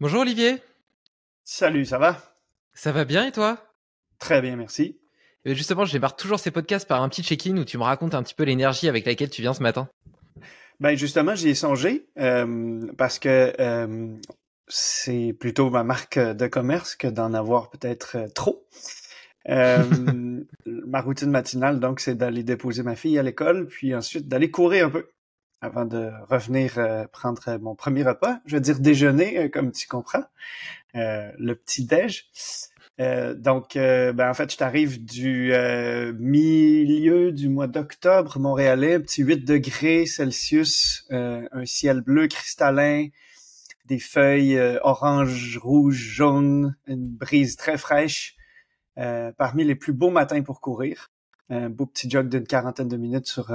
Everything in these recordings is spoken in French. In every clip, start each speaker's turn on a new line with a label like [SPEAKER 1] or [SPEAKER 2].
[SPEAKER 1] Bonjour Olivier. Salut, ça va Ça va bien et toi Très bien, merci. Eh ben, justement, je démarre toujours ces podcasts par un petit check-in où tu me racontes un petit peu l'énergie avec laquelle tu viens ce matin.
[SPEAKER 2] Ben justement, j'y ai songé euh, parce que euh, c'est plutôt ma marque de commerce que d'en avoir peut-être euh, trop. ma routine matinale, donc, c'est d'aller déposer ma fille à l'école, puis ensuite d'aller courir un peu avant de revenir euh, prendre euh, mon premier repas. Je veux dire déjeuner, euh, comme tu comprends, euh, le petit déj. Euh, donc, ben, en fait, je t'arrive du milieu du mois d'octobre, montréalais, petit 8 degrés Celsius, un ciel bleu cristallin, des feuilles orange, rouge, jaune, une brise très fraîche, parmi les plus beaux matins pour courir. Un beau petit jog d'une quarantaine de minutes sur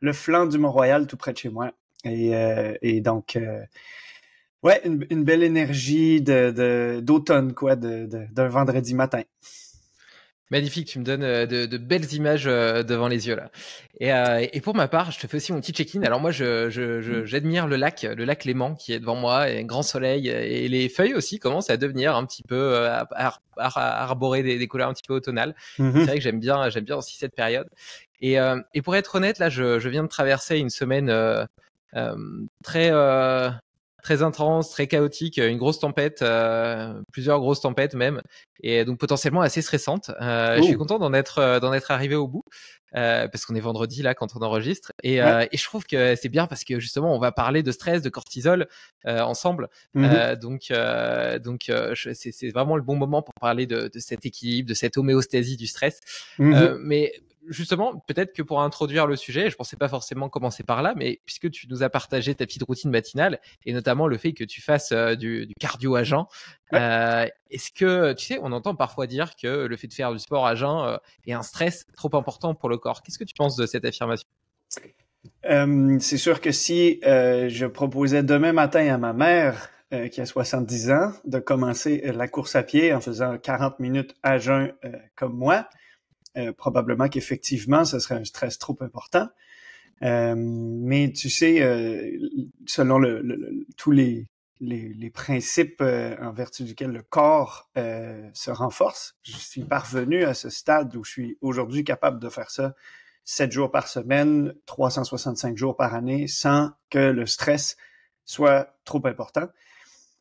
[SPEAKER 2] le flanc du Mont-Royal tout près de chez moi. Et, euh, donc, euh, ouais, une, belle énergie de, d'automne, quoi, de, d'un vendredi matin.
[SPEAKER 1] Magnifique, tu me donnes euh, de, belles images euh, devant les yeux là. Et, euh, et, pour ma part, je te fais aussi mon petit check-in. Alors moi, j'admire je, je, le lac, le lac Léman qui est devant moi, et un grand soleil et les feuilles aussi commencent à devenir un petit peu à, arborer des, couleurs un petit peu automnales. Mm-hmm. C'est vrai que j'aime bien, j'aime bien aussi cette période. Et, et pour être honnête, là, je, viens de traverser une semaine très très intense, très chaotique, une grosse tempête, euh, plusieurs grosses tempêtes même, et donc potentiellement assez stressante. Euh, je suis oh. content d'en être euh, d'en être arrivé au bout. parce qu'on est vendredi là quand on enregistre et, je trouve que c'est bien parce que justement on va parler de stress, de cortisol ensemble. Mmh donc donc c'est vraiment le bon moment pour parler de, cet équilibre, de cette homéostasie du stress. Mmh mais justement, peut-être que pour introduire le sujet, je ne pensais pas forcément commencer par là, mais puisque tu nous as partagé ta petite routine matinale et notamment le fait que tu fasses euh, du, cardio à jeun, euh, est-ce que tu sais, on entend parfois dire que le fait de faire du sport à jeun euh, est un stress trop important pour le corps. Qu'est-ce que tu penses de cette affirmation
[SPEAKER 2] C'est sûr que si je proposais demain matin à ma mère qui a 70 ans, de commencer la course à pied en faisant 40 minutes à jeun comme moi, euh, probablement qu'effectivement, ce serait un stress trop important. Euh, mais tu sais, euh, selon le, tous les, les, les principes euh, en vertu duquel le corps euh, se renforce, je suis parvenu à ce stade où je suis aujourd'hui capable de faire ça 7 jours par semaine, 365 jours par année, sans que le stress soit trop important,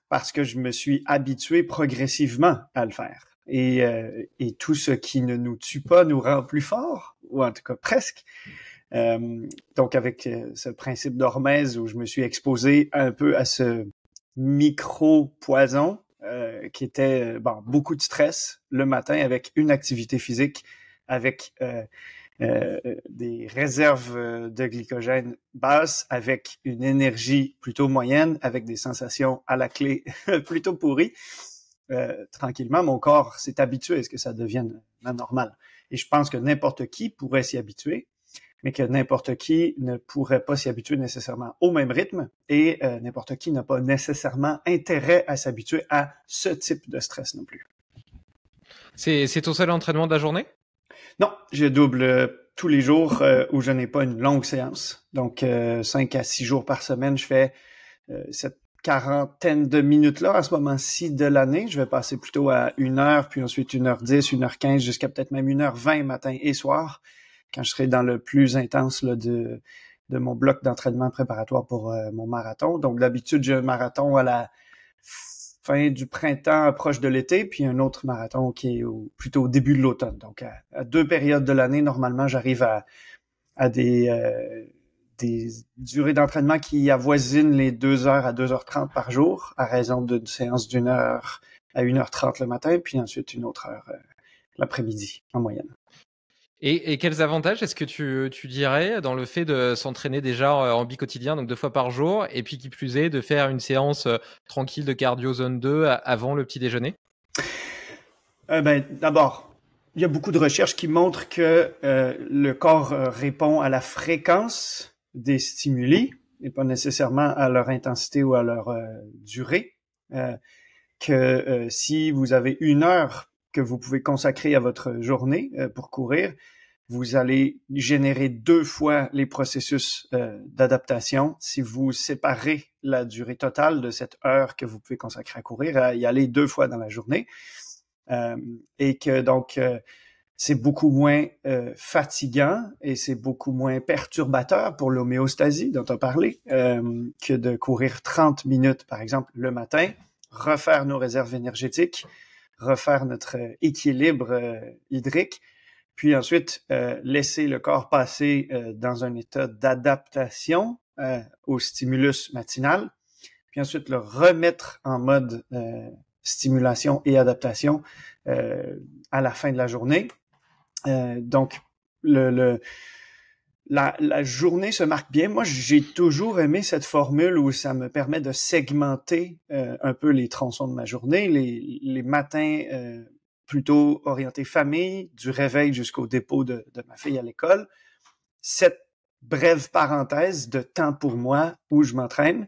[SPEAKER 2] parce que je me suis habitué progressivement à le faire et, euh, et tout ce qui ne nous tue pas nous rend plus fort, ou en tout cas presque. Euh, donc avec euh, ce principe d'Hormèse où je me suis exposé un peu à ce micro-poison qui était bon, beaucoup de stress le matin avec une activité physique, avec des réserves de glycogène basses, avec une énergie plutôt moyenne, avec des sensations à la clé plutôt pourries. Euh, tranquillement, mon corps s'est habitué à ce que ça devienne normal. Et je pense que n'importe qui pourrait s'y habituer, mais que n'importe qui ne pourrait pas s'y habituer nécessairement au même rythme et euh, n'importe qui n'a pas nécessairement intérêt à s'habituer à ce type de stress non plus.
[SPEAKER 1] C'est ton seul entraînement de la journée
[SPEAKER 2] Non, je double euh, tous les jours où je n'ai pas une longue séance. Donc, cinq à six jours par semaine, je fais cette quarantaine de minutes-là à ce moment-ci de l'année. Je vais passer plutôt à une heure, puis ensuite une heure dix, une heure quinze, jusqu'à peut-être même une heure vingt matin et soir, quand je serai dans le plus intense là, de, de mon bloc d'entraînement préparatoire pour euh, mon marathon. Donc d'habitude, j'ai un marathon à la fin du printemps, proche de l'été, puis un autre marathon qui est au, plutôt au début de l'automne. Donc à, deux périodes de l'année, normalement, j'arrive à, à des... Euh, des durées d'entraînement qui avoisinent les 2 heures à 2h30 par jour, à raison d'une séance d'une heure à 1h30 le matin, puis ensuite une autre heure euh, l'après-midi en moyenne.
[SPEAKER 1] Et, quels avantages est-ce que tu, dirais dans le fait de s'entraîner déjà euh, en bi donc deux fois par jour, et puis qui plus est, de faire une séance euh, tranquille de cardio zone 2 avant le petit déjeuner ben,
[SPEAKER 2] D'abord, il y a beaucoup de recherches qui montrent que le corps répond à la fréquence des stimuli, et pas nécessairement à leur intensité ou à leur euh, durée, euh, que euh, si vous avez une heure que vous pouvez consacrer à votre journée pour courir, vous allez générer deux fois les processus d'adaptation si vous séparez la durée totale de cette heure que vous pouvez consacrer à courir, à y aller deux fois dans la journée. et que donc, c'est beaucoup moins euh, fatigant et c'est beaucoup moins perturbateur pour l'homéostasie dont on parlait euh, que de courir 30 minutes, par exemple, le matin, refaire nos réserves énergétiques, refaire notre euh, équilibre hydrique, puis ensuite laisser le corps passer dans un état d'adaptation au stimulus matinal, puis ensuite le remettre en mode stimulation et adaptation à la fin de la journée. Euh, donc, le, le la, journée se marque bien. Moi, j'ai toujours aimé cette formule où ça me permet de segmenter euh, un peu les tronçons de ma journée, les, matins euh, plutôt orientés famille, du réveil jusqu'au dépôt de, ma fille à l'école. Cette brève parenthèse de temps pour moi où je m'entraîne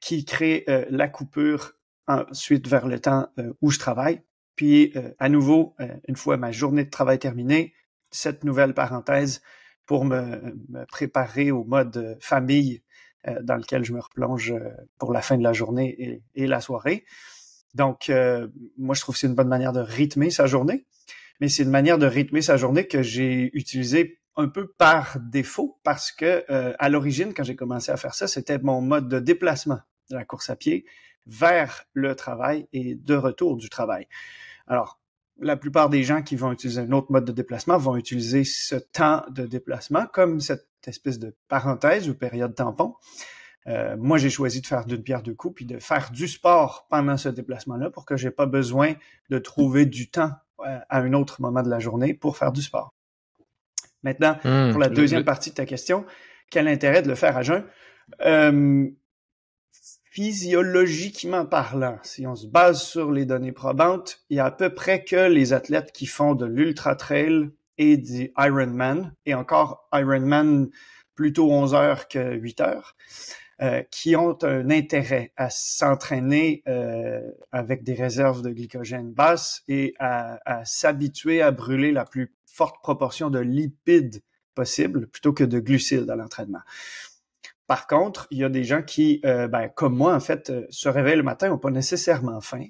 [SPEAKER 2] qui crée la coupure ensuite vers le temps où je travaille. Puis euh, à nouveau, euh, une fois ma journée de travail terminée, cette nouvelle parenthèse pour me, préparer au mode euh, famille dans lequel je me replonge pour la fin de la journée et, la soirée. Donc, moi, je trouve que c'est une bonne manière de rythmer sa journée, mais c'est une manière de rythmer sa journée que j'ai utilisée un peu par défaut parce que à l'origine, quand j'ai commencé à faire ça, c'était mon mode de déplacement de la course à pied vers le travail et de retour du travail. Alors, la plupart des gens qui vont utiliser un autre mode de déplacement vont utiliser ce temps de déplacement comme cette espèce de parenthèse ou période tampon. Euh, moi, j'ai choisi de faire d'une pierre deux coups, puis de faire du sport pendant ce déplacement-là pour que j'ai pas besoin de trouver du temps euh, à un autre moment de la journée pour faire du sport. Maintenant, hum, pour la deuxième partie de ta question, quel intérêt de le faire à jeun? Euh, physiologiquement parlant, si on se base sur les données probantes, il y a à peu près que les athlètes qui font de l'ultra-trail et du Ironman, et encore Ironman plutôt 11 heures que 8 heures, euh, qui ont un intérêt à s'entraîner euh, avec des réserves de glycogène basses et à, à s'habituer à brûler la plus forte proportion de lipides possible plutôt que de glucides à l'entraînement. Par contre, il y a des gens qui, euh, ben, comme moi, en fait, euh, se réveillent le matin, n'ont pas nécessairement faim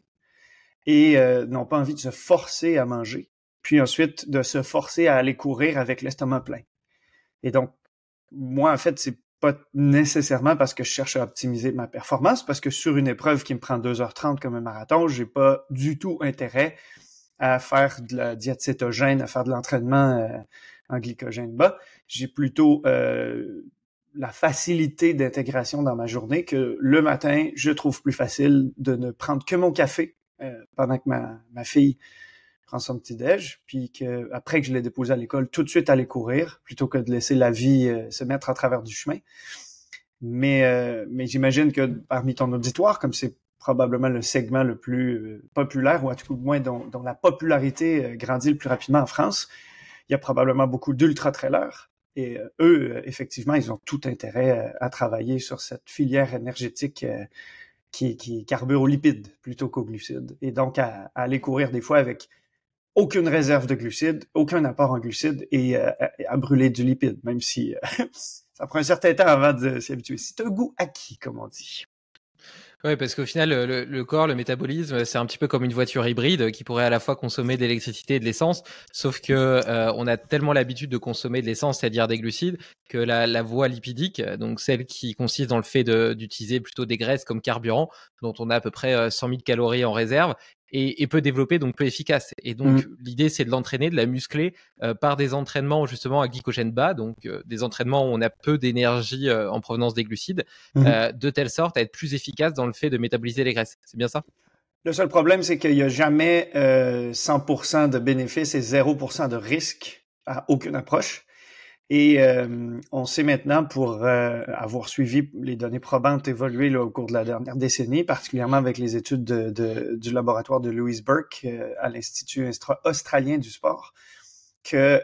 [SPEAKER 2] et euh, n'ont pas envie de se forcer à manger, puis ensuite de se forcer à aller courir avec l'estomac plein. Et donc, moi, en fait, c'est pas nécessairement parce que je cherche à optimiser ma performance, parce que sur une épreuve qui me prend 2h30 comme un marathon, j'ai pas du tout intérêt à faire de la diète à faire de l'entraînement en glycogène bas. J'ai plutôt la facilité d'intégration dans ma journée que le matin, je trouve plus facile de ne prendre que mon café euh, pendant que ma, ma fille prend son petit déj, puis que après que je l'ai déposé à l'école, tout de suite aller courir plutôt que de laisser la vie euh, se mettre à travers du chemin. Mais euh, mais j'imagine que parmi ton auditoire, comme c'est probablement le segment le plus populaire ou à tout le moins dont, dont la popularité grandit le plus rapidement en France, il y a probablement beaucoup d'ultra trailers et euh, eux, euh, effectivement, ils ont tout intérêt euh, à travailler sur cette filière énergétique qui, est carbure aux lipides plutôt qu'au glucide, Et donc, à, aller courir des fois avec aucune réserve de glucides, aucun apport en glucides et à brûler du lipide, même si ça prend un certain temps avant de s'y habituer. C'est un goût acquis, comme on dit.
[SPEAKER 1] Oui, parce qu'au final, le, corps, le métabolisme, c'est un petit peu comme une voiture hybride qui pourrait à la fois consommer de l'électricité et de l'essence, sauf que euh, on a tellement l'habitude de consommer de l'essence, c'est-à-dire des glucides, que la, la, voie lipidique, donc celle qui consiste dans le fait d'utiliser plutôt des graisses comme carburant, dont on a à peu près 100 euh, 000 calories en réserve, et, et, peu développée, donc peu efficace. Et donc mm. l'idée, c'est de l'entraîner, de la muscler euh, par des entraînements justement à glycogène bas, donc euh, des entraînements où on a peu d'énergie euh, en provenance des glucides, mm-hmm. de telle sorte à être plus efficace dans le fait de métaboliser les graisses. C'est bien ça
[SPEAKER 2] Le seul problème, c'est qu'il n'y a jamais 100% de bénéfice et 0% de risque à aucune approche. Et euh, on sait maintenant, pour euh, avoir suivi les données probantes évoluées au cours de la dernière décennie, particulièrement avec les études du laboratoire de Louise Burke euh, à l'Institut australien du sport, que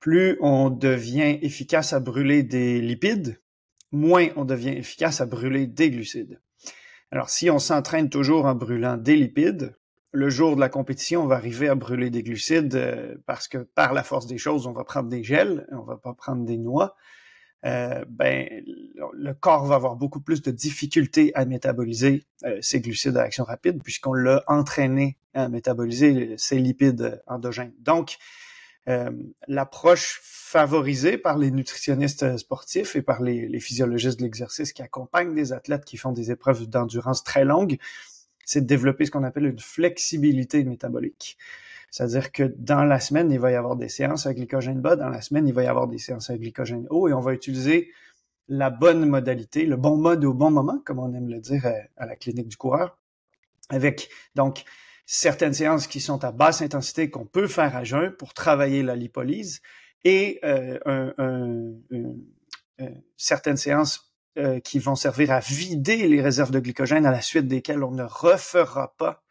[SPEAKER 2] plus on devient efficace à brûler des lipides, moins on devient efficace à brûler des glucides. Alors si on s'entraîne toujours en brûlant des lipides, le jour de la compétition, on va arriver à brûler des glucides euh, parce que par la force des choses, on va prendre des gels, on va pas prendre des noix. Euh, ben, le corps va avoir beaucoup plus de difficultés à métaboliser ces euh, glucides à action rapide puisqu'on l'a entraîné à métaboliser ces lipides endogènes. Donc, l'approche favorisée par les nutritionnistes sportifs et par les, les physiologistes de l'exercice qui accompagnent des athlètes qui font des épreuves d'endurance très longues, c'est de développer ce qu'on appelle une flexibilité métabolique. C'est-à-dire que dans la semaine, il va y avoir des séances à glycogène bas, dans la semaine, il va y avoir des séances à glycogène haut, et on va utiliser la bonne modalité, le bon mode au bon moment, comme on aime le dire à, la clinique du coureur, avec donc certaines séances qui sont à basse intensité qu'on peut faire à jeun pour travailler la lipolyse et euh, euh, certaines séances euh, qui vont servir à vider les réserves de glycogène à la suite desquelles on ne refera pas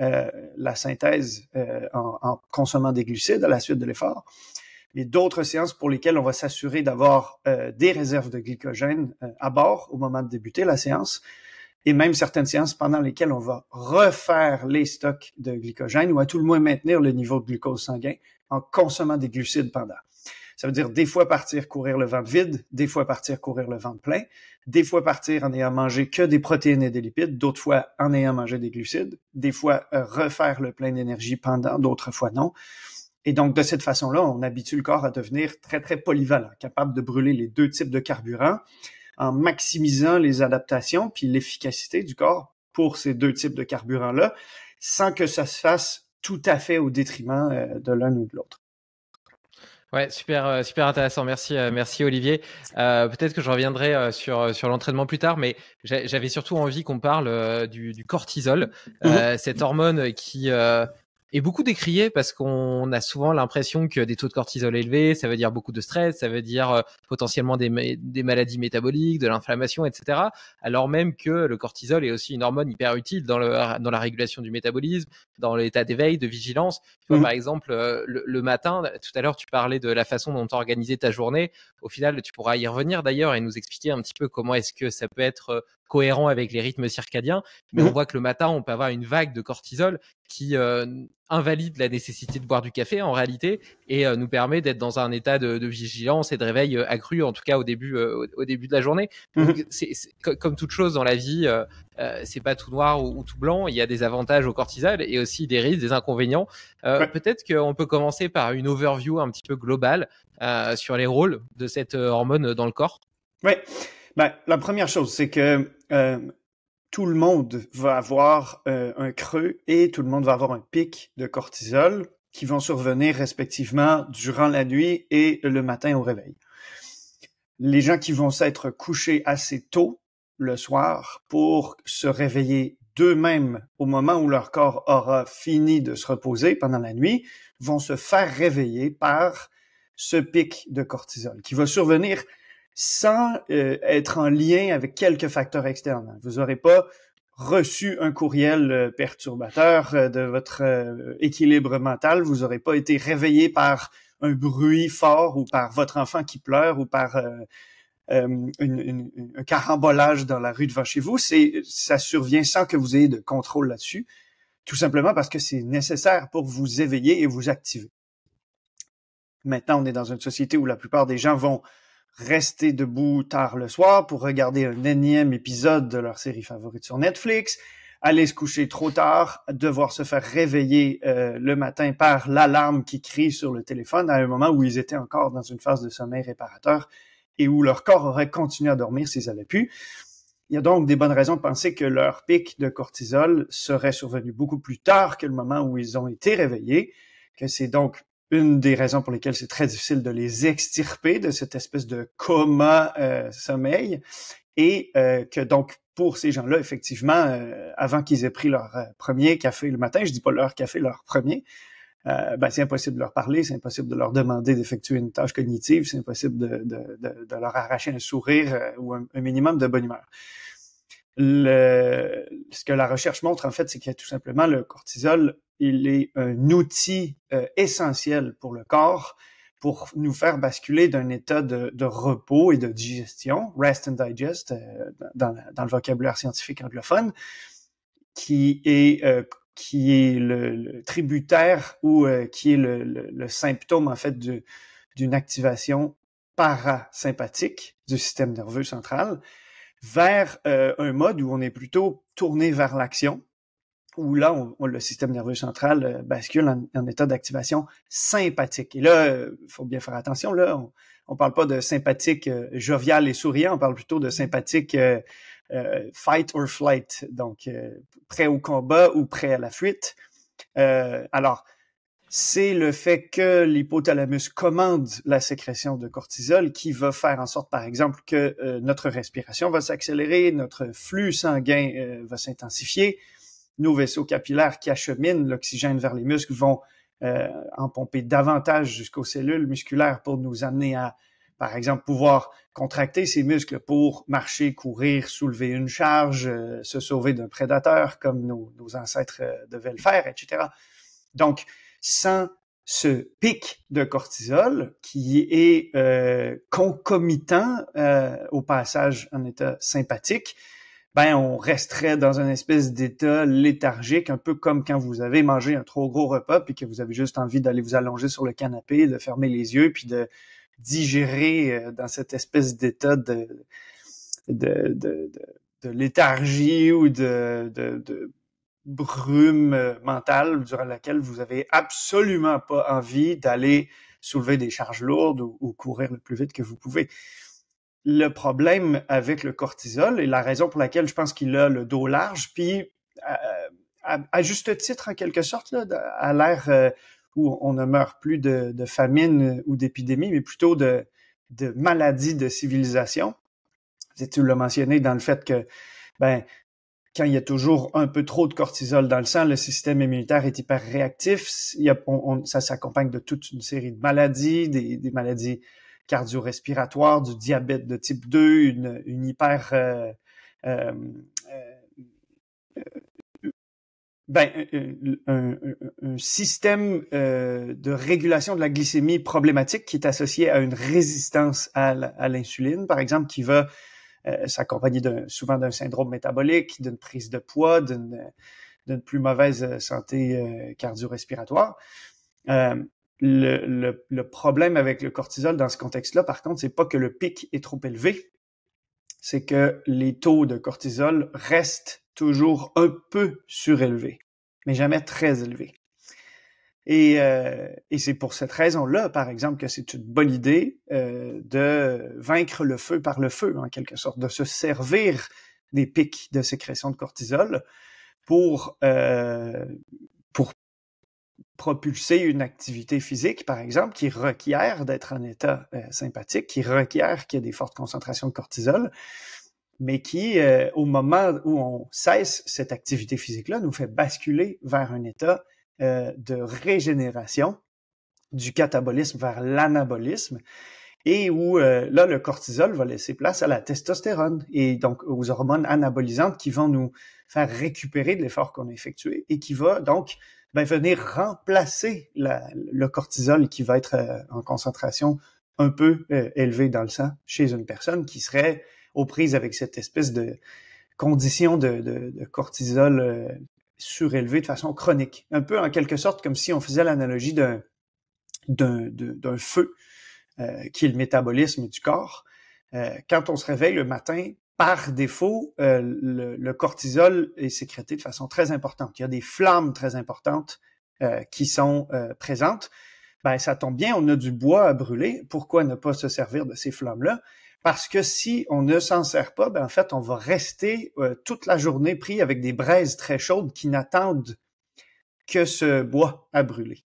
[SPEAKER 2] euh, la synthèse euh, en, consommant des glucides à la suite de l'effort, mais d'autres séances pour lesquelles on va s'assurer d'avoir des réserves de glycogène à bord au moment de débuter la séance, et même certaines séances pendant lesquelles on va refaire les stocks de glycogène ou à tout le moins maintenir le niveau de glucose sanguin en consommant des glucides pendant. Ça veut dire des fois partir courir le ventre vide, des fois partir courir le ventre plein, des fois partir en ayant mangé que des protéines et des lipides, d'autres fois en ayant mangé des glucides, des fois euh, refaire le plein d'énergie pendant, d'autres fois non. Et donc, de cette façon-là, on habitue le corps à devenir très, très polyvalent, capable de brûler les deux types de carburants en maximisant les adaptations puis l'efficacité du corps pour ces deux types de carburants-là, sans que ça se fasse tout à fait au détriment euh, de l'un ou de l'autre.
[SPEAKER 1] Ouais, super, euh, super intéressant. Merci, euh, merci Olivier. Euh, peut-être que je reviendrai sur, sur l'entraînement plus tard, mais j'avais surtout envie qu'on parle du, cortisol, mmh. cette hormone qui, et beaucoup décrié parce qu'on a souvent l'impression que des taux de cortisol élevés, ça veut dire beaucoup de stress, ça veut dire euh, potentiellement des, maladies métaboliques, de l'inflammation, etc. Alors même que le cortisol est aussi une hormone hyper utile dans, dans la régulation du métabolisme, dans l'état d'éveil, de vigilance. Mmh. Par exemple, euh, le, matin, tout à l'heure, tu parlais de la façon dont tu organisé ta journée. Au final, tu pourras y revenir d'ailleurs et nous expliquer un petit peu comment est-ce que ça peut être euh, cohérent avec les rythmes circadiens. Mais on mmh voit que le matin, on peut avoir une vague de cortisol qui euh, invalide la nécessité de boire du café en réalité et euh, nous permet d'être dans un état de, de, vigilance et de réveil euh, accru, en tout cas au début, au, début de la journée. Mmh c'est, comme toute chose dans la vie, c'est pas tout noir ou, tout blanc. Il y a des avantages au cortisol et aussi des risques, des inconvénients. Peut-être qu'on peut commencer par une overview un petit peu globale sur les rôles de cette hormone dans le corps.
[SPEAKER 2] Oui, bah, la première chose, c'est que euh, tout le monde va avoir euh, un creux et tout le monde va avoir un pic de cortisol qui vont survenir respectivement durant la nuit et le matin au réveil. Les gens qui vont s'être couchés assez tôt le soir pour se réveiller d'eux-mêmes au moment où leur corps aura fini de se reposer pendant la nuit vont se faire réveiller par ce pic de cortisol qui va survenir sans euh, être en lien avec quelques facteurs externes. Vous n'aurez pas reçu un courriel euh, perturbateur euh, de votre équilibre mental, vous n'aurez pas été réveillé par un bruit fort ou par votre enfant qui pleure ou par un carambolage dans la rue devant chez vous. C'est ça survient sans que vous ayez de contrôle là-dessus, tout simplement parce que c'est nécessaire pour vous éveiller et vous activer. Maintenant, on est dans une société où la plupart des gens vont rester debout tard le soir pour regarder un énième épisode de leur série favorite sur Netflix, aller se coucher trop tard, devoir se faire réveiller euh, le matin par l'alarme qui crie sur le téléphone à un moment où ils étaient encore dans une phase de sommeil réparateur et où leur corps aurait continué à dormir s'ils avaient pu. Il y a donc des bonnes raisons de penser que leur pic de cortisol serait survenu beaucoup plus tard que le moment où ils ont été réveillés, que c'est donc une des raisons pour lesquelles c'est très difficile de les extirper de cette espèce de coma euh, sommeil et euh, que donc pour ces gens-là, effectivement, euh, avant qu'ils aient pris leur premier café le matin, je dis pas leur café, leur premier, ben, c'est impossible de leur parler, c'est impossible de leur demander d'effectuer une tâche cognitive, c'est impossible de, de, de, de, leur arracher un sourire ou un minimum de bonne humeur le, ce que la recherche montre, en fait, c'est qu'il y a tout simplement le cortisol, il est un outil euh, essentiel pour le corps pour nous faire basculer d'un état de, de, repos et de digestion, rest and digest, euh, dans, dans, le vocabulaire scientifique anglophone, qui est, euh, qui est le, tributaire ou qui est le, le, symptôme, en fait, d'une activation parasympathique du système nerveux central vers euh, un mode où on est plutôt tourné vers l'action, où là, on, le système nerveux central euh, bascule en, état d'activation sympathique. Et là, il euh, faut bien faire attention, là, on parle pas de sympathique jovial et souriant, on parle plutôt de sympathique fight or flight, donc prêt au combat ou prêt à la fuite. alors, c'est le fait que l'hypothalamus commande la sécrétion de cortisol qui va faire en sorte, par exemple, que euh, notre respiration va s'accélérer, notre flux sanguin euh, va s'intensifier, nos vaisseaux capillaires qui acheminent l'oxygène vers les muscles vont euh, en pomper davantage jusqu'aux cellules musculaires pour nous amener à, par exemple, pouvoir contracter ces muscles pour marcher, courir, soulever une charge, se sauver d'un prédateur comme nos ancêtres devaient le faire, etc. Donc, sans ce pic de cortisol qui est euh, concomitant euh, au passage en état sympathique, ben on resterait dans une espèce d'état léthargique, un peu comme quand vous avez mangé un trop gros repas puis que vous avez juste envie d'aller vous allonger sur le canapé, de fermer les yeux puis de digérer euh, dans cette espèce d'état de, de, de, de léthargie ou de, de, brume euh, mentale durant laquelle vous avez absolument pas envie d'aller soulever des charges lourdes ou, courir le plus vite que vous pouvez. Le problème avec le cortisol et la raison pour laquelle je pense qu'il a le dos large, puis euh, à, juste titre en quelque sorte, à l'ère euh, où on ne meurt plus de, famine ou d'épidémie, mais plutôt de, de maladies de civilisation. Tu l'as mentionné dans le fait que ben quand il y a toujours un peu trop de cortisol dans le sang, le système immunitaire est hyper réactif. ça s'accompagne de toute une série de maladies, des, maladies cardio-respiratoires, du diabète de type 2, une, hyper... Euh, euh, euh, ben, un, un système de régulation de la glycémie problématique qui est associé à une résistance à l'insuline, par exemple, qui va ça euh, souvent d'un syndrome métabolique, d'une prise de poids, d'une euh, plus mauvaise euh, santé cardio-respiratoire. le, problème avec le cortisol dans ce contexte-là, par contre, c'est pas que le pic est trop élevé, c'est que les taux de cortisol restent toujours un peu surélevés, mais jamais très élevés. Euh, et, c'est pour cette raison-là, par exemple, que c'est une bonne idée euh, de vaincre le feu par le feu, en quelque sorte, de se servir des pics de sécrétion de cortisol pour, euh, pour propulser une activité physique, par exemple, qui requiert d'être en état sympathique, qui requiert qu'il y ait des fortes concentrations de cortisol, mais qui, au moment où on cesse cette activité physique-là, nous fait basculer vers un état euh, de régénération du catabolisme vers l'anabolisme et où euh, là le cortisol va laisser place à la testostérone et donc aux hormones anabolisantes qui vont nous faire récupérer de l'effort qu'on a effectué et qui va donc ben, venir remplacer le cortisol qui va être euh, en concentration un peu élevée dans le sang chez une personne qui serait aux prises avec cette espèce de condition de, de, de cortisol surélevé de façon chronique. Un peu en quelque sorte comme si on faisait l'analogie d'un, d'un, feu euh, qui est le métabolisme du corps. Euh, quand on se réveille le matin, par défaut, euh, le, le, cortisol est sécrété de façon très importante. Il y a des flammes très importantes qui sont présentes. Ben, ça tombe bien, on a du bois à brûler. Pourquoi ne pas se servir de ces flammes-là? Parce que si on ne s'en sert pas, ben en fait, on va rester euh, toute la journée pris avec des braises très chaudes qui n'attendent que ce bois à brûler.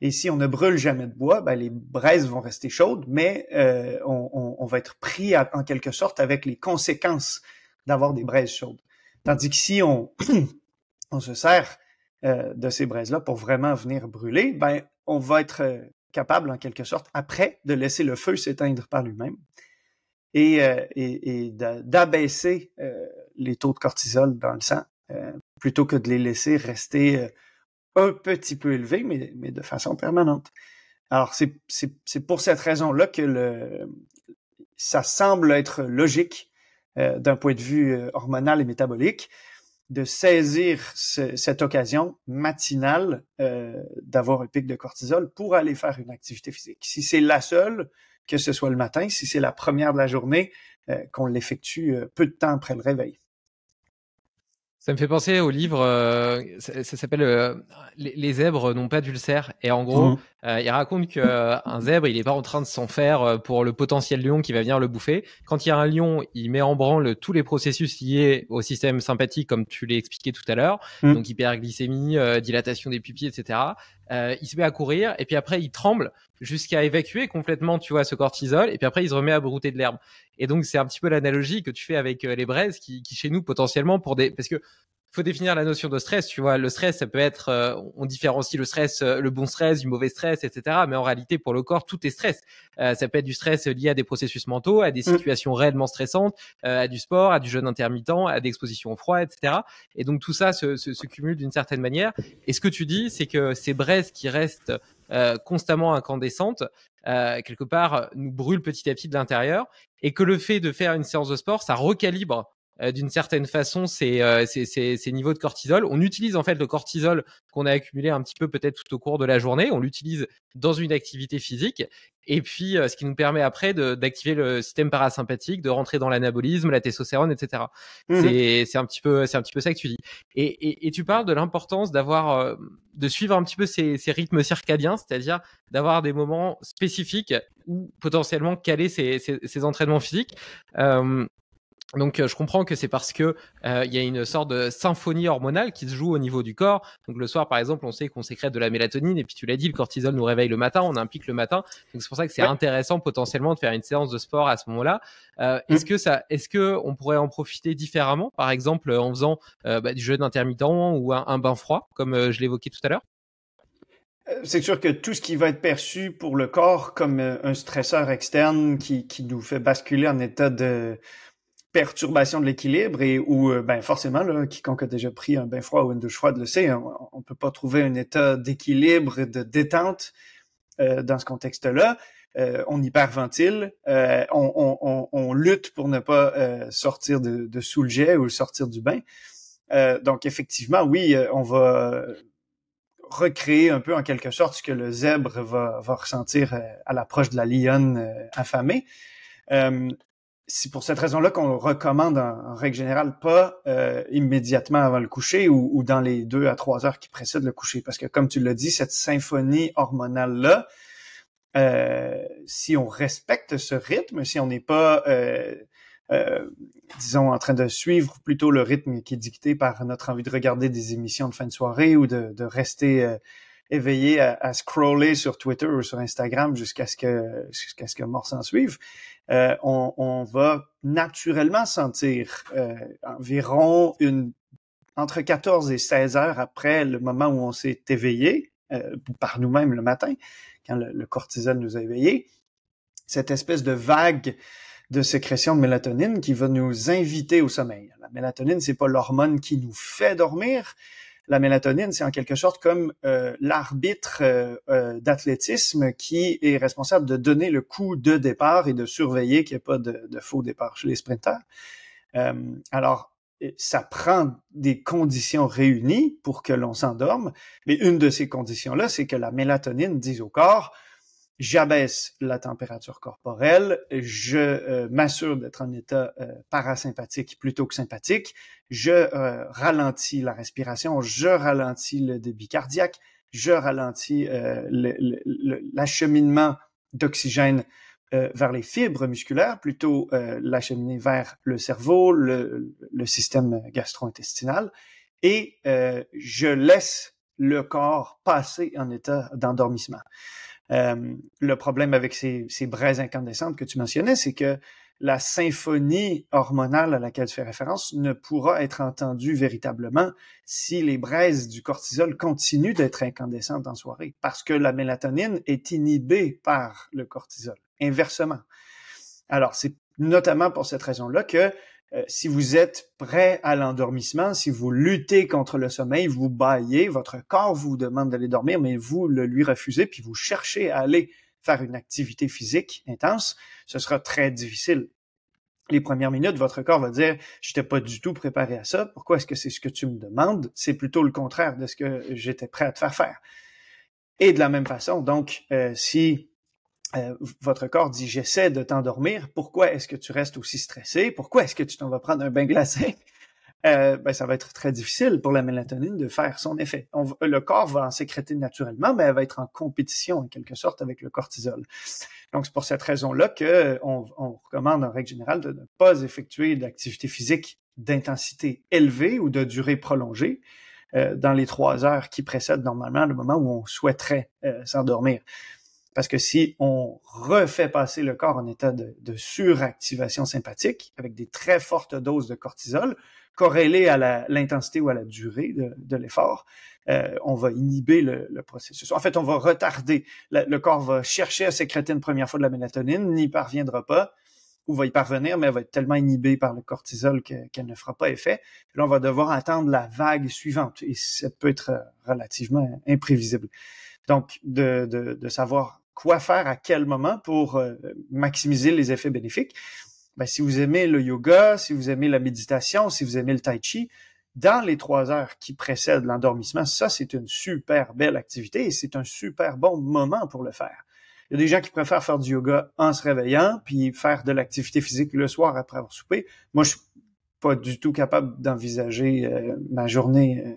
[SPEAKER 2] Et si on ne brûle jamais de bois, ben les braises vont rester chaudes, mais euh, on, va être pris en quelque sorte avec les conséquences d'avoir des braises chaudes. Tandis que si on, se sert euh, de ces braises-là pour vraiment venir brûler, ben on va être capable en quelque sorte après de laisser le feu s'éteindre par lui-même. Euh, et, et, d'abaisser euh, les taux de cortisol dans le sang euh, plutôt que de les laisser rester un petit peu élevés, mais, de façon permanente. Alors, c'est pour cette raison-là que le, ça semble être logique d'un point de vue hormonal et métabolique de saisir cette occasion matinale d'avoir un pic de cortisol pour aller faire une activité physique. Si c'est la seule, que ce soit le matin, si c'est la première de la journée, euh, qu'on l'effectue euh, peu de temps après le réveil.
[SPEAKER 1] Ça me fait penser au livre, euh, ça, s'appelle les, zèbres n'ont pas d'ulcère. Et en gros, mmh. il raconte qu'un zèbre, il n'est pas en train de s'en faire pour le potentiel lion qui va venir le bouffer. Quand il y a un lion, il met en branle tous les processus liés au système sympathique, comme tu l'as expliqué tout à l'heure. Mmh. Donc hyperglycémie, dilatation des pupilles, etc. Euh, il se met à courir et puis après il tremble jusqu'à évacuer complètement, tu vois, ce cortisol et puis après il se remet à brouter de l'herbe. Et donc c'est un petit peu l'analogie que tu fais avec euh, les braises qui, qui, chez nous potentiellement pour des parce que faut définir la notion de stress. Tu vois, le stress, ça peut être, euh, on différencie le stress, euh, le bon stress, du mauvais stress, etc. Mais en réalité, pour le corps, tout est stress. Euh, ça peut être du stress lié à des processus mentaux, à des mmh. situations réellement stressantes, à du sport, à du jeûne intermittent, à expositions au froid, etc. Et donc tout ça se, se, se cumule d'une certaine manière. Et ce que tu dis, c'est que ces braises qui restent constamment incandescentes, quelque part, nous brûlent petit à petit de l'intérieur, et que le fait de faire une séance de sport, ça recalibre euh, d'une certaine façon euh, ces, niveaux de cortisol. On utilise en fait le cortisol qu'on a accumulé un petit peu peut-être tout au cours de la journée, on l'utilise dans une activité physique, et puis euh, ce qui nous permet après d'activer le système parasympathique, de rentrer dans l'anabolisme, la testostérone, etc. Mmh c'est un petit peu c'est un petit peu ça que tu dis. Et, tu parles de l'importance d'avoir de suivre un petit peu ces, rythmes circadiens, c'est-à-dire d'avoir des moments spécifiques où potentiellement caler ces, entraînements physiques. Donc, euh, je comprends que c'est parce que euh, il y a une sorte de symphonie hormonale qui se joue au niveau du corps. Donc, le soir, par exemple, on sait qu'on sécrète de la mélatonine, et puis tu l'as dit, le cortisol nous réveille le matin, on a un pic le matin. Donc, c'est pour ça que c'est intéressant potentiellement de faire une séance de sport à ce moment-là. Euh, est-ce mm. que ça, est-ce que on pourrait en profiter différemment, par exemple, en faisant bah, du jeûne intermittent ou un, bain froid, comme je l'évoquais tout à l'heure
[SPEAKER 2] c'est sûr que tout ce qui va être perçu pour le corps comme un stresseur externe qui nous fait basculer en état de, perturbation de l'équilibre et où, euh, ben forcément, là, quiconque a déjà pris un bain froid ou une douche froide le sait, hein, on ne peut pas trouver un état d'équilibre, de détente euh, dans ce contexte-là. Euh, on hyperventile, euh, on, on, lutte pour ne pas sortir de, de, sous le jet ou sortir du bain. donc effectivement, oui, on va recréer un peu en quelque sorte ce que le zèbre va, va ressentir à l'approche de la lionne affamée. Euh, c'est pour cette raison-là qu'on recommande en, règle générale pas euh, immédiatement avant le coucher ou, dans les deux à trois heures qui précèdent le coucher. Parce que comme tu l'as dit, cette symphonie hormonale-là, euh, si on respecte ce rythme, si on n'est pas, euh, disons, en train de suivre plutôt le rythme qui est dicté par notre envie de regarder des émissions de fin de soirée ou de, rester éveillé à, scroller sur Twitter ou sur Instagram jusqu'à ce que jusqu'à ce que mort s'en suive, euh, on, on, va naturellement sentir euh, environ une entre 14 et 16 heures après le moment où on s'est éveillé euh, par nous-mêmes le matin, quand le, cortisol nous a éveillé, cette espèce de vague de sécrétion de mélatonine qui va nous inviter au sommeil. La mélatonine, c'est pas l'hormone qui nous fait dormir, la mélatonine, c'est en quelque sorte comme euh, l'arbitre euh, euh, d'athlétisme qui est responsable de donner le coup de départ et de surveiller qu'il n'y ait pas de, faux départ chez les sprinteurs. alors, ça prend des conditions réunies pour que l'on s'endorme, mais une de ces conditions-là, c'est que la mélatonine dise au corps, j'abaisse la température corporelle, je euh, m'assure d'être en état euh, parasympathique plutôt que sympathique, je euh, ralentis la respiration, je ralentis le débit cardiaque, je ralentis l'acheminement d'oxygène vers les fibres musculaires, plutôt l'acheminer vers le cerveau, le, le système gastro-intestinal, et je laisse le corps passer en état d'endormissement. Euh, le problème avec ces, ces braises incandescentes que tu mentionnais, c'est que la symphonie hormonale à laquelle tu fais référence ne pourra être entendue véritablement si les braises du cortisol continuent d'être incandescentes en soirée, parce que la mélatonine est inhibée par le cortisol, inversement. Alors, c'est notamment pour cette raison-là que euh, si vous êtes prêt à l'endormissement, si vous luttez contre le sommeil, vous baillez, votre corps vous demande d'aller dormir, mais vous le lui refusez, puis vous cherchez à aller faire une activité physique intense, ce sera très difficile. Les premières minutes, votre corps va dire Je n'étais pas du tout préparé à ça, pourquoi est-ce que c'est ce que tu me demandes? C'est plutôt le contraire de ce que j'étais prêt à te faire faire. Et de la même façon, donc, euh, si euh, votre corps dit j'essaie de t'endormir, pourquoi est-ce que tu restes aussi stressé? Pourquoi est-ce que tu t'en vas prendre un bain glacé? Euh, ben, ça va être très difficile pour la mélatonine de faire son effet. le corps va en sécréter naturellement, mais elle va être en compétition en quelque sorte avec le cortisol. Donc c'est pour cette raison-là que on, recommande en règle générale de ne pas effectuer d'activité physique d'intensité élevée ou de durée prolongée euh, dans les trois heures qui précèdent normalement le moment où on souhaiterait s'endormir. Parce que si on refait passer le corps en état de, suractivation sympathique avec des très fortes doses de cortisol, corrélées à l'intensité ou à la durée de, l'effort, euh, on va inhiber le, processus. En fait, on va retarder. Le, corps va chercher à sécréter une première fois de la mélatonine, n'y parviendra pas ou va y parvenir, mais elle va être tellement inhibée par le cortisol qu'elle ne fera pas effet. là, on va devoir attendre la vague suivante et ça peut être relativement imprévisible. Donc, de, de savoir quoi faire à quel moment pour euh, maximiser les effets bénéfiques. Ben, si vous aimez le yoga, si vous aimez la méditation, si vous aimez le tai chi, dans les trois heures qui précèdent l'endormissement, ça, c'est une super belle activité et c'est un super bon moment pour le faire. Il y a des gens qui préfèrent faire du yoga en se réveillant, puis faire de l'activité physique le soir après avoir soupé. Moi, je suis pas du tout capable d'envisager euh, ma journée euh,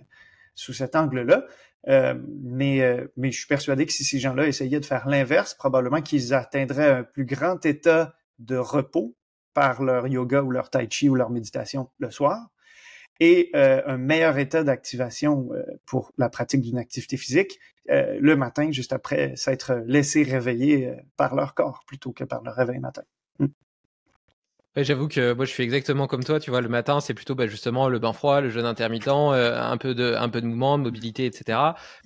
[SPEAKER 2] sous cet angle-là. Euh, euh, mais, je suis persuadé que si ces gens-là essayaient de faire l'inverse, probablement qu'ils atteindraient un plus grand état de repos par leur yoga ou leur tai chi ou leur méditation le soir et euh, un meilleur état d'activation pour la pratique d'une activité physique le matin, juste après s'être laissé réveiller par leur corps plutôt que par le réveil matin. Hmm.
[SPEAKER 1] J'avoue que moi je suis exactement comme toi, tu vois, le matin c'est plutôt bah, justement le bain froid, le jeûne intermittent, euh, un, peu de, un peu de mouvement, mobilité, etc.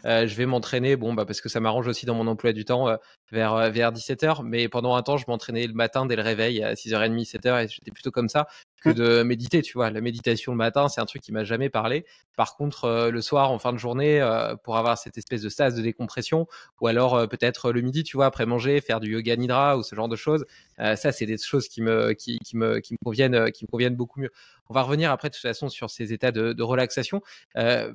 [SPEAKER 1] Euh, je vais m'entraîner, bon, bah, parce que ça m'arrange aussi dans mon emploi du temps, euh, vers, 17h. Euh, mais pendant un temps, je m'entraînais le matin dès le réveil à 6h30, 7h et j'étais plutôt comme ça que mmh. de méditer, tu vois. La méditation le matin, c'est un truc qui m'a jamais parlé. Par contre, euh, le soir, en fin de journée, euh, pour avoir cette espèce de stase de décompression, ou alors peut-être le midi, tu vois, après manger, faire du yoga nidra ou ce genre de choses, ça, c'est des choses qui me, qui, me, qui, me conviennent, qui me conviennent beaucoup mieux. On va revenir après, de toute façon, sur ces états de, relaxation,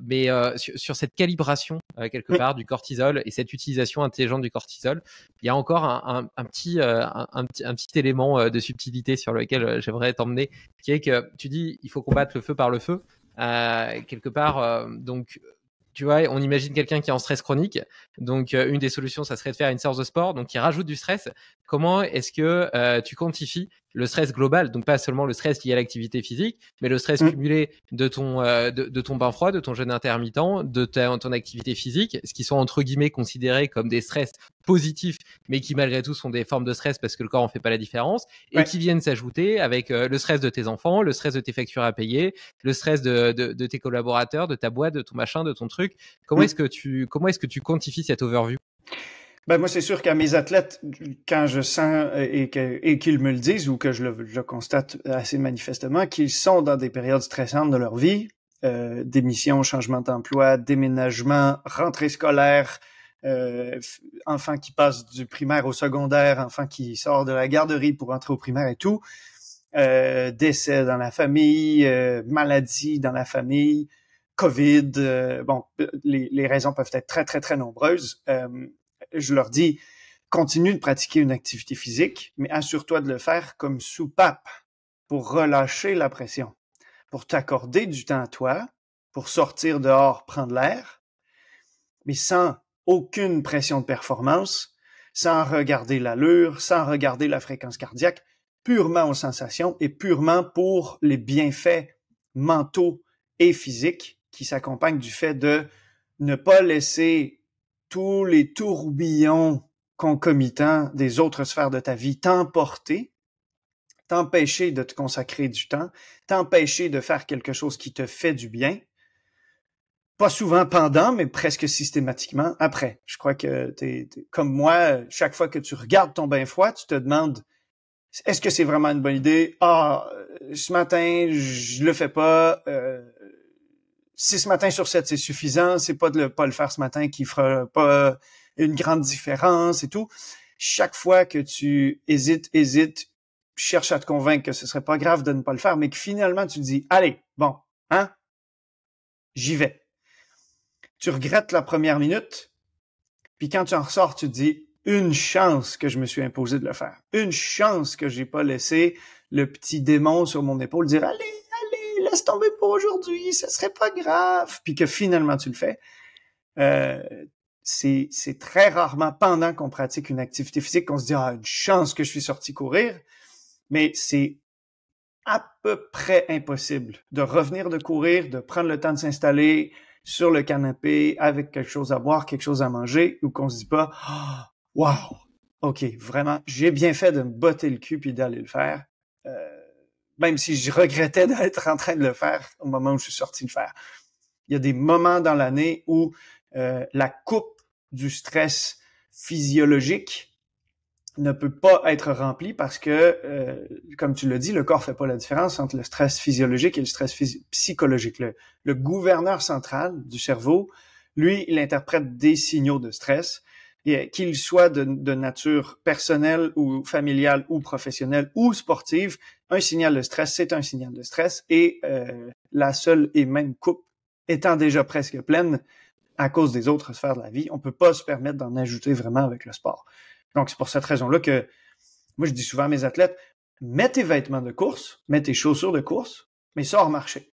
[SPEAKER 1] mais sur, cette calibration, quelque part, du cortisol et cette utilisation intelligente du cortisol il y a encore un, euh, petit, un, petit, élément euh, de subtilité sur lequel euh, j'aimerais t'emmener, qui est que tu dis il faut combattre le feu par le feu. quelque part, donc tu vois, on imagine quelqu'un qui est en stress chronique. Donc, une des solutions, ça serait de faire une séance de sport, donc qui rajoute du stress. Comment est-ce que tu quantifies le stress global, donc pas seulement le stress lié à l'activité physique, mais le stress mm. cumulé de ton, euh, de, ton bain froid, de ton jeûne intermittent, de ton activité physique, ce qui sont entre guillemets considérés comme des stress positifs, mais qui malgré tout sont des formes de stress parce que le corps en fait pas la différence, et qui viennent s'ajouter avec euh, le stress de tes enfants, le stress de tes factures à payer, le stress de, de, tes collaborateurs, de ta boîte, de ton machin, de ton truc. Comment mm. est-ce que tu, comment est-ce que tu quantifies cette overview
[SPEAKER 2] ben moi, c'est sûr qu'à mes athlètes, quand je sens euh, et, qu'ils me le disent ou que je le, constate assez manifestement, qu'ils sont dans des périodes stressantes de leur vie, euh, démission, changement d'emploi, déménagement, rentrée scolaire, euh, enfants qui passent du primaire au secondaire, enfant qui sort de la garderie pour entrer au primaire et tout, euh, décès dans la famille, maladie dans la famille, COVID, bon, les, les, raisons peuvent être très, très, très nombreuses je leur dis, continue de pratiquer une activité physique, mais assure-toi de le faire comme soupape pour relâcher la pression, pour t'accorder du temps à toi, pour sortir dehors, prendre l'air, mais sans aucune pression de performance, sans regarder l'allure, sans regarder la fréquence cardiaque, purement aux sensations et purement pour les bienfaits mentaux et physiques qui s'accompagnent du fait de ne pas laisser tous les tourbillons concomitants des autres sphères de ta vie t'emporter, t'empêcher de te consacrer du temps, t'empêcher de faire quelque chose qui te fait du bien, pas souvent pendant, mais presque systématiquement après. Je crois que t'es, comme moi, chaque fois que tu regardes ton bain froid, tu te demandes est-ce que c'est vraiment une bonne idée Ah, euh, ce matin, je le fais pas. Euh, si ce matin sur 7, c'est suffisant, c'est pas de ne pas le faire ce matin qui fera pas une grande différence et tout. Chaque fois que tu hésites, hésites, cherche à te convaincre que ce serait pas grave de ne pas le faire, mais que finalement tu te dis, allez, bon, hein, j'y vais. Tu regrettes la première minute, puis quand tu en ressors, tu te dis, une chance que je me suis imposé de le faire. Une chance que j'ai pas laissé le petit démon sur mon épaule dire, allez, laisse tomber pour aujourd'hui, ce serait pas grave, puis que finalement tu le fais. Euh, c'est très rarement pendant qu'on pratique une activité physique qu'on se dit ah une chance que je suis sorti courir, mais c'est à peu près impossible de revenir de courir, de prendre le temps de s'installer sur le canapé avec quelque chose à boire, quelque chose à manger, ou qu'on se dit pas waouh, ok vraiment j'ai bien fait de me botter le cul puis d'aller le faire. Euh, même si je regrettais d'être en train de le faire au moment où je suis sorti de faire. Il y a des moments dans l'année où euh, la coupe du stress physiologique ne peut pas être remplie parce que, euh, comme tu l'as dit, le corps fait pas la différence entre le stress physiologique et le stress psychologique. Le, le gouverneur central du cerveau, lui, il interprète des signaux de stress qu'il soit de, nature personnelle ou familiale ou professionnelle ou sportive, un signal de stress, c'est un signal de stress et euh, la seule et même coupe étant déjà presque pleine à cause des autres sphères de la vie, on ne peut pas se permettre d'en ajouter vraiment avec le sport. Donc c'est pour cette raison-là que moi je dis souvent à mes athlètes, mets tes vêtements de course, mets tes chaussures de course, mais sors marcher.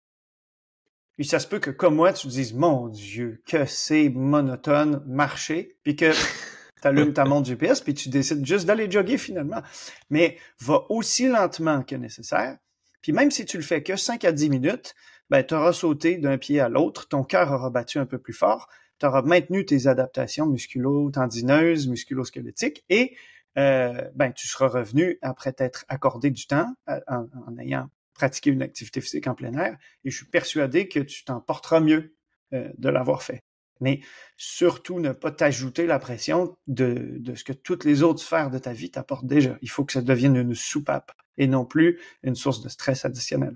[SPEAKER 2] Puis ça se peut que comme moi, tu te dises Mon Dieu, que c'est monotone marcher, puis que tu allumes ta montre du GPS, puis tu décides juste d'aller jogger finalement. Mais va aussi lentement que nécessaire. Puis même si tu le fais que 5 à 10 minutes, ben, tu auras sauté d'un pied à l'autre, ton cœur aura battu un peu plus fort, tu auras maintenu tes adaptations musculo-tendineuses, musculo-squelettiques, et euh, ben, tu seras revenu après t'être accordé du temps euh, en ayant pratiquer une activité physique en plein air et je suis persuadé que tu t'en porteras mieux euh, de l'avoir fait. Mais surtout, ne pas t'ajouter la pression de, ce que toutes les autres sphères de ta vie t'apportent déjà. Il faut que ça devienne une soupape et non plus une source de stress additionnel.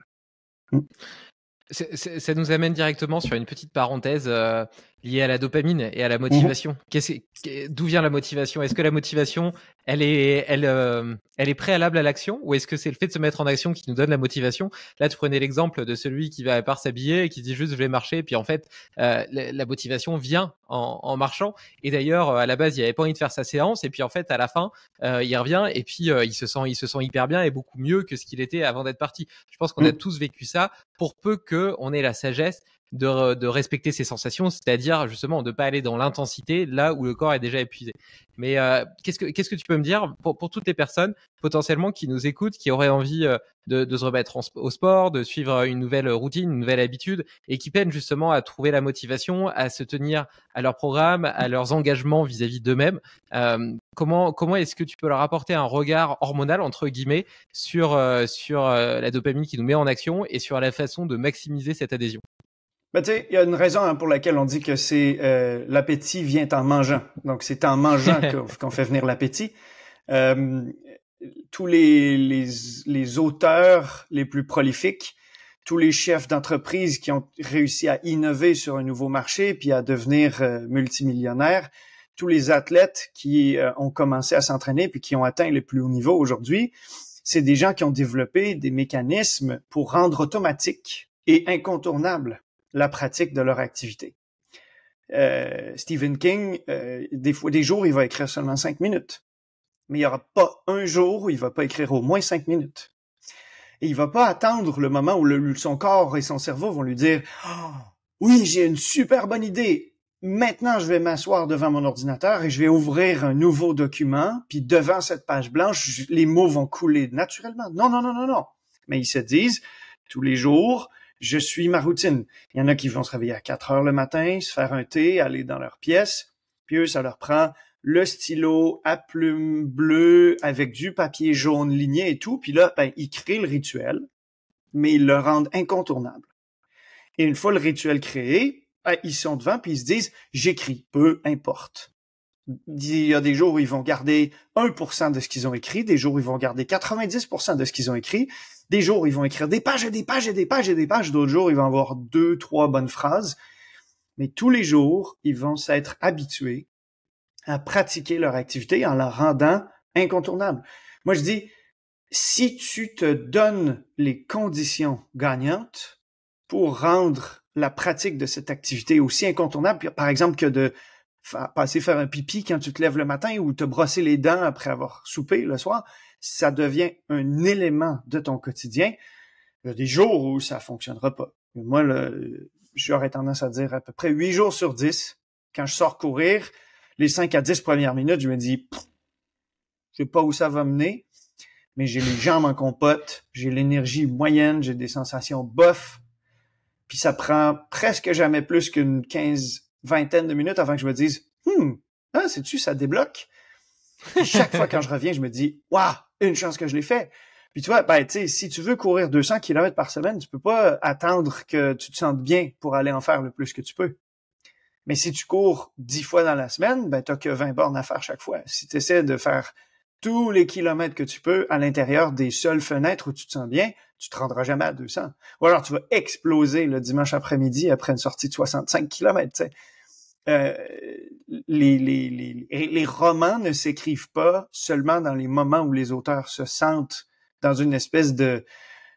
[SPEAKER 1] Ça nous amène directement sur une petite parenthèse. Euh, lié à la dopamine et à la mmh. motivation. D'où vient la motivation Est-ce que la motivation, elle est, elle, euh, elle est préalable à l'action ou est-ce que c'est le fait de se mettre en action qui nous donne la motivation Là, tu prenais l'exemple de celui qui va à part s'habiller et qui dit juste je vais marcher. Et puis en fait, euh, la, motivation vient en, en marchant. Et d'ailleurs, euh, à la base, il avait pas envie de faire sa séance. Et puis en fait, à la fin, euh, il revient et puis il se sent, il se sent hyper bien et beaucoup mieux que ce qu'il était avant d'être parti. Je pense qu'on a mmh. tous vécu ça, pour peu que ait la sagesse de, respecter ses sensations, c'est-à-dire justement de ne pas aller dans l'intensité là où le corps est déjà épuisé. Mais euh, qu'est-ce que qu'est-ce que tu peux me dire pour, toutes les personnes potentiellement qui nous écoutent, qui auraient envie euh, de, se remettre au sport, de suivre une nouvelle routine, une nouvelle habitude, et qui peinent justement à trouver la motivation, à se tenir à leur programme, à leurs engagements vis-à-vis d'eux-mêmes. Euh, comment comment est-ce que tu peux leur apporter un regard hormonal entre guillemets sur sur la dopamine qui nous met en action et sur la façon de maximiser cette adhésion
[SPEAKER 2] ben, tu il y a une raison hein, pour laquelle on dit que c'est euh, l'appétit vient en mangeant. Donc, c'est en mangeant qu'on fait venir l'appétit. Euh, tous les, les, auteurs les plus prolifiques, tous les chefs d'entreprise qui ont réussi à innover sur un nouveau marché puis à devenir euh, multimillionnaires, tous les athlètes qui euh, ont commencé à s'entraîner puis qui ont atteint les plus hauts niveaux aujourd'hui, c'est des gens qui ont développé des mécanismes pour rendre automatique et incontournable la pratique de leur activité. Euh, Stephen King, euh, des fois, des jours, il va écrire seulement cinq minutes, mais il n'y aura pas un jour où il va pas écrire au moins cinq minutes. Et il va pas attendre le moment où son corps et son cerveau vont lui dire oh, oui, j'ai une super bonne idée. Maintenant, je vais m'asseoir devant mon ordinateur et je vais ouvrir un nouveau document. Puis devant cette page blanche, les mots vont couler naturellement. Non, non, non, non, non. Mais ils se disent tous les jours, je suis ma routine. Il y en a qui vont se réveiller à 4 heures le matin, se faire un thé, aller dans leur pièce, puis eux, ça leur prend le stylo à plume bleue avec du papier jaune ligné et tout, puis là, ben, ils créent le rituel, mais ils le rendent incontournable. Et une fois le rituel créé, ben, ils sont devant, puis ils se disent, j'écris, peu importe. Il y a des jours où ils vont garder 1% de ce qu'ils ont écrit, des jours où ils vont garder 90% de ce qu'ils ont écrit, des jours, ils vont écrire des pages et des pages et des pages et des pages. D'autres jours, ils vont avoir deux, trois bonnes phrases. Mais tous les jours, ils vont s'être habitués à pratiquer leur activité en la rendant incontournable. Moi, je dis, si tu te donnes les conditions gagnantes pour rendre la pratique de cette activité aussi incontournable, par exemple que de passer faire un pipi quand tu te lèves le matin ou te brosser les dents après avoir soupé le soir, ça devient un élément de ton quotidien. Il y a des jours où ça fonctionnera pas. Moi, moi, j'aurais tendance à dire à peu près huit jours sur dix, quand je sors courir, les cinq à dix premières minutes, je me dis, je sais pas où ça va mener, mais j'ai les jambes en compote, j'ai l'énergie moyenne, j'ai des sensations bof, puis ça prend presque jamais plus qu'une quinze, vingtaine de minutes avant que je me dise, hum, hein, tu ça débloque. chaque fois quand je reviens, je me dis, waouh, une chance que je l'ai fait. Puis tu vois, ben, tu si tu veux courir 200 km par semaine, tu peux pas euh, attendre que tu te sentes bien pour aller en faire le plus que tu peux. Mais si tu cours 10 fois dans la semaine, ben, t'as que 20 bornes à faire chaque fois. Si tu essaies de faire tous les kilomètres que tu peux à l'intérieur des seules fenêtres où tu te sens bien, tu te rendras jamais à 200. Ou alors tu vas exploser le dimanche après-midi après une sortie de 65 km, sais. Euh, les, romans ne s'écrivent pas seulement dans les moments où les auteurs se sentent dans une espèce de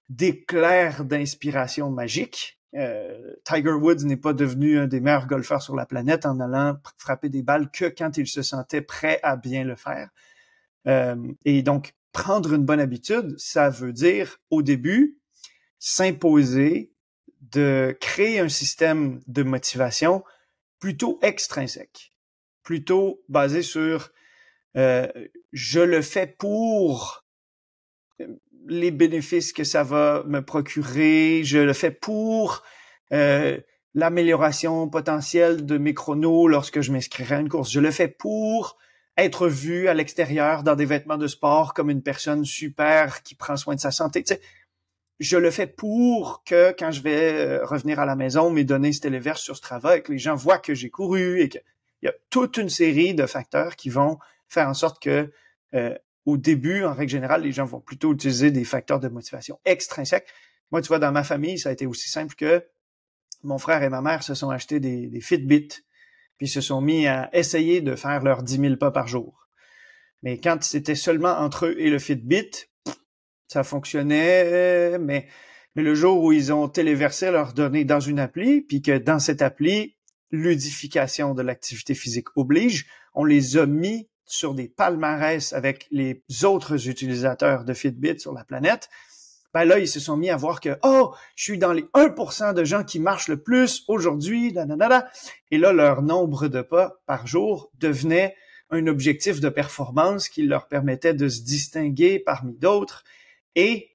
[SPEAKER 2] d'éclair d'inspiration magique. Euh, Tiger Woods n'est pas devenu un des meilleurs golfeurs sur la planète en allant frapper des balles que quand il se sentait prêt à bien le faire. Euh, et donc, prendre une bonne habitude, ça veut dire, au début, s'imposer de créer un système de motivation plutôt extrinsèque, plutôt basé sur euh, je le fais pour euh, les bénéfices que ça va me procurer, je le fais pour euh, l'amélioration potentielle de mes chronos lorsque je m'inscrirai à une course, je le fais pour être vu à l'extérieur dans des vêtements de sport comme une personne super qui prend soin de sa santé. Tu sais, je le fais pour que quand je vais euh, revenir à la maison, mes données se téléversent sur ce et que les gens voient que j'ai couru et qu'il y a toute une série de facteurs qui vont faire en sorte que euh, au début, en règle générale, les gens vont plutôt utiliser des facteurs de motivation extrinsèques. Moi, tu vois, dans ma famille, ça a été aussi simple que mon frère et ma mère se sont achetés des, des Fitbit, puis se sont mis à essayer de faire leurs 10 000 pas par jour. Mais quand c'était seulement entre eux et le Fitbit, ça fonctionnait, mais, le jour où ils ont téléversé leurs données dans une appli, puis que dans cette appli, ludification de l'activité physique oblige, on les a mis sur des palmarès avec les autres utilisateurs de Fitbit sur la planète, ben là, ils se sont mis à voir que, oh, je suis dans les 1% de gens qui marchent le plus aujourd'hui, et là, leur nombre de pas par jour devenait un objectif de performance qui leur permettait de se distinguer parmi d'autres et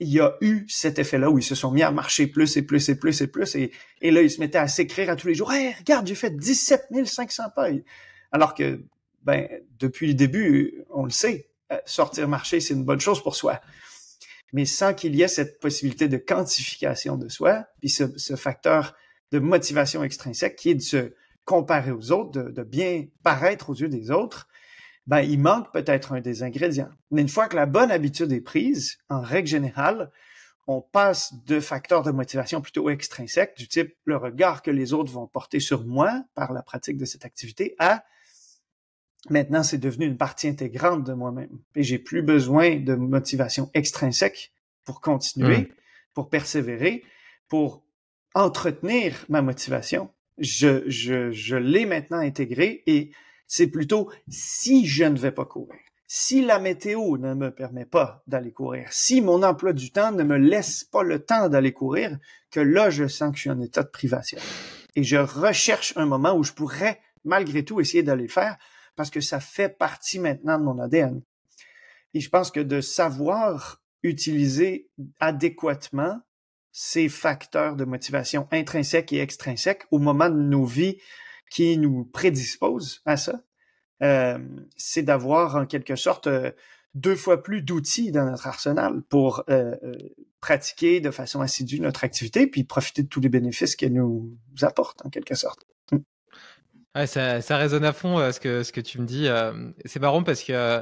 [SPEAKER 2] il y a eu cet effet-là où ils se sont mis à marcher plus et plus et plus et plus. Et, là, ils se mettaient à s'écrire à tous les jours. Hey, regarde, j'ai fait 17 500 pailles. Alors que, ben, depuis le début, on le sait, euh, sortir marcher, c'est une bonne chose pour soi. Mais sans qu'il y ait cette possibilité de quantification de soi, puis ce, facteur de motivation extrinsèque qui est de se comparer aux autres, de bien paraître aux yeux des autres, ben, il manque peut-être un des ingrédients. Mais une fois que la bonne habitude est prise, en règle générale, on passe de facteurs de motivation plutôt extrinsèques, du type le regard que les autres vont porter sur moi par la pratique de cette activité, à maintenant c'est devenu une partie intégrante de moi-même. Et j'ai plus besoin de motivation extrinsèque pour continuer, mmh. pour persévérer, pour entretenir ma motivation. Je, je, je l'ai maintenant intégrée et c'est plutôt si je ne vais pas courir, si la météo ne me permet pas d'aller courir, si mon emploi du temps ne me laisse pas le temps d'aller courir, que là, je sens que je suis état de privation. Et je recherche un moment où je pourrais, malgré tout, essayer d'aller faire parce que ça fait partie maintenant de mon ADN. Et je pense que de savoir utiliser adéquatement ces facteurs de motivation intrinsèques et extrinsèques au moment de nos vies qui nous prédispose à ça, euh, c'est d'avoir en quelque sorte euh, deux fois plus d'outils dans notre arsenal pour euh, pratiquer de façon assidue notre activité, puis profiter de tous les bénéfices qu'elle nous apporte en quelque sorte.
[SPEAKER 1] Mmh. ça, résonne à fond ce, que, ce que tu me dis. c'est marrant parce que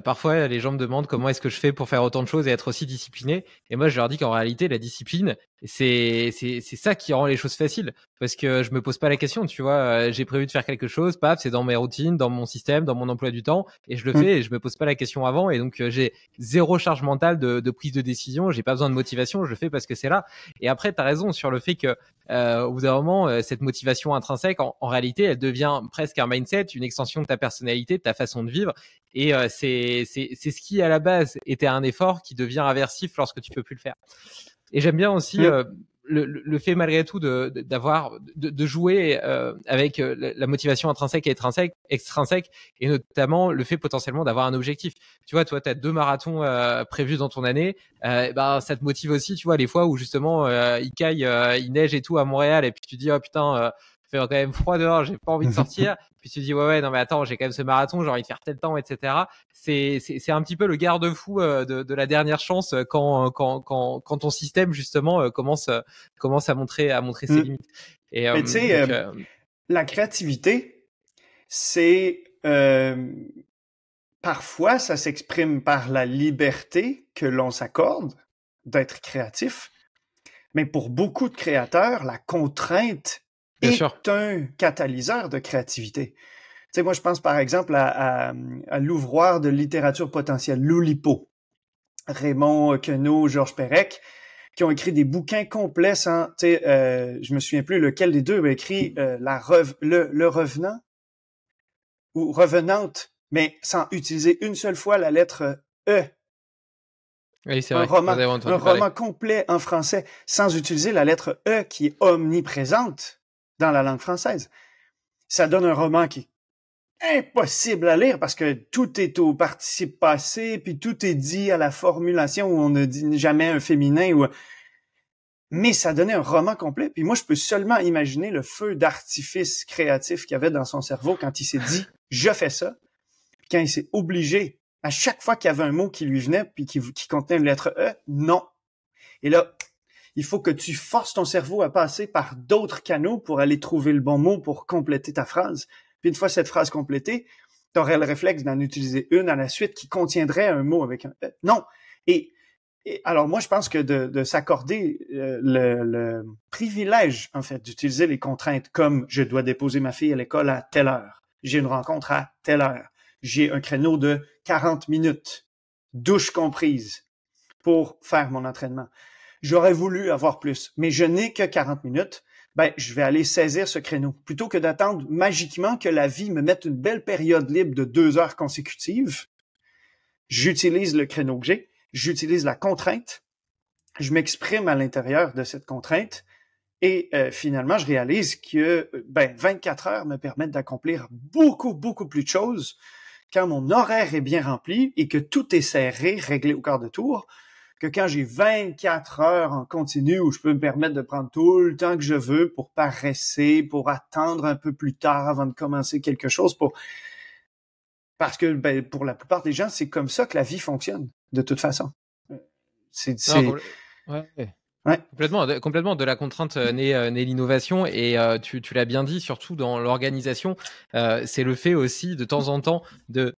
[SPEAKER 1] parfois les gens me demandent comment est-ce que je fais pour faire autant de choses et être aussi discipliné. Et moi, je leur dis qu'en réalité, la discipline, c'est c'est ça qui rend les choses faciles parce que je me pose pas la question, tu vois. Euh, j'ai prévu de faire quelque chose, paf, c'est dans mes routines, dans mon système, dans mon emploi du temps, et je le mmh. fais. Et je me pose pas la question avant, et donc euh, j'ai zéro charge mentale de, de prise de décision. J'ai pas besoin de motivation, je le fais parce que c'est là. Et après, tu as raison sur le fait que euh, au bout d'un moment, euh, cette motivation intrinsèque, en, réalité, elle devient presque un mindset, une extension de ta personnalité, de ta façon de vivre. Et euh, c'est c'est ce qui à la base était un effort qui devient aversif lorsque tu peux plus le faire. Et j'aime bien aussi euh, Le, fait malgré tout de d'avoir de, jouer euh, avec euh, la motivation intrinsèque et extrinsèque, extrinsèque et notamment le fait potentiellement d'avoir un objectif. Tu vois, toi tu as deux marathons prévus dans ton année, ben ça te motive aussi, tu vois, les fois où justement il caille, il neige et tout à Montréal et puis tu dis oh putain Oh, quand même froid dehors, j'ai pas envie de sortir. puis tu dis ouais ouais non mais attends, j'ai quand même ce marathon, j'ai envie de faire tel temps, etc. C'est c'est un petit peu le garde-fou euh, de, la dernière chance euh, quand euh, quand quand quand ton système justement commence commence à montrer à montrer ses mm. limites. Et mais tu sais,
[SPEAKER 2] la créativité, c'est parfois ça s'exprime par la liberté que l'on s'accorde d'être créatif. Mais pour beaucoup de créateurs, la contrainte Bien est un catalyseur de créativité. Tu sais, moi, je pense par exemple à, à, à l'ouvroir de littérature potentielle, l'Oulipo. Raymond Queneau, Georges Perec, qui ont écrit des bouquins complets sans, tu sais, euh, je me souviens plus lequel des deux a écrit euh, la rev le, le, revenant ou revenante, mais sans utiliser une seule fois la lettre E.
[SPEAKER 1] Oui, c'est un vrai. roman, un roman
[SPEAKER 2] complet en français sans utiliser la lettre E qui est omniprésente dans la langue française. Ça donne un roman qui est impossible à lire parce que tout est au participe passé, puis tout est dit à la formulation où on ne dit jamais un féminin. Ou... Mais ça donnait un roman complet. Puis moi, je peux seulement imaginer le feu d'artifice créatif qu'il avait dans son cerveau quand il s'est dit « je fais ça », quand il s'est obligé, à chaque fois qu'il y avait un mot qui lui venait puis qui, qui contenait une lettre « e », non. Et là, il faut que tu forces ton cerveau à passer par d'autres canaux pour aller trouver le bon mot pour compléter ta phrase. Puis une fois cette phrase complétée, tu aurais le réflexe d'en utiliser une à la suite qui contiendrait un mot avec un... Non. Et, alors moi, je pense que de, s'accorder euh, le, le, privilège, en fait, d'utiliser les contraintes comme je dois déposer ma fille à l'école à telle heure, j'ai une rencontre à telle heure, j'ai un créneau de 40 minutes, douche comprise, pour faire mon entraînement j'aurais voulu avoir plus, mais je n'ai que 40 minutes, ben, je vais aller saisir ce créneau. Plutôt que d'attendre magiquement que la vie me mette une belle période libre de deux heures consécutives, j'utilise le créneau que j'ai, j'utilise la contrainte, je m'exprime à l'intérieur de cette contrainte et euh, finalement, je réalise que ben, 24 heures me permettent d'accomplir beaucoup, beaucoup plus de choses quand mon horaire est bien rempli et que tout est serré, réglé au quart de tour, que quand j'ai 24 heures en continu où je peux me permettre de prendre tout le temps que je veux pour paresser, pour attendre un peu plus tard avant de commencer quelque chose, pour parce que ben, pour la plupart des gens, c'est comme ça que la vie fonctionne, de toute façon. C'est,
[SPEAKER 1] Ouais. Complètement, de, complètement. De la contrainte euh, naît euh, l'innovation. Et euh, tu, tu l'as bien dit, surtout dans l'organisation, c'est le fait aussi de temps en temps de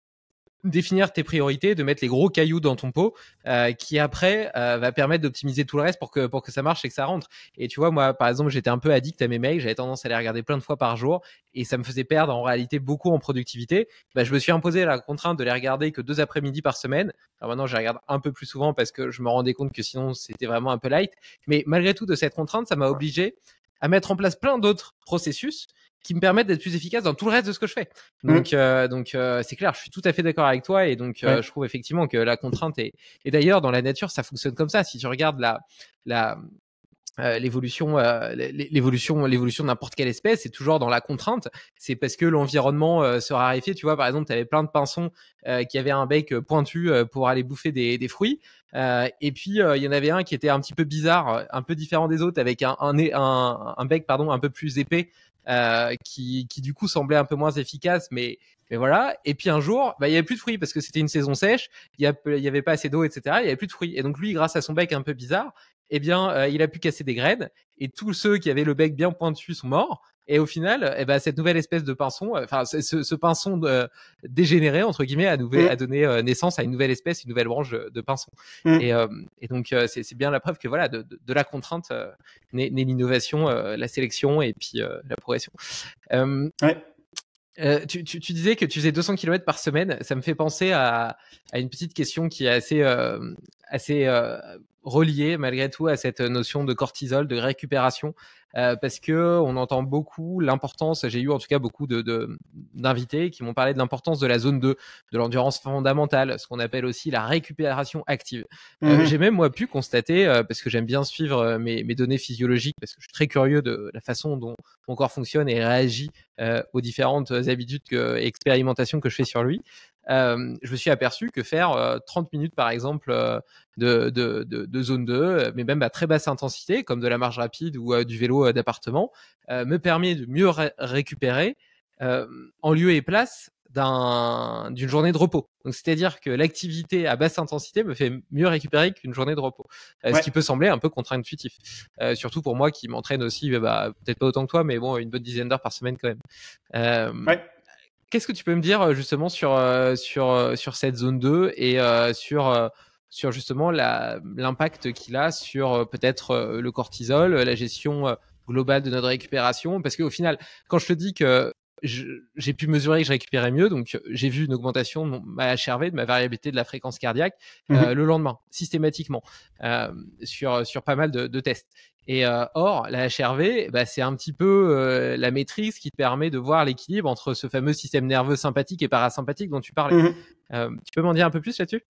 [SPEAKER 1] définir tes priorités, de mettre les gros cailloux dans ton pot, euh, qui après euh, va permettre d'optimiser tout le reste pour que pour que ça marche et que ça rentre. Et tu vois, moi, par exemple, j'étais un peu addict à mes mails, j'avais tendance à les regarder plein de fois par jour, et ça me faisait perdre en réalité beaucoup en productivité. Bah, je me suis imposé la contrainte de les regarder que deux après-midi par semaine. maintenant, je les regarde un peu plus souvent parce que je me rendais compte que sinon c'était vraiment un peu light. Mais malgré tout, de cette contrainte, ça m'a obligé à mettre en place plein d'autres processus qui me permettent d'être plus efficace dans tout le reste de ce que je fais. Mmh. Donc, euh, donc euh, c'est clair, je suis tout à fait d'accord avec toi et donc euh, je trouve effectivement que la contrainte est. Et d'ailleurs, dans la nature, ça fonctionne comme ça. Si tu regardes la, la, l'évolution l'évolution l'évolution n'importe quelle espèce c'est toujours dans la contrainte c'est parce que l'environnement se raréfie tu vois par exemple tu avais plein de pinsons qui avaient un bec pointu pour aller bouffer des, des fruits et puis il y en avait un qui était un petit peu bizarre un peu différent des autres avec un un, un bec pardon un peu plus épais euh, qui, du coup semblait un peu moins efficace, mais mais voilà. Et puis un jour, bah, il y avait plus de fruits parce que c'était une saison sèche. Il y, avait pas assez d'eau, etc. Il y avait plus de fruits. Et donc lui, grâce à son bec un peu bizarre, eh bien, euh, il a pu casser des graines. Et tous ceux qui avaient le bec bien pointu sont morts. Et au final, eh ben, cette nouvelle espèce de pinson, euh, enfin, ce, ce, pinson euh, dégénéré, entre guillemets, a, mm. donné euh, naissance à une nouvelle espèce, une nouvelle branche de, pinson. Mm. Et, et, donc, c'est bien la preuve que voilà, de, de, la contrainte euh, naît, l'innovation, la sélection et puis la progression. Ouais. Euh, tu, tu, tu, disais que tu faisais 200 km par semaine. Ça me fait penser à, à une petite question qui est assez, assez reliée malgré tout à cette notion de cortisol, de récupération. Euh, parce que on entend beaucoup l'importance. J'ai eu en tout cas beaucoup de d'invités qui m'ont parlé de l'importance de la zone 2, de l'endurance fondamentale, ce qu'on appelle aussi la récupération active. Euh, mmh j'ai même moi pu constater, euh, parce que j'aime bien suivre mes, mes, données physiologiques, parce que je suis très curieux de la façon dont mon corps fonctionne et réagit aux différentes habitudes et expérimentations que je fais sur lui. je me suis aperçu que faire 30 minutes par exemple de, de, de, de, zone 2, mais même à très basse intensité, comme de la marche rapide ou du vélo euh, d'appartement euh, me permet de mieux récupérer euh, en lieu et place d'une journée de repos. c'est-à-dire que l'activité à basse intensité me fait mieux récupérer qu'une journée de repos, ce qui peut sembler un peu contre-intuitif, surtout pour moi qui m'entraîne aussi, bah, bah, peut-être pas autant que toi, mais bon, une bonne dizaine d'heures par semaine quand même. Qu'est-ce que tu peux me dire justement sur sur sur cette zone 2 et sur sur justement l'impact qu'il a sur peut-être le cortisol, la gestion global de notre récupération. Parce qu'au final, quand je te dis que j'ai pu mesurer que je récupérais mieux, donc j'ai vu une augmentation de ma HRV, de ma variabilité de la fréquence cardiaque euh, mhm. le lendemain, systématiquement, euh, sur, sur pas mal de, tests. Et euh, or, la HRV, bah, c'est un petit peu la maîtrise qui te permet de voir l'équilibre entre ce fameux système nerveux sympathique et parasympathique dont tu parlais. Mhm. tu peux m'en dire un peu plus là-dessus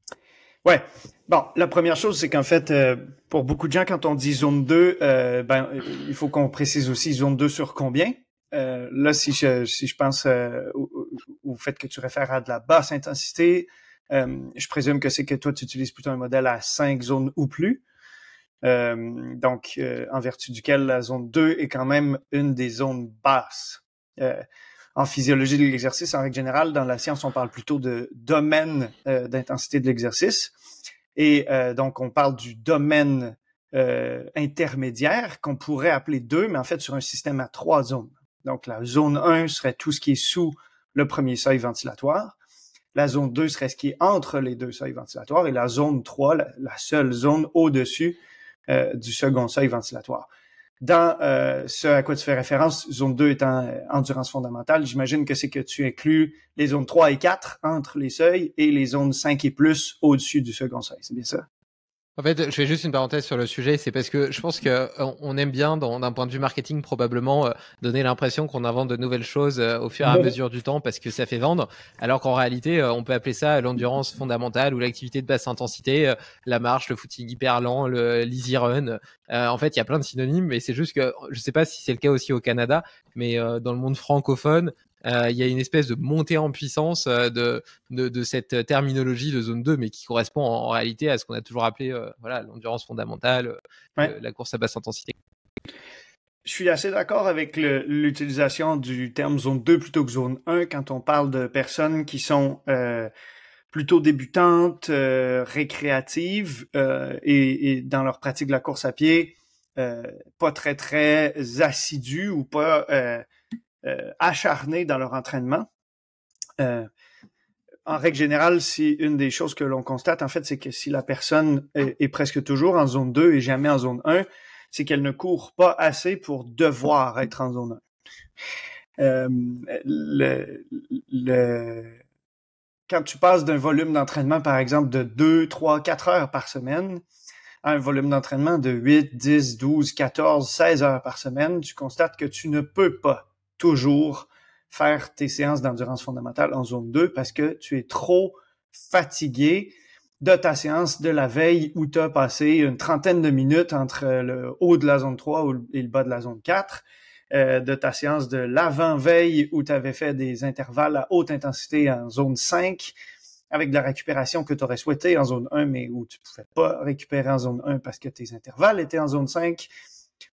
[SPEAKER 2] Ouais. Bon, la première chose, c'est qu'en fait, euh, pour beaucoup de gens, quand on dit zone 2, euh, ben, il faut qu'on précise aussi zone 2 sur combien. Euh, là, si je, si je pense au, au, fait que tu réfères à de la basse intensité, je présume que c'est que toi, tu utilises plutôt un modèle à 5 zones ou plus. donc, en vertu duquel la zone 2 est quand même une des zones basses en physiologie de l'exercice, en règle générale, dans la science, on parle plutôt de domaine euh, d'intensité de l'exercice. Et euh, donc, on parle du domaine euh, intermédiaire qu'on pourrait appeler deux, mais en fait, sur un système à trois zones. Donc, la zone 1 serait tout ce qui est sous le premier seuil ventilatoire. La zone 2 serait ce qui est entre les deux seuils ventilatoires et la zone 3, la, seule zone au-dessus du second seuil ventilatoire dans euh, ce à quoi tu fais référence, zone 2 étant euh, endurance fondamentale, j'imagine que c'est que tu inclus les zones 3 et 4 entre les seuils et les zones 5 et plus au-dessus du second seuil, c'est bien ça?
[SPEAKER 1] En fait, je fais juste une parenthèse sur le sujet, c'est parce que je pense que euh, on aime bien, d'un point de vue marketing, probablement euh, donner l'impression qu'on invente de nouvelles choses euh, au fur et à mesure du temps parce que ça fait vendre, alors qu'en réalité, on peut appeler ça l'endurance fondamentale ou l'activité de basse intensité, la marche, le footing hyper lent, l'easy run. en fait, il y a plein de synonymes, mais c'est juste que je ne sais pas si c'est le cas aussi au Canada, mais dans le monde francophone, euh, il y a une espèce de montée en puissance euh, de, de, cette terminologie de zone 2, mais qui correspond en, réalité à ce qu'on a toujours appelé euh, voilà, l'endurance fondamentale, la course à basse intensité.
[SPEAKER 2] Je suis assez d'accord avec l'utilisation du terme zone 2 plutôt que zone 1 quand on parle de personnes qui sont plutôt débutantes, récréatives et, et, dans leur pratique de la course à pied, pas très très assidues ou pas euh, acharnés dans leur entraînement. Euh, en règle générale, si une des choses que l'on constate, en fait, c'est que si la personne est, est, presque toujours en zone 2 et jamais en zone 1, c'est qu'elle ne court pas assez pour devoir être en zone 1. Euh, le, le, quand tu passes d'un volume d'entraînement, par exemple, de 2, 3, 4 heures par semaine à un volume d'entraînement de 8, 10, 12, 14, 16 heures par semaine, tu constates que tu ne peux pas toujours faire tes séances d'endurance fondamentale en zone 2 parce que tu es trop fatigué de ta séance de la veille où tu as passé une trentaine de minutes entre le haut de la zone 3 et le bas de la zone 4, euh, de ta séance de l'avant-veille où tu avais fait des intervalles à haute intensité en zone 5 avec de la récupération que tu aurais souhaité en zone 1 mais où tu pouvais pas récupérer en zone 1 parce que tes intervalles étaient en zone 5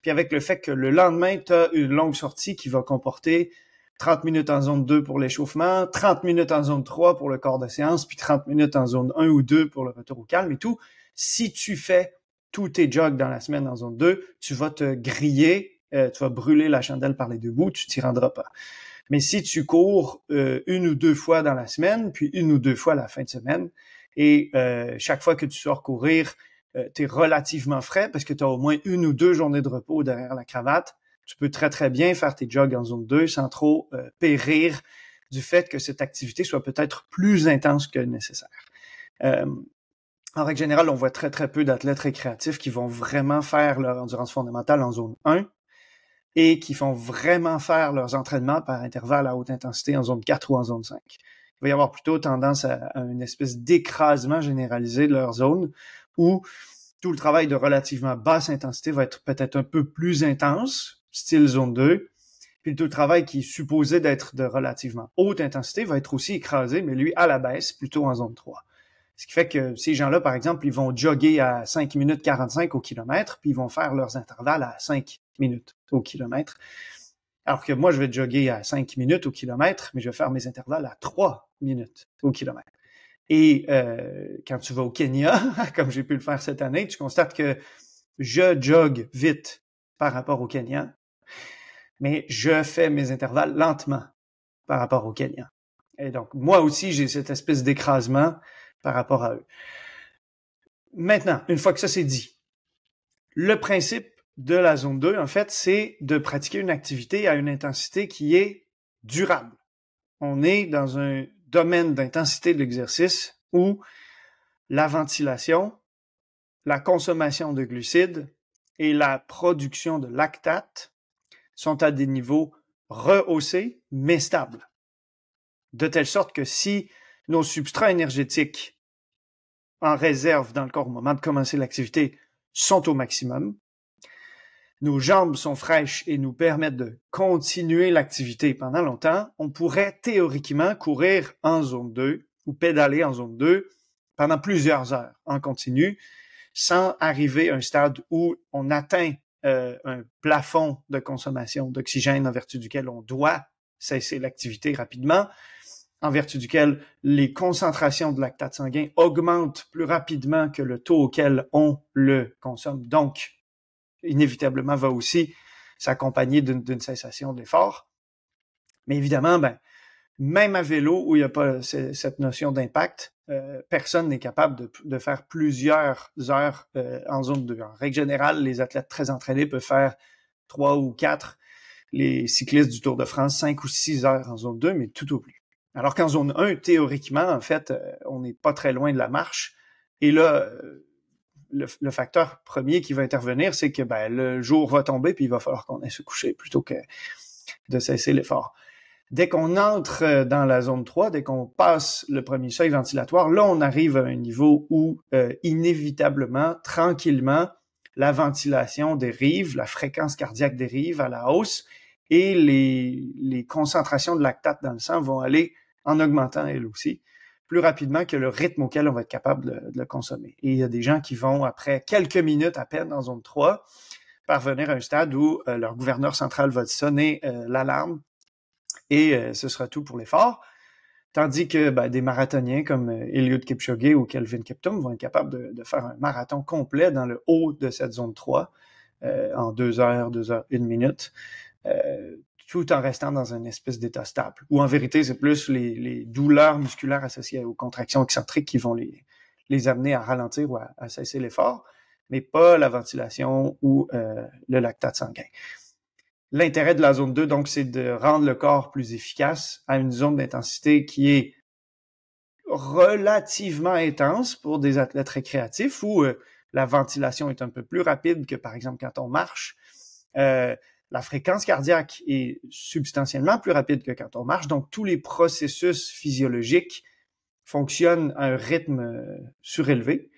[SPEAKER 2] puis avec le fait que le lendemain, tu as une longue sortie qui va comporter 30 minutes en zone 2 pour l'échauffement, 30 minutes en zone 3 pour le corps de séance, puis 30 minutes en zone 1 ou 2 pour le retour au calme et tout. Si tu fais tous tes jogs dans la semaine en zone 2, tu vas te griller, euh, tu vas brûler la chandelle par les deux bouts, tu t'y rendras pas. Mais si tu cours euh, une ou deux fois dans la semaine, puis une ou deux fois la fin de semaine, et euh, chaque fois que tu sors courir, euh, tu es relativement frais parce que tu as au moins une ou deux journées de repos derrière la cravate. Tu peux très, très bien faire tes jogs en zone 2 sans trop euh, périr du fait que cette activité soit peut-être plus intense que nécessaire. Euh, en règle générale, on voit très, très peu d'athlètes récréatifs qui vont vraiment faire leur endurance fondamentale en zone 1 et qui font vraiment faire leurs entraînements par intervalles à haute intensité en zone 4 ou en zone 5. Il va y avoir plutôt tendance à une espèce d'écrasement généralisé de leur zone où tout le travail de relativement basse intensité va être peut-être un peu plus intense, style zone 2, puis tout le travail qui est supposé d'être de relativement haute intensité va être aussi écrasé, mais lui à la baisse, plutôt en zone 3. Ce qui fait que ces gens-là, par exemple, ils vont jogger à 5 minutes 45 au kilomètre, puis ils vont faire leurs intervalles à 5 minutes au kilomètre. Alors que moi, je vais jogger à 5 minutes au kilomètre, mais je vais faire mes intervalles à 3 minutes au kilomètre. Et euh, quand tu vas au Kenya, comme j'ai pu le faire cette année, tu constates que je jogue vite par rapport au Kenya, mais je fais mes intervalles lentement par rapport au Kenya. Et donc, moi aussi, j'ai cette espèce d'écrasement par rapport à eux. Maintenant, une fois que ça c'est dit, le principe de la zone 2, en fait, c'est de pratiquer une activité à une intensité qui est durable. On est dans un domaine d'intensité de l'exercice où la ventilation, la consommation de glucides et la production de lactate sont à des niveaux rehaussés mais stables. De telle sorte que si nos substrats énergétiques en réserve dans le corps au moment de commencer l'activité sont au maximum, nos jambes sont fraîches et nous permettent de continuer l'activité pendant longtemps, on pourrait théoriquement courir en zone 2 ou pédaler en zone 2 pendant plusieurs heures en continu sans arriver à un stade où on atteint euh, un plafond de consommation d'oxygène en vertu duquel on doit cesser l'activité rapidement, en vertu duquel les concentrations de lactate sanguin augmentent plus rapidement que le taux auquel on le consomme. Donc, inévitablement va aussi s'accompagner d'une cessation d'effort. Mais évidemment, ben, même à vélo où il n'y a pas cette notion d'impact, euh, personne n'est capable de, de, faire plusieurs heures euh, en zone 2. En règle générale, les athlètes très entraînés peuvent faire trois ou quatre, les cyclistes du Tour de France, cinq ou six heures en zone 2, mais tout au plus. Alors qu'en zone 1, théoriquement, en fait, euh, on n'est pas très loin de la marche. Et là, le, facteur premier qui va intervenir, c'est que ben, le jour va tomber, puis il va falloir qu'on aille se coucher plutôt que de cesser l'effort. Dès qu'on entre euh, dans la zone 3, dès qu'on passe le premier seuil ventilatoire, là, on arrive à un niveau où, euh, inévitablement, tranquillement, la ventilation dérive, la fréquence cardiaque dérive à la hausse et les, les concentrations de lactate dans le sang vont aller en augmentant elles aussi plus rapidement que le rythme auquel on va être capable de, le consommer. Et il y a des gens qui vont, après quelques minutes à peine dans zone 3, parvenir à un stade où euh, leur gouverneur central va sonner euh, l'alarme et euh, ce sera tout pour l'effort. Tandis que ben, des marathoniens comme Eliud Kipchoge ou Kelvin Kiptum vont être capables de, de, faire un marathon complet dans le haut de cette zone 3 en deux heures, deux heures, une minute tout en restant dans un espèce d'état stable. Ou en vérité, c'est plus les, douleurs musculaires associées aux contractions excentriques qui vont les, amener à ralentir ou à, cesser l'effort, mais pas la ventilation ou euh, le lactate sanguin. L'intérêt de la zone 2, donc, c'est de rendre le corps plus efficace à une zone d'intensité qui est relativement intense pour des athlètes récréatifs où euh, la ventilation est un peu plus rapide que, par exemple, quand on marche. Euh, la fréquence cardiaque est substantiellement plus rapide que quand on marche. Donc, tous les processus physiologiques fonctionnent à un rythme euh, surélevé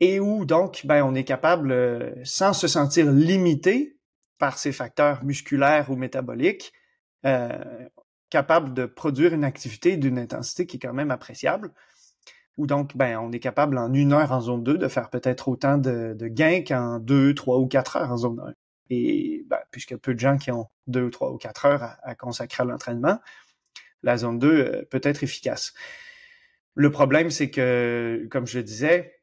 [SPEAKER 2] et où donc ben, on est capable, euh, sans se sentir limité par ces facteurs musculaires ou métaboliques, euh, capable de produire une activité d'une intensité qui est quand même appréciable. où donc, ben, on est capable en une heure en zone 2 de faire peut-être autant de, de gains qu'en deux, trois ou quatre heures en zone 1 et bah, puisqu'il y a peu de gens qui ont deux ou trois ou quatre heures à, consacrer à l'entraînement, la zone 2 euh, peut être efficace. Le problème, c'est que, comme je le disais,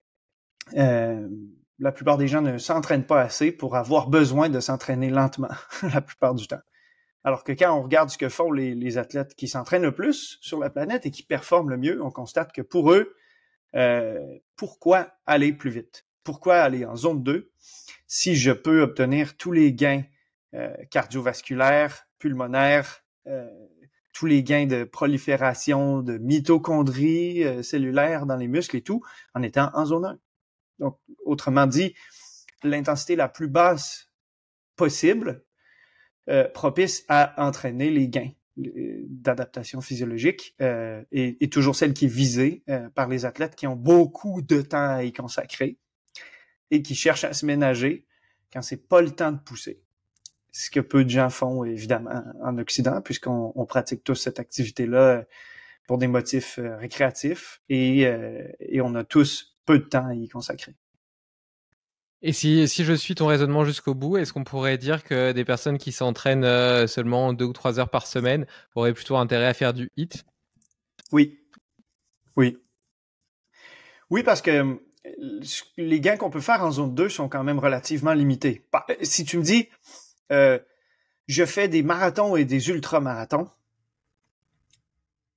[SPEAKER 2] euh, la plupart des gens ne s'entraînent pas assez pour avoir besoin de s'entraîner lentement la plupart du temps. Alors que quand on regarde ce que font les, athlètes qui s'entraînent le plus sur la planète et qui performent le mieux, on constate que pour eux, euh, pourquoi aller plus vite? Pourquoi aller en zone 2? si je peux obtenir tous les gains euh, cardiovasculaires, pulmonaires, euh, tous les gains de prolifération de mitochondries euh, cellulaires dans les muscles et tout, en étant en zone 1. Donc, autrement dit, l'intensité la plus basse possible, propice à entraîner les gains d'adaptation physiologique et, et, toujours celle qui est visée par les athlètes qui ont beaucoup de temps à y consacrer et qui cherchent à se ménager quand c'est pas le temps de pousser. Ce que peu de gens font, évidemment, en Occident, puisqu'on pratique tous cette activité-là pour des motifs euh, récréatifs euh, et, on a tous peu de temps à y consacrer.
[SPEAKER 1] Et si, si, je suis ton raisonnement jusqu'au bout, est-ce qu'on pourrait dire que des personnes qui s'entraînent euh, seulement deux ou trois heures par semaine auraient plutôt intérêt à faire du hit Oui. Oui.
[SPEAKER 2] Oui, parce que euh, les gains qu'on peut faire en zone 2 sont quand même relativement limités. Euh, si tu me dis, euh, je fais des marathons et des ultramarathons,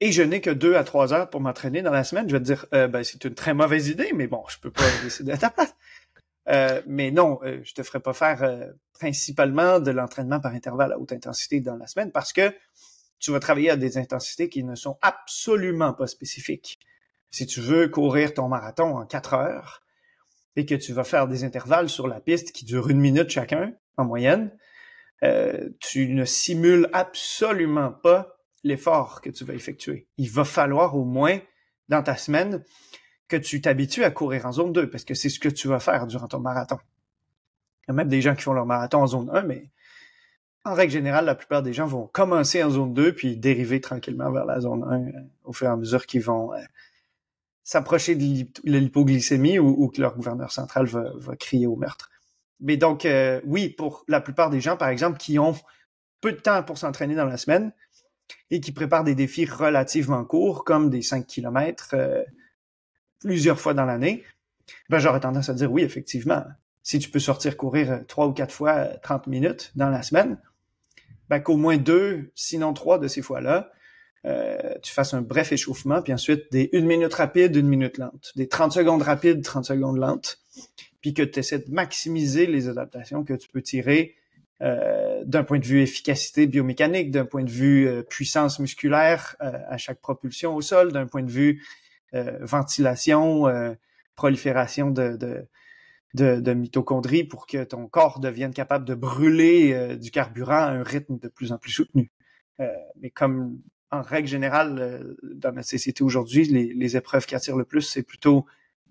[SPEAKER 2] et je n'ai que deux à trois heures pour m'entraîner dans la semaine, je vais te dire, ben, c'est une très mauvaise idée, mais bon, je peux pas décider à ta place. mais non, je te ferai pas faire principalement de l'entraînement par intervalle à haute intensité dans la semaine parce que tu vas travailler à des intensités qui ne sont absolument pas spécifiques si tu veux courir ton marathon en quatre heures et que tu vas faire des intervalles sur la piste qui durent une minute chacun en moyenne, euh, tu ne simules absolument pas l'effort que tu vas effectuer. Il va falloir au moins dans ta semaine que tu t'habitues à courir en zone 2 parce que c'est ce que tu vas faire durant ton marathon. Il y a même des gens qui font leur marathon en zone 1, mais en règle générale, la plupart des gens vont commencer en zone 2 puis dériver tranquillement vers la zone 1 euh, au fur et à mesure qu'ils vont euh, s'approcher de l'hypoglycémie ou, ou, que leur gouverneur central va, crier au meurtre. Mais donc, euh, oui, pour la plupart des gens, par exemple, qui ont peu de temps pour s'entraîner dans la semaine et qui préparent des défis relativement courts, comme des 5 km euh, plusieurs fois dans l'année, ben, j'aurais tendance à dire oui, effectivement. Si tu peux sortir courir euh, trois ou quatre fois 30 minutes dans la semaine, ben, qu'au moins deux, sinon trois de ces fois-là, euh, tu fasses un bref échauffement, puis ensuite des une minute rapide, une minute lente, des 30 secondes rapides, 30 secondes lentes, puis que tu essaies de maximiser les adaptations que tu peux tirer euh, d'un point de vue efficacité biomécanique, d'un point de vue euh, puissance musculaire à chaque propulsion au sol, d'un point de vue ventilation, prolifération de, de mitochondries pour que ton corps devienne capable de brûler du carburant à un rythme de plus en plus soutenu. mais comme en règle générale, euh, dans notre société aujourd'hui, les, épreuves qui attirent le plus, c'est plutôt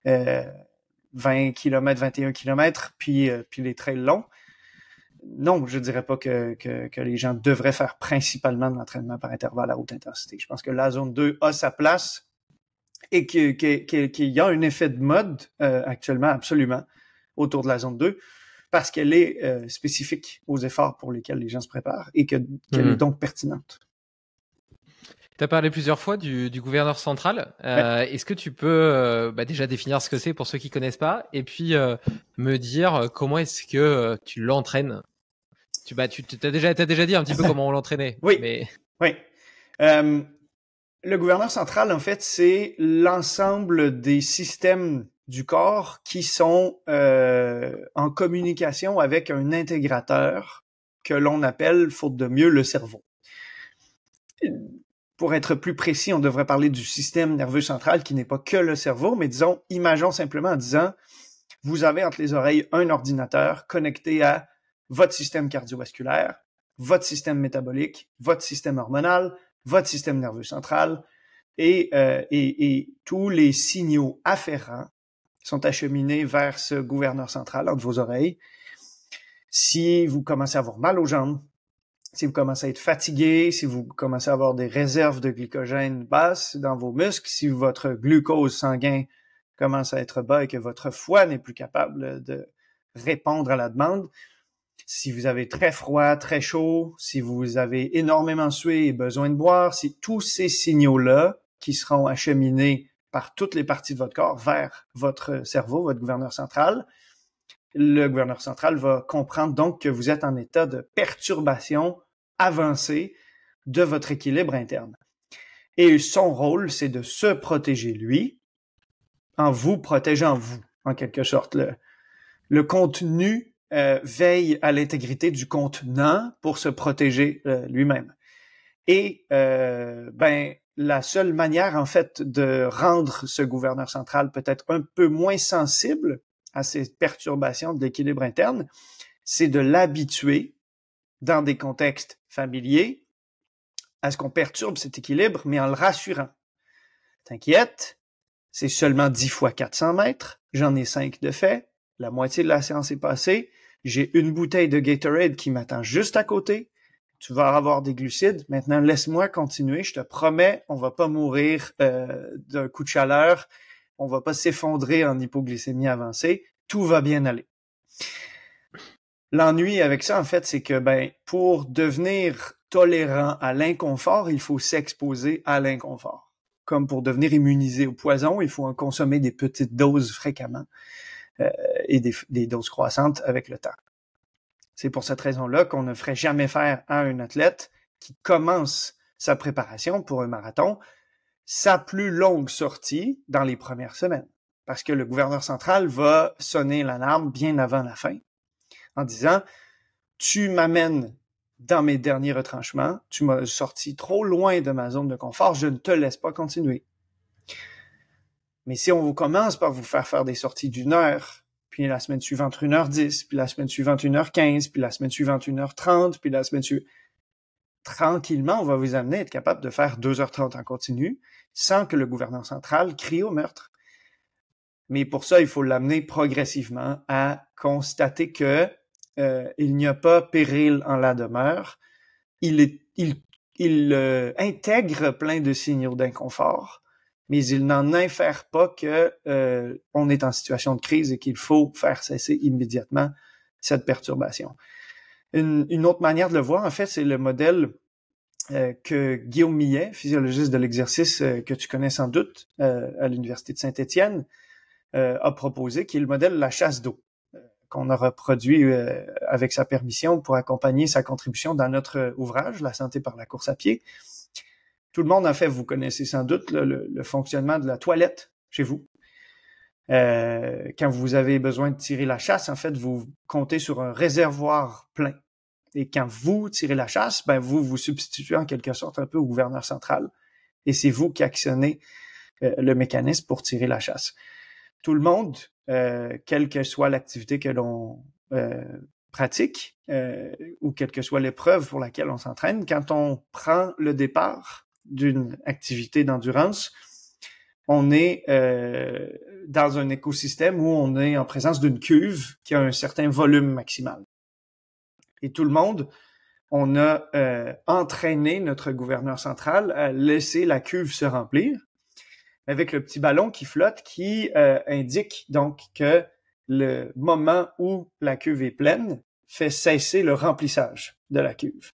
[SPEAKER 2] 20 km, 21 km, puis, euh, puis les trails longs. Non, je ne dirais pas que, les gens devraient faire principalement de l'entraînement par intervalle à haute intensité. Je pense que la zone 2 a sa place et qu'il y a un effet de mode euh, actuellement, absolument, autour de la zone 2 parce qu'elle est spécifique aux efforts pour lesquels les gens se préparent et qu'elle est mm-hmm. donc pertinente
[SPEAKER 1] parlé plusieurs fois du, gouverneur central. Euh, est-ce que tu peux euh, bah, déjà définir ce que c'est pour ceux qui connaissent pas et puis euh, me dire comment est-ce que tu l'entraînes Tu, bah, as, déjà, déjà dit un petit peu comment on l'entraînait. Oui.
[SPEAKER 2] oui. le gouverneur central, en fait, c'est l'ensemble des systèmes du corps qui sont en communication avec un intégrateur que l'on appelle, faute de mieux, le cerveau pour être plus précis, on devrait parler du système nerveux central qui n'est pas que le cerveau, mais disons, imaginons simplement en disant, vous avez entre les oreilles un ordinateur connecté à votre système cardiovasculaire, votre système métabolique, votre système hormonal, votre système nerveux central, et, euh, et, et tous les signaux afférents sont acheminés vers ce gouverneur central entre vos oreilles. Si vous commencez à avoir mal aux jambes, si vous commencez à être fatigué, si vous commencez à avoir des réserves de glycogène basses dans vos muscles, si votre glucose sanguin commence à être bas et que votre foie n'est plus capable de répondre à la demande, si vous avez très froid, très chaud, si vous avez énormément sué et besoin de boire, si tous ces signaux-là qui seront acheminés par toutes les parties de votre corps vers votre cerveau, votre gouverneur central, le gouverneur central va comprendre donc que vous êtes en état de perturbation avancé de votre équilibre interne. Et son rôle, c'est de se protéger lui en vous protégeant vous, en quelque sorte. Le, le contenu euh, veille à l'intégrité du contenant pour se protéger euh, lui-même. Et euh, ben la seule manière en fait de rendre ce gouverneur central peut-être un peu moins sensible à ces perturbations de l'équilibre interne, c'est de l'habituer dans des contextes familiers, à ce qu'on perturbe cet équilibre, mais en le rassurant. T'inquiète, c'est seulement 10 fois 400 mètres, j'en ai 5 de fait, la moitié de la séance est passée, j'ai une bouteille de Gatorade qui m'attend juste à côté, tu vas avoir des glucides, maintenant laisse-moi continuer, je te promets, on va pas mourir euh, d'un coup de chaleur, on va pas s'effondrer en hypoglycémie avancée, tout va bien aller. L'ennui avec ça, en fait, c'est que ben, pour devenir tolérant à l'inconfort, il faut s'exposer à l'inconfort. Comme pour devenir immunisé au poison, il faut en consommer des petites doses fréquemment euh, et des, des doses croissantes avec le temps. C'est pour cette raison-là qu'on ne ferait jamais faire à un athlète qui commence sa préparation pour un marathon sa plus longue sortie dans les premières semaines. Parce que le gouverneur central va sonner l'alarme bien avant la fin en disant, tu m'amènes dans mes derniers retranchements, tu m'as sorti trop loin de ma zone de confort, je ne te laisse pas continuer. Mais si on vous commence par vous faire faire des sorties d'une heure, puis la semaine suivante une heure dix, puis la semaine suivante une heure quinze, puis la semaine suivante une heure trente, puis la semaine suivante... Tranquillement, on va vous amener à être capable de faire deux heures trente en continu sans que le gouverneur central crie au meurtre. Mais pour ça, il faut l'amener progressivement à constater que euh, il n'y a pas péril en la demeure. Il, euh, intègre plein de signaux d'inconfort, mais il n'en infère pas que euh, on est en situation de crise et qu'il faut faire cesser immédiatement cette perturbation. Une, une, autre manière de le voir, en fait, c'est le modèle que Guillaume Millet, physiologiste de l'exercice que tu connais sans doute à l'université de Saint-Étienne, a proposé, qui est le modèle de la chasse d'eau qu'on a reproduit euh, avec sa permission pour accompagner sa contribution dans notre ouvrage, La santé par la course à pied. Tout le monde, en fait, vous connaissez sans doute le, fonctionnement de la toilette chez vous. Euh, quand vous avez besoin de tirer la chasse, en fait, vous comptez sur un réservoir plein. Et quand vous tirez la chasse, ben vous vous substituez en quelque sorte un peu au gouverneur central. Et c'est vous qui actionnez euh, le mécanisme pour tirer la chasse tout le monde, euh, quelle que soit l'activité que l'on euh, pratique euh, ou quelle que soit l'épreuve pour laquelle on s'entraîne, quand on prend le départ d'une activité d'endurance, on est dans un écosystème où on est en présence d'une cuve qui a un certain volume maximal. Et tout le monde, on a entraîné notre gouverneur central à laisser la cuve se remplir avec le petit ballon qui flotte qui euh, indique donc que le moment où la cuve est pleine fait cesser le remplissage de la cuve.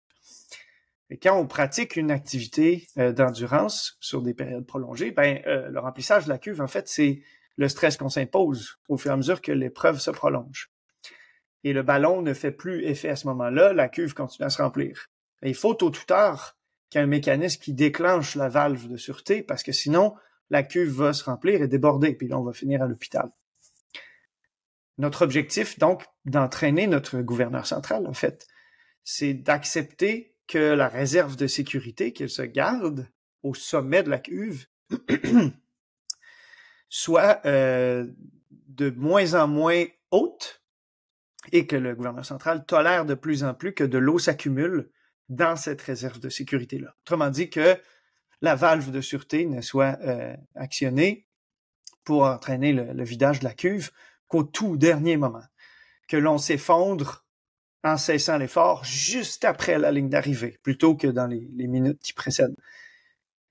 [SPEAKER 2] Et quand on pratique une activité euh, d'endurance sur des périodes prolongées, ben, euh, le remplissage de la cuve, en fait, c'est le stress qu'on s'impose au fur et à mesure que l'épreuve se prolonge. Et le ballon ne fait plus effet à ce moment-là, la cuve continue à se remplir. il faut tôt ou tard qu'il y ait un mécanisme qui déclenche la valve de sûreté, parce que sinon, la cuve va se remplir et déborder, puis là, on va finir à l'hôpital. Notre objectif, donc, d'entraîner notre gouverneur central, en fait, c'est d'accepter que la réserve de sécurité qu'il se garde au sommet de la cuve soit euh, de moins en moins haute et que le gouverneur central tolère de plus en plus que de l'eau s'accumule dans cette réserve de sécurité-là. Autrement dit que la valve de sûreté ne soit euh, actionnée pour entraîner le, vidage de la cuve qu'au tout dernier moment, que l'on s'effondre en cessant l'effort juste après la ligne d'arrivée, plutôt que dans les, minutes qui précèdent.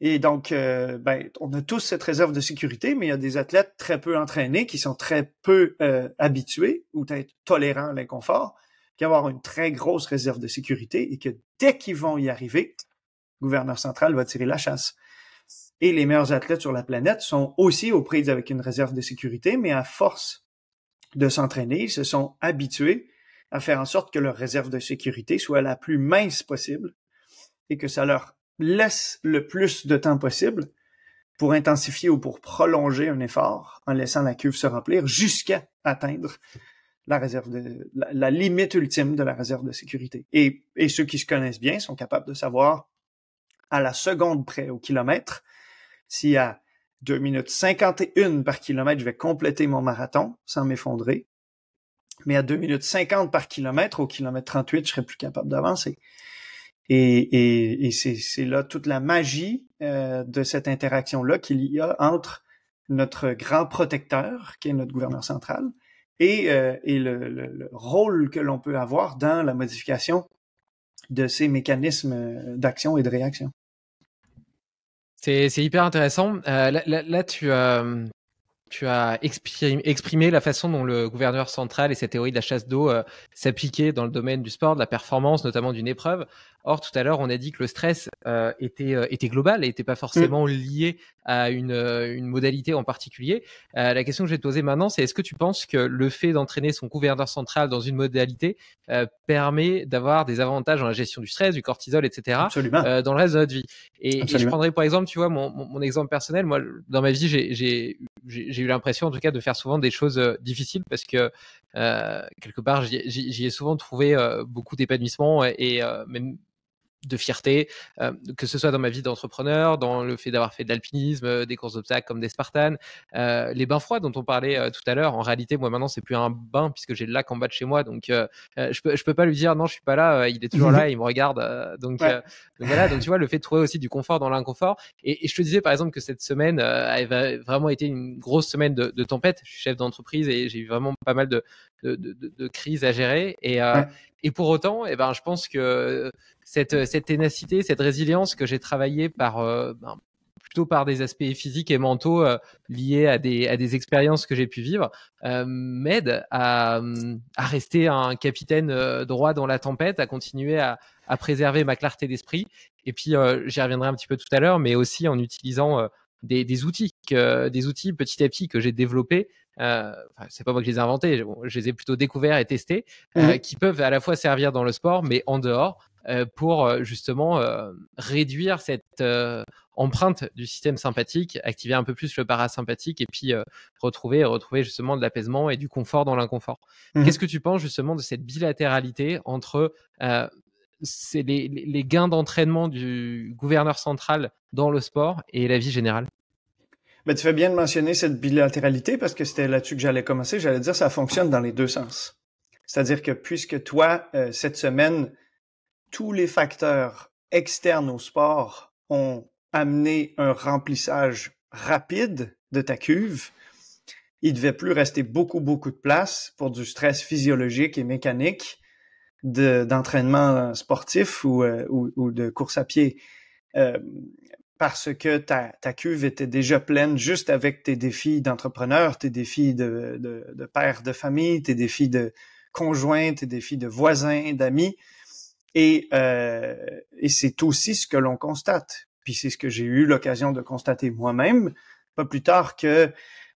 [SPEAKER 2] Et donc, euh, ben, on a tous cette réserve de sécurité, mais il y a des athlètes très peu entraînés qui sont très peu euh, habitués ou peut-être tolérants à l'inconfort, qui avoir une très grosse réserve de sécurité et que dès qu'ils vont y arriver, gouverneur central va tirer la chasse. Et les meilleurs athlètes sur la planète sont aussi aux prises avec une réserve de sécurité, mais à force de s'entraîner, ils se sont habitués à faire en sorte que leur réserve de sécurité soit la plus mince possible et que ça leur laisse le plus de temps possible pour intensifier ou pour prolonger un effort en laissant la cuve se remplir jusqu'à atteindre la réserve de la, limite ultime de la réserve de sécurité. Et, et ceux qui se connaissent bien sont capables de savoir à la seconde près au kilomètre. Si à 2 minutes 51 par kilomètre, je vais compléter mon marathon sans m'effondrer. Mais à 2 minutes 50 par kilomètre, au kilomètre 38, je serai plus capable d'avancer. Et, c'est là toute la magie euh, de cette interaction-là qu'il y a entre notre grand protecteur, qui est notre gouverneur central, et, euh, le, rôle que l'on peut avoir dans la modification de ces mécanismes euh, d'action et de réaction.
[SPEAKER 1] C'est hyper intéressant. Euh, là, tu, as, euh, tu as exprimé, la façon dont le gouverneur central et sa théorie de la chasse d'eau s'appliquaient dans le domaine du sport, de la performance, notamment d'une épreuve. Or, tout à l'heure, on a dit que le stress euh, était, euh, était, global et n'était pas forcément mm. lié à une, euh, une modalité en particulier. la question que je vais te poser maintenant, c'est est-ce que tu penses que le fait d'entraîner son gouverneur central dans une modalité permet d'avoir des avantages dans la gestion du stress, du cortisol, etc. dans le reste de notre vie et, je prendrai par exemple, tu vois, mon, mon, exemple personnel. Moi, dans ma vie, j'ai eu l'impression, en tout cas, de faire souvent des choses difficiles parce que quelque part, j'y ai souvent trouvé beaucoup d'épanouissement et, et même de fierté, euh, que ce soit dans ma vie d'entrepreneur, dans le fait d'avoir fait de l'alpinisme, euh, des courses d'obstacles comme des Spartans, euh, les bains froids dont on parlait tout à l'heure. En réalité, moi maintenant, c'est plus un bain puisque j'ai le lac en bas de chez moi, donc je peux peux pas lui dire non, je suis pas là. il est toujours là, il me regarde. donc, voilà. Donc tu vois, le fait de trouver aussi du confort dans l'inconfort. Et, je te disais par exemple que cette semaine avait vraiment été une grosse semaine de, tempête. Je suis chef d'entreprise et j'ai eu vraiment pas mal de de, crises à gérer. Et, et pour autant, eh ben je pense que euh, cette, ténacité, cette résilience que j'ai travaillée par euh, ben, plutôt par des aspects physiques et mentaux euh, liés à des, expériences que j'ai pu vivre, m'aide à, rester un capitaine droit dans la tempête, à continuer à, préserver ma clarté d'esprit. Et puis, j'y reviendrai un petit peu tout à l'heure, mais aussi en utilisant des, outils, des outils petit à petit que j'ai développés euh, c'est pas moi qui les ai inventés, je les ai plutôt découverts et testés, euh, mmh. qui peuvent à la fois servir dans le sport, mais en dehors, euh, pour justement réduire cette empreinte du système sympathique, activer un peu plus le parasympathique et puis retrouver, retrouver justement de l'apaisement et du confort dans l'inconfort. Mmh. Qu'est-ce que tu penses justement de cette bilatéralité entre les, gains d'entraînement du gouverneur central dans le sport et la vie générale
[SPEAKER 2] mais tu fais bien de mentionner cette bilatéralité parce que c'était là-dessus que j'allais commencer. J'allais dire ça fonctionne dans les deux sens. C'est-à-dire que puisque toi, euh, cette semaine, tous les facteurs externes au sport ont amené un remplissage rapide de ta cuve, il devait plus rester beaucoup, beaucoup de place pour du stress physiologique et mécanique d'entraînement sportif euh, ou, ou, de course à pied. Euh, parce que ta, ta, cuve était déjà pleine juste avec tes défis d'entrepreneur, tes défis de, de, de, père de famille, tes défis de conjoint, tes défis de voisins, d'amis. Et, euh, et c'est aussi ce que l'on constate. Puis c'est ce que j'ai eu l'occasion de constater moi-même, pas plus tard que,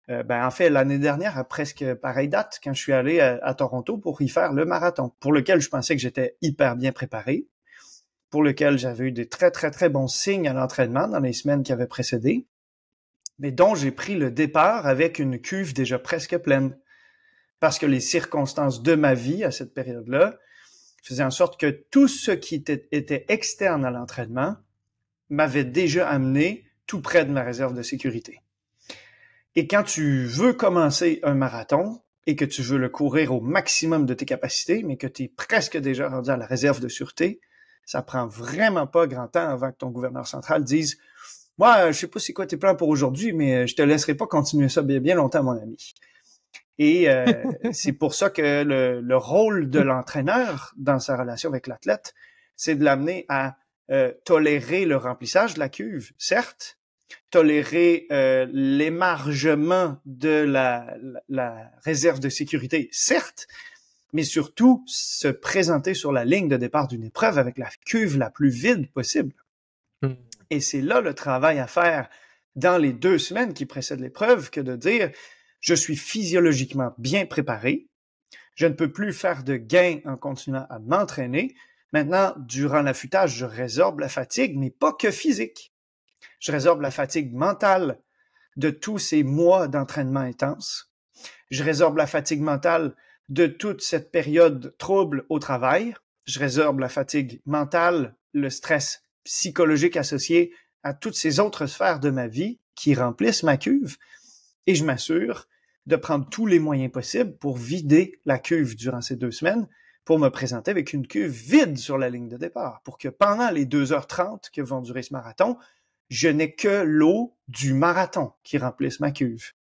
[SPEAKER 2] euh, ben, en fait, l'année dernière, à presque pareille date, quand je suis allé à Toronto pour y faire le marathon, pour lequel je pensais que j'étais hyper bien préparé pour lequel j'avais eu des très, très, très bons signes à l'entraînement dans les semaines qui avaient précédé, mais dont j'ai pris le départ avec une cuve déjà presque pleine. Parce que les circonstances de ma vie à cette période-là faisaient en sorte que tout ce qui était, externe à l'entraînement m'avait déjà amené tout près de ma réserve de sécurité. Et quand tu veux commencer un marathon et que tu veux le courir au maximum de tes capacités, mais que tu es presque déjà rendu à la réserve de sûreté, ça prend vraiment pas grand temps avant que ton gouverneur central dise moi, je sais pas c'est quoi tes plans pour aujourd'hui, mais euh, je te laisserai pas continuer ça bien, bien longtemps, mon ami. Et euh, c'est pour ça que le, rôle de l'entraîneur dans sa relation avec l'athlète, c'est de l'amener à euh, tolérer le remplissage de la cuve, certes, tolérer l'émargement de la, la, réserve de sécurité, certes, mais surtout se présenter sur la ligne de départ d'une épreuve avec la cuve la plus vide possible. Hmm. Et c'est là le travail à faire dans les deux semaines qui précèdent l'épreuve que de dire je suis physiologiquement bien préparé, je ne peux plus faire de gains en continuant à m'entraîner. Maintenant, durant l'affûtage, je résorbe la fatigue, mais pas que physique. Je résorbe la fatigue mentale de tous ces mois d'entraînement intense. Je résorbe la fatigue mentale de toute cette période trouble au travail. Je résorbe la fatigue mentale, le stress psychologique associé à toutes ces autres sphères de ma vie qui remplissent ma cuve et je m'assure de prendre tous les moyens possibles pour vider la cuve durant ces deux semaines pour me présenter avec une cuve vide sur la ligne de départ pour que pendant les 2h30 que vont durer ce marathon, je n'ai que l'eau du marathon qui remplisse ma cuve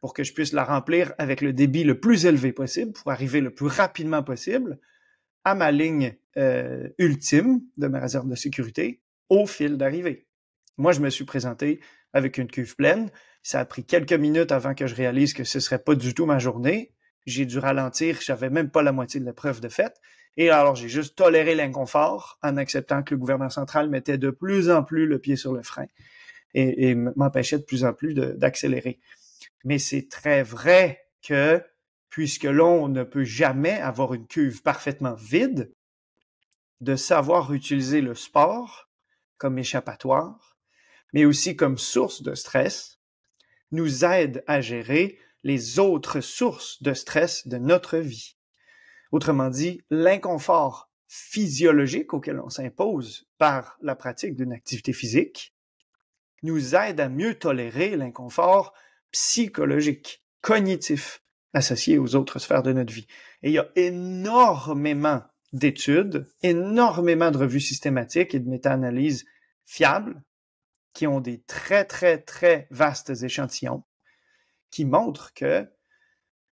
[SPEAKER 2] pour que je puisse la remplir avec le débit le plus élevé possible pour arriver le plus rapidement possible à ma ligne euh, ultime de ma réserve de sécurité au fil d'arrivée. Moi, je me suis présenté avec une cuve pleine. Ça a pris quelques minutes avant que je réalise que ce serait pas du tout ma journée. J'ai dû ralentir, j'avais même pas la moitié de l'épreuve de fait. Et alors, j'ai juste toléré l'inconfort en acceptant que le gouvernement central mettait de plus en plus le pied sur le frein et m'empêchait de plus en plus d'accélérer. Mais c'est très vrai que puisque l'on ne peut jamais avoir une cuve parfaitement vide, de savoir utiliser le sport comme échappatoire, mais aussi comme source de stress, nous aide à gérer les autres sources de stress de notre vie. Autrement dit, l'inconfort physiologique auquel on s'impose par la pratique d'une activité physique nous aide à mieux tolérer l'inconfort psychologique, cognitif, associé aux autres sphères de notre vie. Et il y a énormément d'études, énormément de revues systématiques et de méta-analyses fiables qui ont des très, très, très vastes échantillons qui montrent que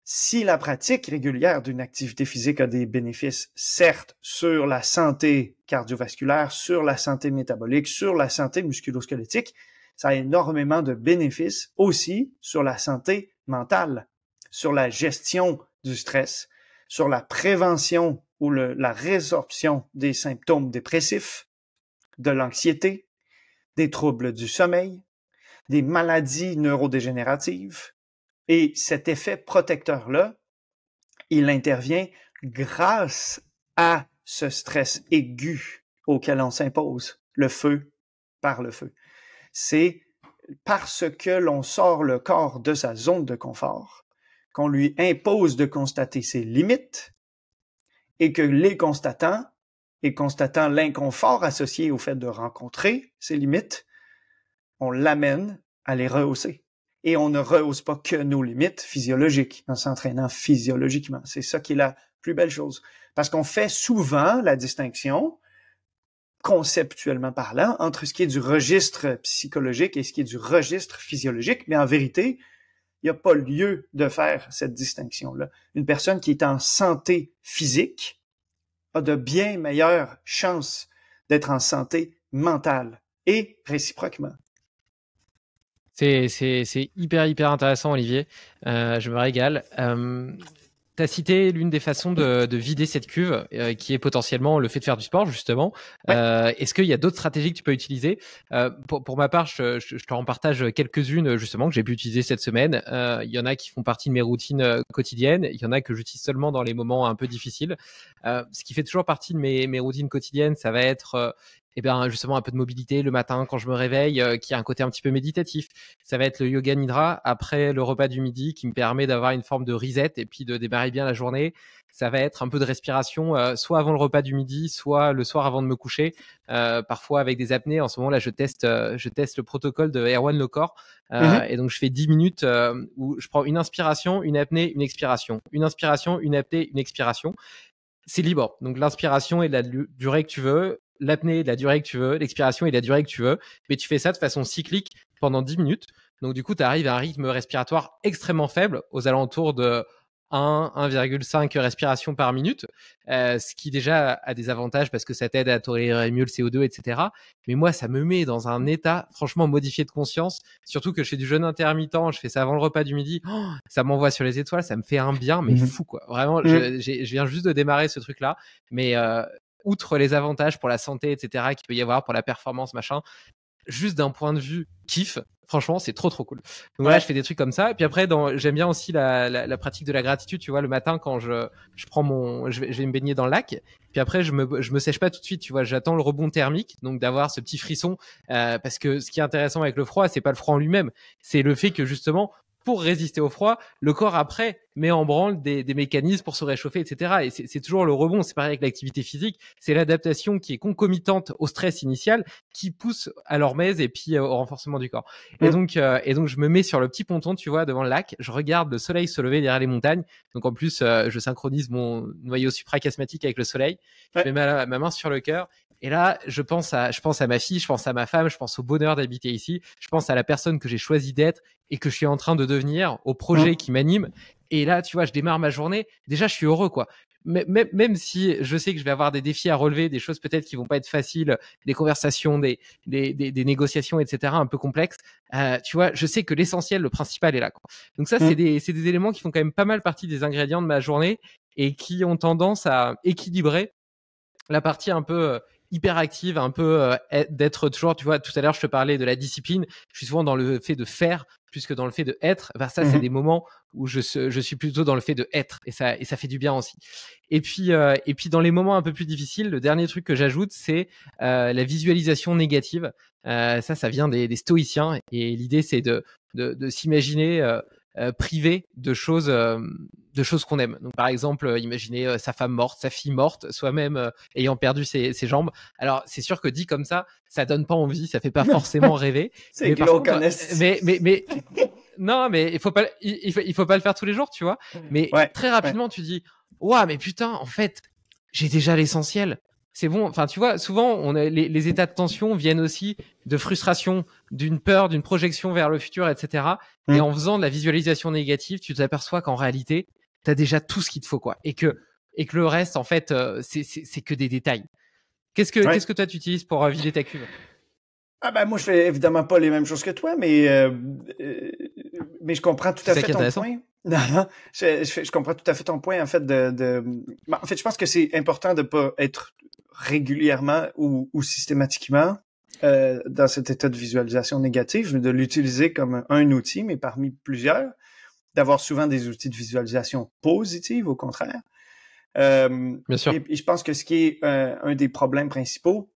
[SPEAKER 2] si la pratique régulière d'une activité physique a des bénéfices, certes, sur la santé cardiovasculaire, sur la santé métabolique, sur la santé musculosquelettique, ça a énormément de bénéfices aussi sur la santé mentale, sur la gestion du stress, sur la prévention ou la résorption des symptômes dépressifs, de l'anxiété, des troubles du sommeil, des maladies neurodégénératives. Et cet effet protecteur-là, il intervient grâce à ce stress aigu auquel on s'impose, le feu par le feu c'est parce que l'on sort le corps de sa zone de confort, qu'on lui impose de constater ses limites, et que les constatant, et constatant l'inconfort associé au fait de rencontrer ses limites, on l'amène à les rehausser. Et on ne rehausse pas que nos limites physiologiques en s'entraînant physiologiquement. C'est ça qui est la plus belle chose. Parce qu'on fait souvent la distinction conceptuellement parlant, entre ce qui est du registre psychologique et ce qui est du registre physiologique, mais en vérité, il n'y a pas lieu de faire cette distinction-là. Une personne qui est en santé physique a de bien meilleures chances d'être en santé mentale et réciproquement.
[SPEAKER 1] C'est hyper, hyper intéressant, Olivier. Euh, je me régale. Euh, tu as cité l'une des façons de, vider cette cuve, euh, qui est potentiellement le fait de faire du sport, justement. Euh, est-ce qu'il y a d'autres stratégies que tu peux utiliser euh, pour, ma part, je, te je partage quelques-unes, justement, que j'ai pu utiliser cette semaine. Il y en a qui font partie de mes routines quotidiennes. Il y en a que j'utilise seulement dans les moments un peu difficiles. ce qui fait toujours partie de mes, mes routines quotidiennes, ça va être eh ben justement un peu de mobilité le matin quand je me réveille, euh, qui a un côté un petit peu méditatif. Ça va être le yoga nidra après le repas du midi, qui me permet d'avoir une forme de reset et puis de démarrer bien la journée. Ça va être un peu de respiration, euh, soit avant le repas du midi, soit le soir avant de me coucher. Euh, parfois avec des apnées. En ce moment là, je teste, je teste le protocole de Erwan Lecor. le mhm. Et donc je fais 10 minutes où je prends une inspiration, une apnée, une expiration, une inspiration, une apnée, une expiration c'est libre. Donc l'inspiration est la durée que tu veux l'apnée de la durée que tu veux, l'expiration et la durée que tu veux, mais tu fais ça de façon cyclique pendant 10 minutes. Donc du coup, tu arrives à un rythme respiratoire extrêmement faible, aux alentours de 1, 1,5 respirations par minute, euh, ce qui déjà a des avantages parce que ça t'aide à tolérer mieux le CO2, etc. Mais moi, ça me met dans un état franchement modifié de conscience, surtout que je fais du jeûne intermittent, je fais ça avant le repas du midi, oh, ça m'envoie sur les étoiles, ça me fait un bien, mais mmh fou quoi. Vraiment, mmh. je, viens juste de démarrer ce truc-là, mais euh, outre les avantages pour la santé, etc., qu'il peut y avoir pour la performance, machin, juste d'un point de vue kiff, franchement, c'est trop trop cool. Donc voilà, je fais des trucs comme ça. Et puis après, dans, j'aime bien aussi la, pratique de la gratitude. Tu vois, le matin, quand je, je prends mon, je vais, me baigner dans le lac. Puis après, je me, je me sèche pas tout de suite. Tu vois, j'attends le rebond thermique, donc d'avoir ce petit frisson. Euh, parce que ce qui est intéressant avec le froid, c'est pas le froid en lui-même, c'est le fait que justement, pour résister au froid, le corps après met en branle des, mécanismes pour se réchauffer, etc. Et c'est toujours le rebond, c'est pareil avec l'activité physique, c'est l'adaptation qui est concomitante au stress initial qui pousse à l'hormèse et puis euh, au renforcement du corps. Et mm. donc, euh, et donc je me mets sur le petit ponton, tu vois, devant le lac, je regarde le soleil se lever derrière les montagnes. Donc en plus, euh, je synchronise mon noyau supracasmatique avec le soleil. Je mets ma main sur le cœur et là, je pense à, je pense à ma fille, je pense à ma femme, je pense au bonheur d'habiter ici, je pense à la personne que j'ai choisi d'être et que je suis en train de devenir, au projet qui m'anime. Et là, tu vois, je démarre ma journée. Déjà, je suis heureux, quoi. Même, même si je sais que je vais avoir des défis à relever, des choses peut-être qui vont pas être faciles, des conversations, des, des, des, négociations, etc., un peu complexes, euh, tu vois, je sais que l'essentiel, le principal est là. Quoi. Donc ça, c'est mm. des, des éléments qui font quand même pas mal partie des ingrédients de ma journée et qui ont tendance à équilibrer la partie un peu euh, hyperactive un peu euh, d'être toujours, tu vois, tout à l'heure je te parlais de la discipline, je suis souvent dans le fait de faire plus que dans le fait de être. vers ça, c'est mhm. des moments où je, suis plutôt dans le fait de être et ça, et ça fait du bien aussi. Et puis, euh, et puis dans les moments un peu plus difficiles, le dernier truc que j'ajoute, c'est euh, la visualisation négative. ça, ça vient des, stoïciens et l'idée, c'est de, de s'imaginer euh, privé de choses, euh, de choses qu'on aime. Donc, par exemple, euh, imaginez sa femme morte, sa fille morte, soi-même ayant perdu ses, jambes. Alors, c'est sûr que dit comme ça, ça donne pas envie, ça fait pas forcément rêver. c'est mais, contre, mais, mais, non, mais il faut pas, il, faut, pas le faire tous les jours, tu vois. Mais très rapidement, tu dis, waouh, mais putain, en fait, j'ai déjà l'essentiel c'est bon. Enfin, tu vois, souvent, on a les, états de tension viennent aussi de frustration, d'une peur, d'une projection vers le futur, etc. Et mmh. en faisant de la visualisation négative, tu t'aperçois qu'en réalité, tu as déjà tout ce qu'il te faut, quoi. Et que, et que le reste, en fait, euh, c'est que des détails. Qu'est-ce que, qu'est-ce que toi, tu utilises pour euh, vider ta cuve
[SPEAKER 2] ah ben moi je fais évidemment pas les mêmes choses que toi, mais euh, mais je comprends tout à fait ton point. Non, non, je, je, comprends tout à fait ton point en fait de, de... Bah, en fait je pense que c'est important de pas être régulièrement ou, ou systématiquement euh, dans cet état de visualisation négative, de l'utiliser comme un outil, mais parmi plusieurs, d'avoir souvent des outils de visualisation positive, au contraire. Euh, Bien sûr. Et, je pense que ce qui est euh, un des problèmes principaux,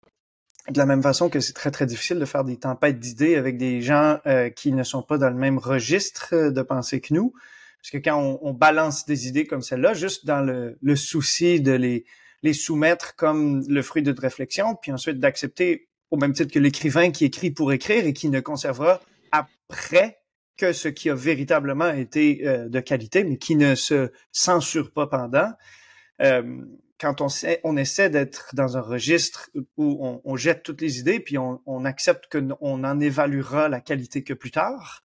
[SPEAKER 2] de la même façon que c'est très très difficile de faire des tempêtes d'idées avec des gens euh, qui ne sont pas dans le même registre de pensée que nous, parce que quand on, balance des idées comme celle-là, juste dans le, souci de les les soumettre comme le fruit de réflexion, puis ensuite d'accepter au même titre que l'écrivain qui écrit pour écrire et qui ne conservera après que ce qui a véritablement été euh, de qualité, mais qui ne se censure pas pendant. Euh, quand on, on essaie d'être dans un registre où on, jette toutes les idées, puis on, on accepte qu'on en évaluera la qualité que plus tard,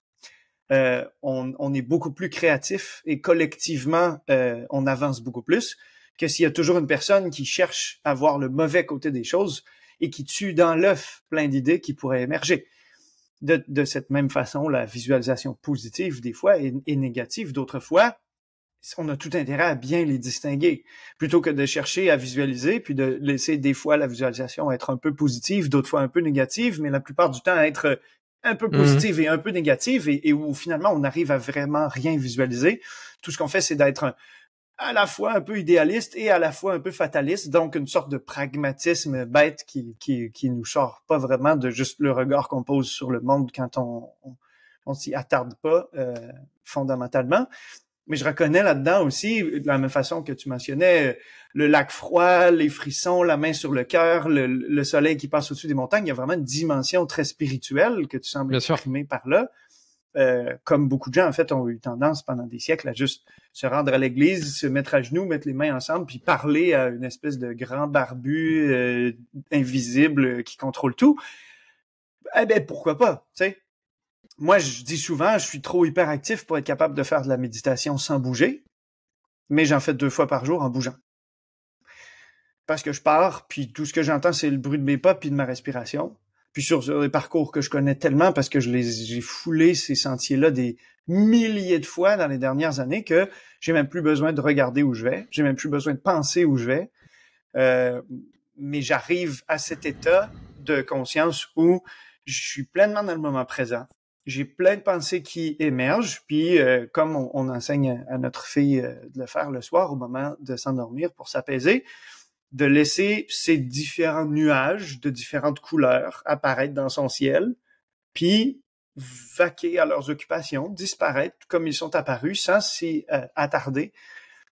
[SPEAKER 2] euh, on, on, est beaucoup plus créatif et collectivement, on avance beaucoup plus que s'il y a toujours une personne qui cherche à voir le mauvais côté des choses et qui tue dans l'œuf plein d'idées qui pourraient émerger. De, cette même façon, la visualisation positive des fois et, négative d'autres fois, on a tout intérêt à bien les distinguer, plutôt que de chercher à visualiser, puis de laisser des fois la visualisation être un peu positive, d'autres fois un peu négative, mais la plupart du temps être un peu mhm. positive et un peu négative, et, où finalement on arrive à vraiment rien visualiser. Tout ce qu'on fait, c'est d'être un, à la fois un peu idéaliste et à la fois un peu fataliste, donc une sorte de pragmatisme bête qui, qui, qui nous sort pas vraiment de juste le regard qu'on pose sur le monde quand on, on, s'y attarde pas euh, fondamentalement. Mais je reconnais là-dedans aussi, de la même façon que tu mentionnais, le lac froid, les frissons, la main sur le cœur, le, soleil qui passe au-dessus des montagnes, il y a vraiment une dimension très spirituelle que tu sembles exprimer par là. Euh, comme beaucoup de gens, en fait, ont eu tendance pendant des siècles à juste se rendre à l'église, se mettre à genoux, mettre les mains ensemble, puis parler à une espèce de grand barbu euh, invisible euh, qui contrôle tout. Eh ben pourquoi pas, tu sais. Moi, je dis souvent, je suis trop hyperactif pour être capable de faire de la méditation sans bouger, mais j'en fais deux fois par jour en bougeant parce que je pars, puis tout ce que j'entends, c'est le bruit de mes pas, puis de ma respiration puis sur, les parcours que je connais tellement parce que je les j'ai foulé ces sentiers-là des milliers de fois dans les dernières années que j'ai même plus besoin de regarder où je vais, j'ai même plus besoin de penser où je vais. Euh, mais j'arrive à cet état de conscience où je suis pleinement dans le moment présent. J'ai plein de pensées qui émergent, puis euh, comme on, enseigne à notre fille euh, de le faire le soir au moment de s'endormir pour s'apaiser, de laisser ces différents nuages de différentes couleurs apparaître dans son ciel, puis vaquer à leurs occupations, disparaître comme ils sont apparus sans s'y euh, attarder,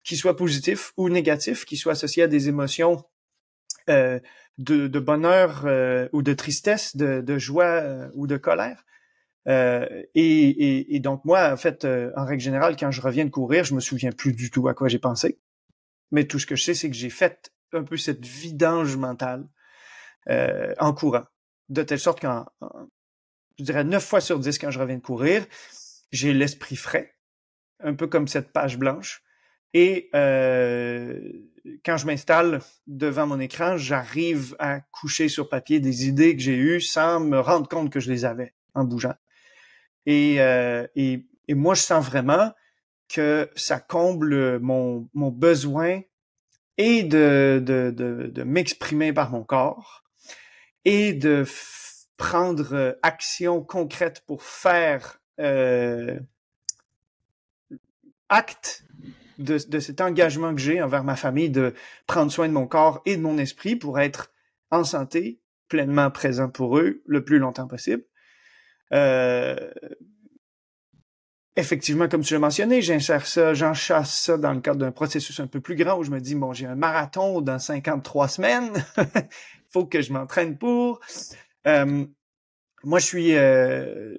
[SPEAKER 2] qu'ils soient positifs ou négatifs, qu'ils soient associés à des émotions euh, de, bonheur euh, ou de tristesse, de, joie ou de colère. et, donc moi, en fait, en règle générale, quand je reviens de courir, je me souviens plus du tout à quoi j'ai pensé. Mais tout ce que je sais, c'est que j'ai fait un peu cette vidange mentale euh, en courant. De telle sorte qu'en, je dirais, neuf fois sur dix quand je reviens de courir, j'ai l'esprit frais, un peu comme cette page blanche. Et euh, quand je m'installe devant mon écran, j'arrive à coucher sur papier des idées que j'ai eues sans me rendre compte que je les avais en bougeant. Et, euh, et, moi, je sens vraiment que ça comble mon besoin et de, de, de, de m'exprimer par mon corps et de prendre euh, action concrète pour faire euh, acte de, cet engagement que j'ai envers ma famille de prendre soin de mon corps et de mon esprit pour être en santé, pleinement présent pour eux le plus longtemps possible. Euh, effectivement, comme tu l'as mentionné, j'insère ça, j'enchasse ça dans le cadre d'un processus un peu plus grand où je me dis, bon, j'ai un marathon dans 53 semaines, faut que je m'entraîne pour. Euh, moi, je suis, euh,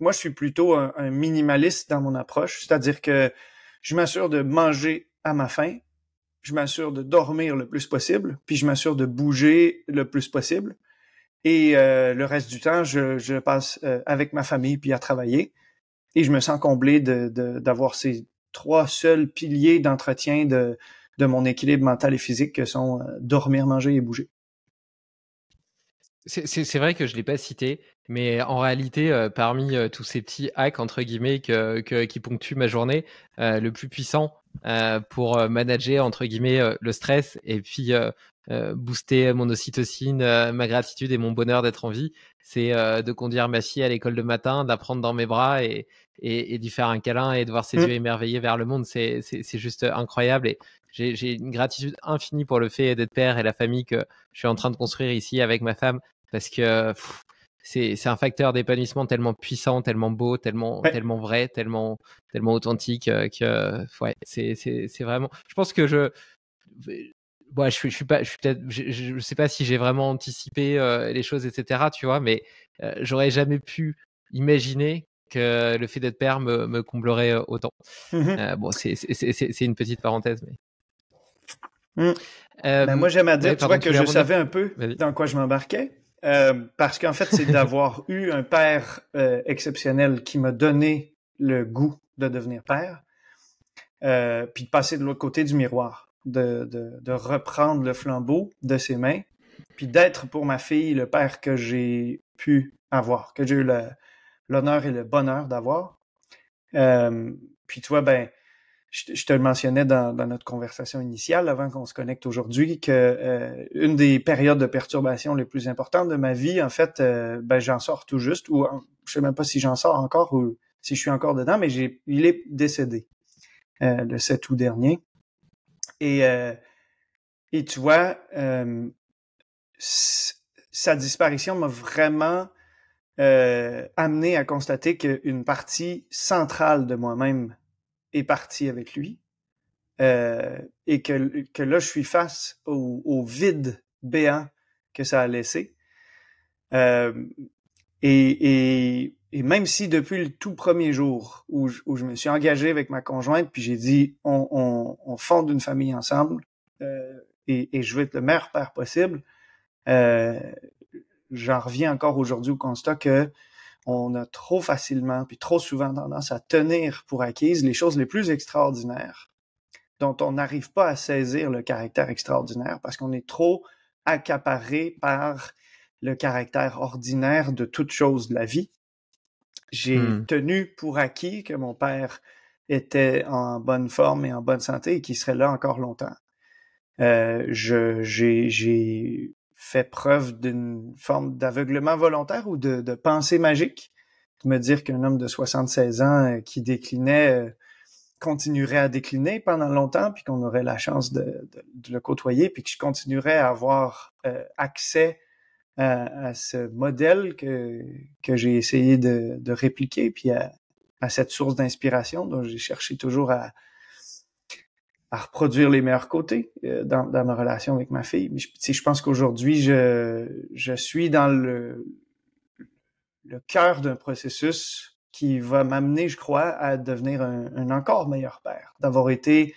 [SPEAKER 2] moi, je suis plutôt un, minimaliste dans mon approche, c'est-à-dire que je m'assure de manger à ma faim, je m'assure de dormir le plus possible, puis je m'assure de bouger le plus possible. Et euh, le reste du temps, je passe avec ma famille puis à travailler. Et je me sens comblé d'avoir de, d'avoir ces trois seuls piliers d'entretien de, de mon équilibre mental et physique que sont euh, dormir, manger et bouger.
[SPEAKER 1] C'est vrai que je ne l'ai pas cité, mais en réalité, euh, parmi euh, tous ces petits hacks, entre guillemets, que, que, qui ponctuent ma journée, le plus puissant pour manager, entre guillemets, le stress et puis booster mon ocytocine, ma gratitude et mon bonheur d'être en vie, c'est de conduire ma fille à l'école de matin, d'apprendre dans mes bras et, et, d'y faire un câlin et de voir ses mmh. yeux émerveillés vers le monde. C'est juste incroyable. Et j'ai une gratitude infinie pour le fait d'être père et la famille que je suis en train de construire ici avec ma femme parce que c'est un facteur d'épanouissement tellement puissant, tellement beau, tellement, tellement vrai, tellement, tellement authentique que ouais, c'est vraiment. Je pense que je je, ne je sais pas si j'ai vraiment anticipé euh, les choses, etc. Tu vois, mais euh, j'aurais jamais pu imaginer que le fait d'être père me, comblerait euh, autant. Mmh bon, c'est une petite parenthèse, mais. Mmh. Ben, moi, j'aime à dire, tu vois, que je savais
[SPEAKER 2] un peu dans quoi je m'embarquais. parce qu'en fait, c'est d'avoir eu un père exceptionnel qui m'a donné le goût de devenir père, puis de passer de l'autre côté du miroir de, de, reprendre le flambeau de ses mains, puis d'être pour ma fille le père que j'ai pu avoir, que j'ai eu l'honneur et le bonheur d'avoir. Euh, puis toi, ben, je, te le mentionnais dans, notre conversation initiale avant qu'on se connecte aujourd'hui que euh, une des périodes de perturbation les plus importantes de ma vie, en fait, euh, ben, j'en sors tout juste, ou je sais même pas si j'en sors encore ou si je suis encore dedans, mais j'ai, il est décédé le 7 août dernier. Et, euh, et tu vois, sa disparition m'a vraiment amené à constater qu'une partie centrale de moi-même est partie avec lui. et que, que, là, je suis face au, au vide béant que ça a laissé. et, et, et même si depuis le tout premier jour où je, où me suis engagé avec ma conjointe, puis j'ai dit on, on, on, fonde une famille ensemble euh, et, je veux être le meilleur père possible, euh, j'en reviens encore aujourd'hui au constat que on a trop facilement, puis trop souvent tendance à tenir pour acquise les choses les plus extraordinaires, dont on n'arrive pas à saisir le caractère extraordinaire parce qu'on est trop accaparé par le caractère ordinaire de toute chose de la vie j'ai hmm. tenu pour acquis que mon père était en bonne forme et en bonne santé et qu'il serait là encore longtemps. Euh, J'ai fait preuve d'une forme d'aveuglement volontaire ou de, pensée magique, de me dire qu'un homme de 76 ans euh, qui déclinait euh, continuerait à décliner pendant longtemps, puis qu'on aurait la chance de, le côtoyer, puis que je continuerais à avoir euh, accès à, ce modèle que, que j'ai essayé de, de, répliquer, puis à, cette source d'inspiration dont j'ai cherché toujours à, à reproduire les meilleurs côtés euh, dans, dans, ma relation avec ma fille. Mais je, pense qu'aujourd'hui, je, je suis dans le, le cœur d'un processus qui va m'amener, je crois, à devenir un encore meilleur père, d'avoir été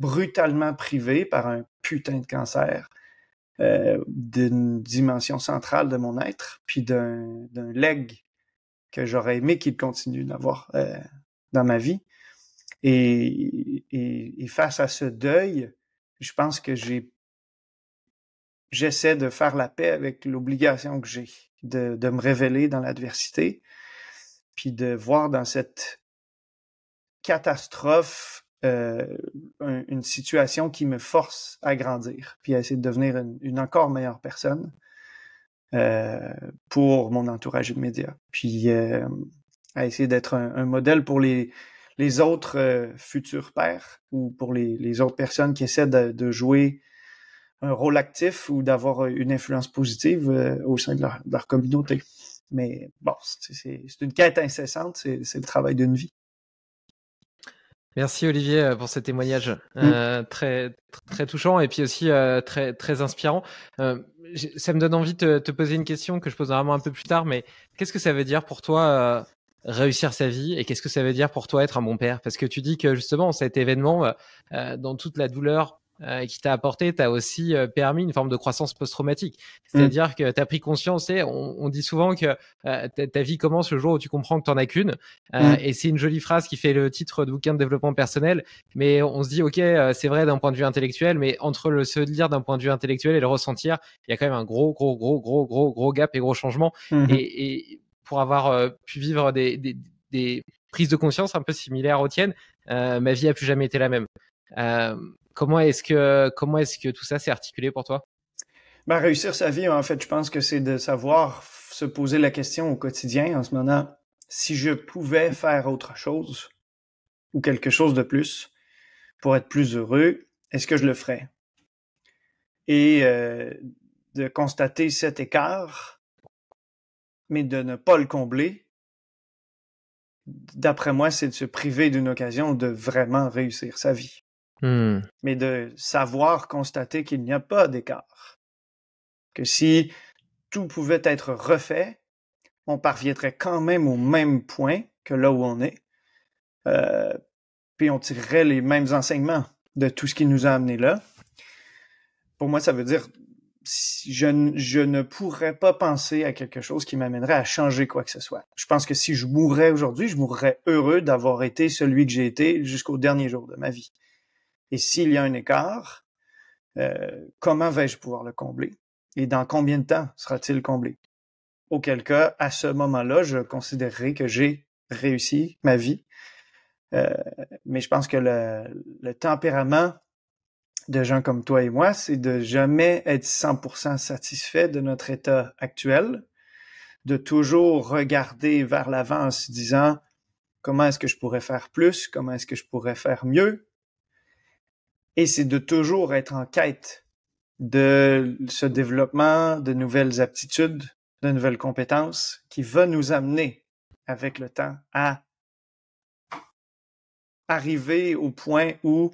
[SPEAKER 2] brutalement privé par un putain de cancer, euh, d'une dimension centrale de mon être, puis d'un leg que j'aurais aimé qu'il continue d'avoir euh, dans ma vie. Et, face à ce deuil, je pense que j'ai j'essaie de faire la paix avec l'obligation que j'ai de, me révéler dans l'adversité, puis de voir dans cette catastrophe euh, une situation qui me force à grandir, puis à essayer de devenir une, encore meilleure personne euh, pour mon entourage immédiat, puis euh, à essayer d'être un, modèle pour les, les autres futurs pères ou pour les, les autres personnes qui essaient de, jouer un rôle actif ou d'avoir une influence positive au sein de leur, de leur communauté. Mais bon, c'est une quête incessante, c'est le travail d'une vie.
[SPEAKER 1] Merci Olivier euh, pour ce témoignage mm. euh, très, très touchant et puis aussi euh, très, très inspirant. ça me donne envie de te poser une question que je poserai vraiment un peu plus tard, mais qu'est-ce que ça veut dire pour toi réussir sa vie et qu'est-ce que ça veut dire pour toi être un bon père Parce que tu dis que justement cet événement, dans toute la douleur euh, qui t'a apporté t'a aussi euh, permis une forme de croissance post-traumatique. Mmh. C'est-à-dire que t'as pris conscience, et on, dit souvent que euh, ta, vie commence le jour où tu comprends que t'en as qu'une. Mmh. Et c'est une jolie phrase qui fait le titre de bouquin de développement personnel. Mais on se dit, OK, c'est vrai d'un point de vue intellectuel, mais entre le se dire d'un point de vue intellectuel et le ressentir, il y a quand même un gros, gros, gros, gros, gros, gros gap et gros changement. Mmh. Et, et, pour avoir pu vivre des, des, des prises de conscience un peu similaires aux tiennes, ma vie a plus jamais été la même. Comment est-ce que, comment est-ce que tout ça s'est articulé pour toi?
[SPEAKER 2] Ben, réussir sa vie, en fait, je pense que c'est de savoir se poser la question au quotidien en ce moment, si je pouvais faire autre chose ou quelque chose de plus pour être plus heureux, est-ce que je le ferais? Et euh, de constater cet écart, mais de ne pas le combler, d'après moi, c'est de se priver d'une occasion de vraiment réussir sa vie. Hmm. mais de savoir constater qu'il n'y a pas d'écart. Que si tout pouvait être refait, on parviendrait quand même au même point que là où on est, euh, puis on tirerait les mêmes enseignements de tout ce qui nous a amené là. Pour moi, ça veut dire je, je ne pourrais pas penser à quelque chose qui m'amènerait à changer quoi que ce soit. Je pense que si je mourrais aujourd'hui, je mourrais heureux d'avoir été celui que j'ai été jusqu'au dernier jour de ma vie. Et s'il y a un écart, euh, comment vais-je pouvoir le combler? Et dans combien de temps sera-t-il comblé? Auquel cas, à ce moment-là, je considérerai que j'ai réussi ma vie. Euh, mais je pense que le, le, tempérament de gens comme toi et moi, c'est de jamais être 100% satisfait de notre état actuel, de toujours regarder vers l'avant en se disant comment est-ce que je pourrais faire plus, comment est-ce que je pourrais faire mieux, et c'est de toujours être en quête de ce développement de nouvelles aptitudes, de nouvelles compétences qui va nous amener avec le temps à arriver au point où,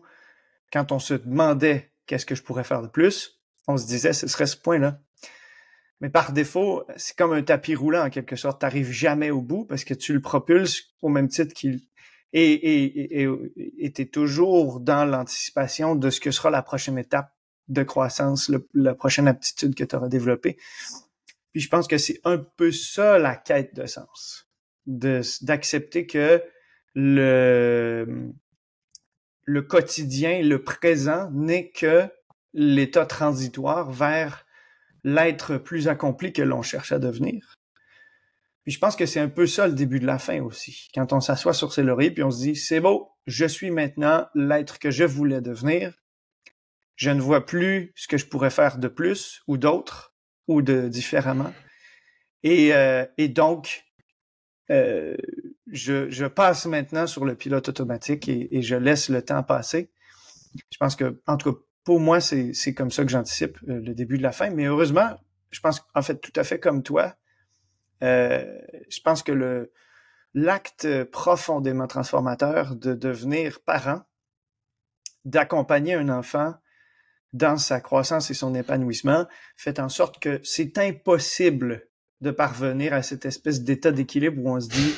[SPEAKER 2] quand on se demandait qu'est-ce que je pourrais faire de plus, on se disait ce serait ce point-là. Mais par défaut, c'est comme un tapis roulant en quelque sorte. Tu n'arrives jamais au bout parce que tu le propulses au même titre qu'il et, et, es toujours dans l'anticipation de ce que sera la prochaine étape de croissance, la prochaine aptitude que tu auras développée. Puis je pense que c'est un peu ça la quête de sens, d'accepter que le, le quotidien, le présent n'est que l'état transitoire vers l'être plus accompli que l'on cherche à devenir je pense que c'est un peu ça le début de la fin aussi. Quand on s'assoit sur ses lauriers, puis on se dit, c'est beau, je suis maintenant l'être que je voulais devenir. Je ne vois plus ce que je pourrais faire de plus ou d'autre ou de différemment. Et, euh, donc, euh, je, passe maintenant sur le pilote automatique et, et, je laisse le temps passer. Je pense que, en tout cas, pour moi, c'est comme ça que j'anticipe euh, le début de la fin. Mais heureusement, je pense en fait tout à fait comme toi, euh, je pense que le l'acte profondément transformateur de devenir parent, d'accompagner un enfant dans sa croissance et son épanouissement, fait en sorte que c'est impossible de parvenir à cette espèce d'état d'équilibre où on se dit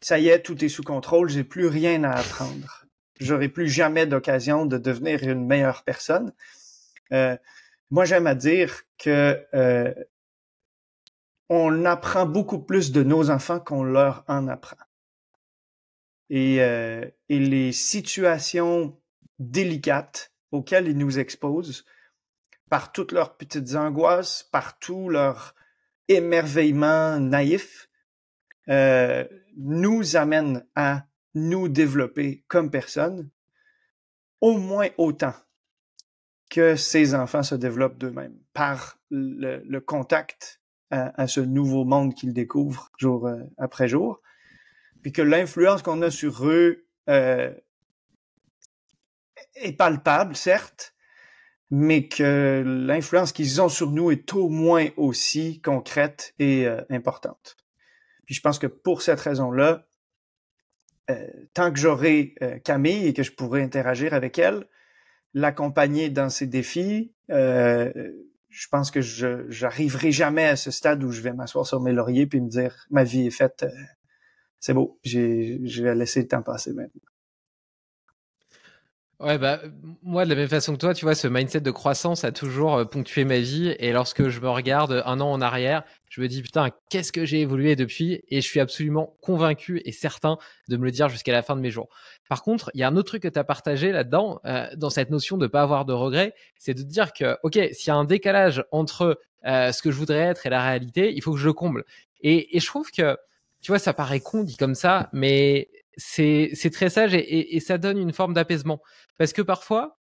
[SPEAKER 2] ça y est, tout est sous contrôle, j'ai plus rien à apprendre. J'aurai plus jamais d'occasion de devenir une meilleure personne. Euh, moi, j'aime à dire que euh, on apprend beaucoup plus de nos enfants qu'on leur en apprend. Euh, et, les situations délicates auxquelles ils nous exposent, par toutes leurs petites angoisses, par tout leur émerveillement naïf, euh, nous amènent à nous développer comme personne au moins autant que ces enfants se développent d'eux-mêmes par le contact à, ce nouveau monde qu'ils découvrent jour euh, après jour. Puis que l'influence qu'on a sur eux euh, est palpable, certes, mais que l'influence qu'ils ont sur nous est au moins aussi concrète et euh, importante. Puis je pense que pour cette raison-là, tant que j'aurai Camille et que je pourrai interagir avec elle, l'accompagner dans ses défis, euh, je pense que je j'arriverai jamais à ce stade où je vais m'asseoir sur mes lauriers puis me dire ma vie est faite, euh, c'est beau, je vais laisser le temps passer maintenant.
[SPEAKER 1] Ouais, bah, moi, de la même façon que toi, tu vois, ce mindset de croissance a toujours euh, ponctué ma vie. Et lorsque je me regarde un an en arrière, je me dis, putain, qu'est-ce que j'ai évolué depuis? Et je suis absolument convaincu et certain de me le dire jusqu'à la fin de mes jours. Par contre, il y a un autre truc que tu as partagé là-dedans, euh, dans cette notion de ne pas avoir de regrets, c'est de dire que, OK, s'il y a un décalage entre euh, ce que je voudrais être et la réalité, il faut que je le comble. Et, et je trouve que, tu vois, ça paraît con dit comme ça, mais c'est très sage et, ça donne une forme d'apaisement. Parce que parfois,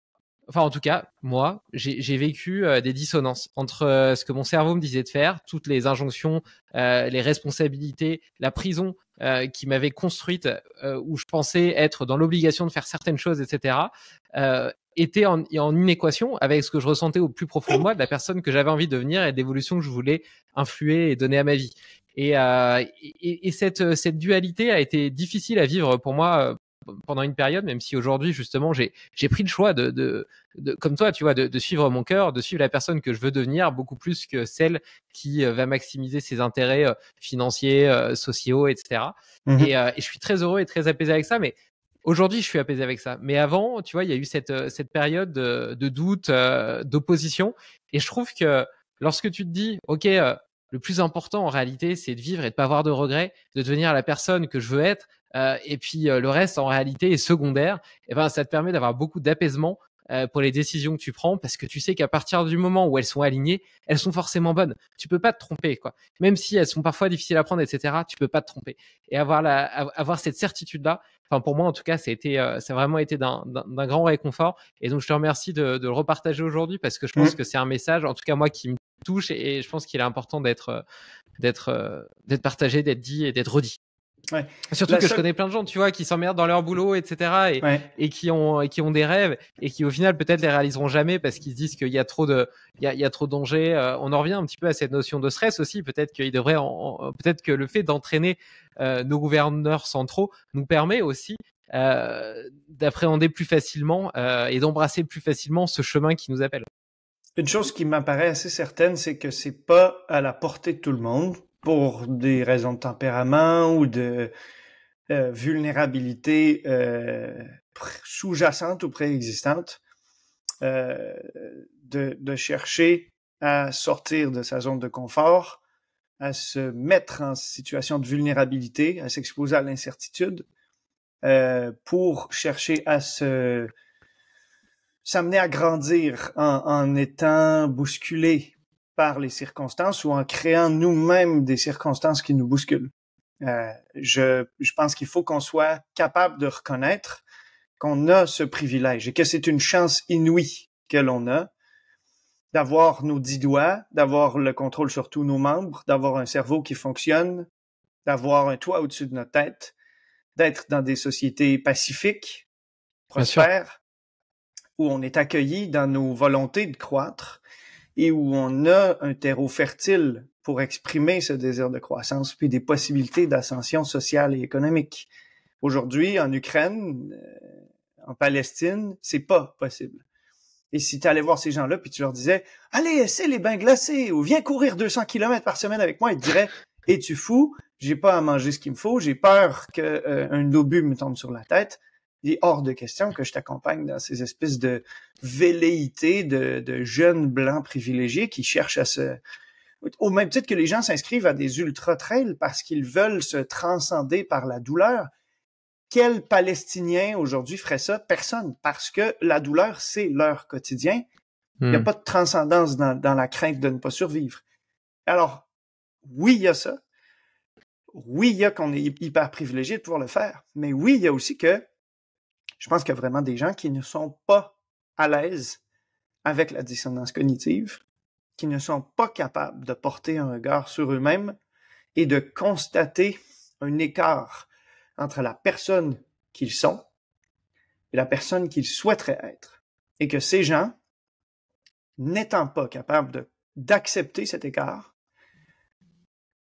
[SPEAKER 1] enfin en tout cas, moi, j'ai vécu euh, des dissonances entre ce que mon cerveau me disait de faire, toutes les injonctions, les responsabilités, la prison euh, qui m'avait construite, euh, où je pensais être dans l'obligation de faire certaines choses, etc., euh, était en, en inéquation avec ce que je ressentais au plus profond de moi, de la personne que j'avais envie de devenir et d'évolution que je voulais influer et donner à ma vie. Et, cette, cette dualité a été difficile à vivre pour moi pendant une période, même si aujourd'hui, justement, j'ai, pris le choix de, de, comme toi, tu vois, de, suivre mon cœur, de suivre la personne que je veux devenir beaucoup plus que celle qui euh, va maximiser ses intérêts euh, financiers, euh, sociaux, etc. Mmh et, je suis très heureux et très apaisé avec ça, mais Aujourd'hui, je suis apaisé avec ça. Mais avant, tu vois, il y a eu cette, cette période de, doute, d'opposition. Et je trouve que lorsque tu te dis, OK, le plus important en réalité, c'est de vivre et de pas avoir de regrets, de devenir la personne que je veux être. Euh, et puis euh, le reste en réalité est secondaire. Et eh ben ça te permet d'avoir beaucoup d'apaisement euh, pour les décisions que tu prends parce que tu sais qu'à partir du moment où elles sont alignées, elles sont forcément bonnes. Tu peux pas te tromper, quoi. Même si elles sont parfois difficiles à prendre, etc. Tu peux pas te tromper. Et avoir la, avoir cette certitude là. Enfin, pour moi, en tout cas, ça a été, euh, vraiment été d'un grand réconfort. Et donc, je te remercie de, le repartager aujourd'hui parce que je pense mmh. que c'est un message, en tout cas moi, qui me touche et, je pense qu'il est important d'être, euh, d'être, d'être partagé, d'être dit et d'être redit. Surtout que je connais plein de gens, tu vois, qui s'emmerdent dans leur boulot, etc., et, qui ont des rêves et qui au final peut-être les réaliseront jamais parce qu'ils disent qu'il y a trop de il y a, trop de danger. Euh, on en revient un petit peu à cette notion de stress aussi. Peut-être qu'ils devraient, peut-être que le fait d'entraîner euh, nos gouverneurs centraux nous permet aussi euh, d'appréhender plus facilement et d'embrasser plus facilement ce chemin qui nous appelle. Une chose
[SPEAKER 2] qui m'apparaît assez certaine, c'est que c'est pas à la portée de tout le monde pour des raisons de tempérament ou de euh, vulnérabilité euh, sous-jacente ou préexistante, euh, de, de, chercher à sortir de sa zone de confort, à se mettre en situation de vulnérabilité, à s'exposer à l'incertitude, euh, pour chercher à se s'amener à grandir en étant bousculé par les circonstances ou en créant nous-mêmes des circonstances qui nous bousculent. Euh, je, pense qu'il faut qu'on soit capable de reconnaître qu'on a ce privilège et que c'est une chance inouïe que l'on a d'avoir nos dix doigts, d'avoir le contrôle sur tous nos membres, d'avoir un cerveau qui fonctionne, d'avoir un toit au-dessus de notre tête, d'être dans des sociétés pacifiques, prospères, où on est accueilli dans nos volontés de croître, et où on a un terreau fertile pour exprimer ce désir de croissance, puis des possibilités d'ascension sociale et économique. Aujourd'hui, en Ukraine, euh, en Palestine, c'est pas possible. Et si tu allais voir ces gens-là, puis tu leur disais, allez, essaie les bains glacés, ou viens courir 200 km par semaine avec moi, ils diraient, es-tu fou? J'ai pas à manger ce qu'il me faut, j'ai peur qu'un euh, obus me tombe sur la tête il est hors de question que je t'accompagne dans ces espèces de velléités de, jeunes blancs privilégiés qui cherchent à se... Au même titre que les gens s'inscrivent à des ultra-trails parce qu'ils veulent se transcender par la douleur, quel Palestinien aujourd'hui ferait ça? Personne, parce que la douleur, c'est leur quotidien. Il n'y a hmm. pas de transcendance dans, dans la crainte de ne pas survivre. Alors, oui, il y a ça. Oui, il y a qu'on est hyper privilégié de pouvoir le faire. Mais oui, il y a aussi que je pense qu'il y a vraiment des gens qui ne sont pas à l'aise avec la dissonance cognitive, qui ne sont pas capables de porter un regard sur eux-mêmes et de constater un écart entre la personne qu'ils sont et la personne qu'ils souhaiteraient être. Et que ces gens, n'étant pas capables d'accepter cet écart,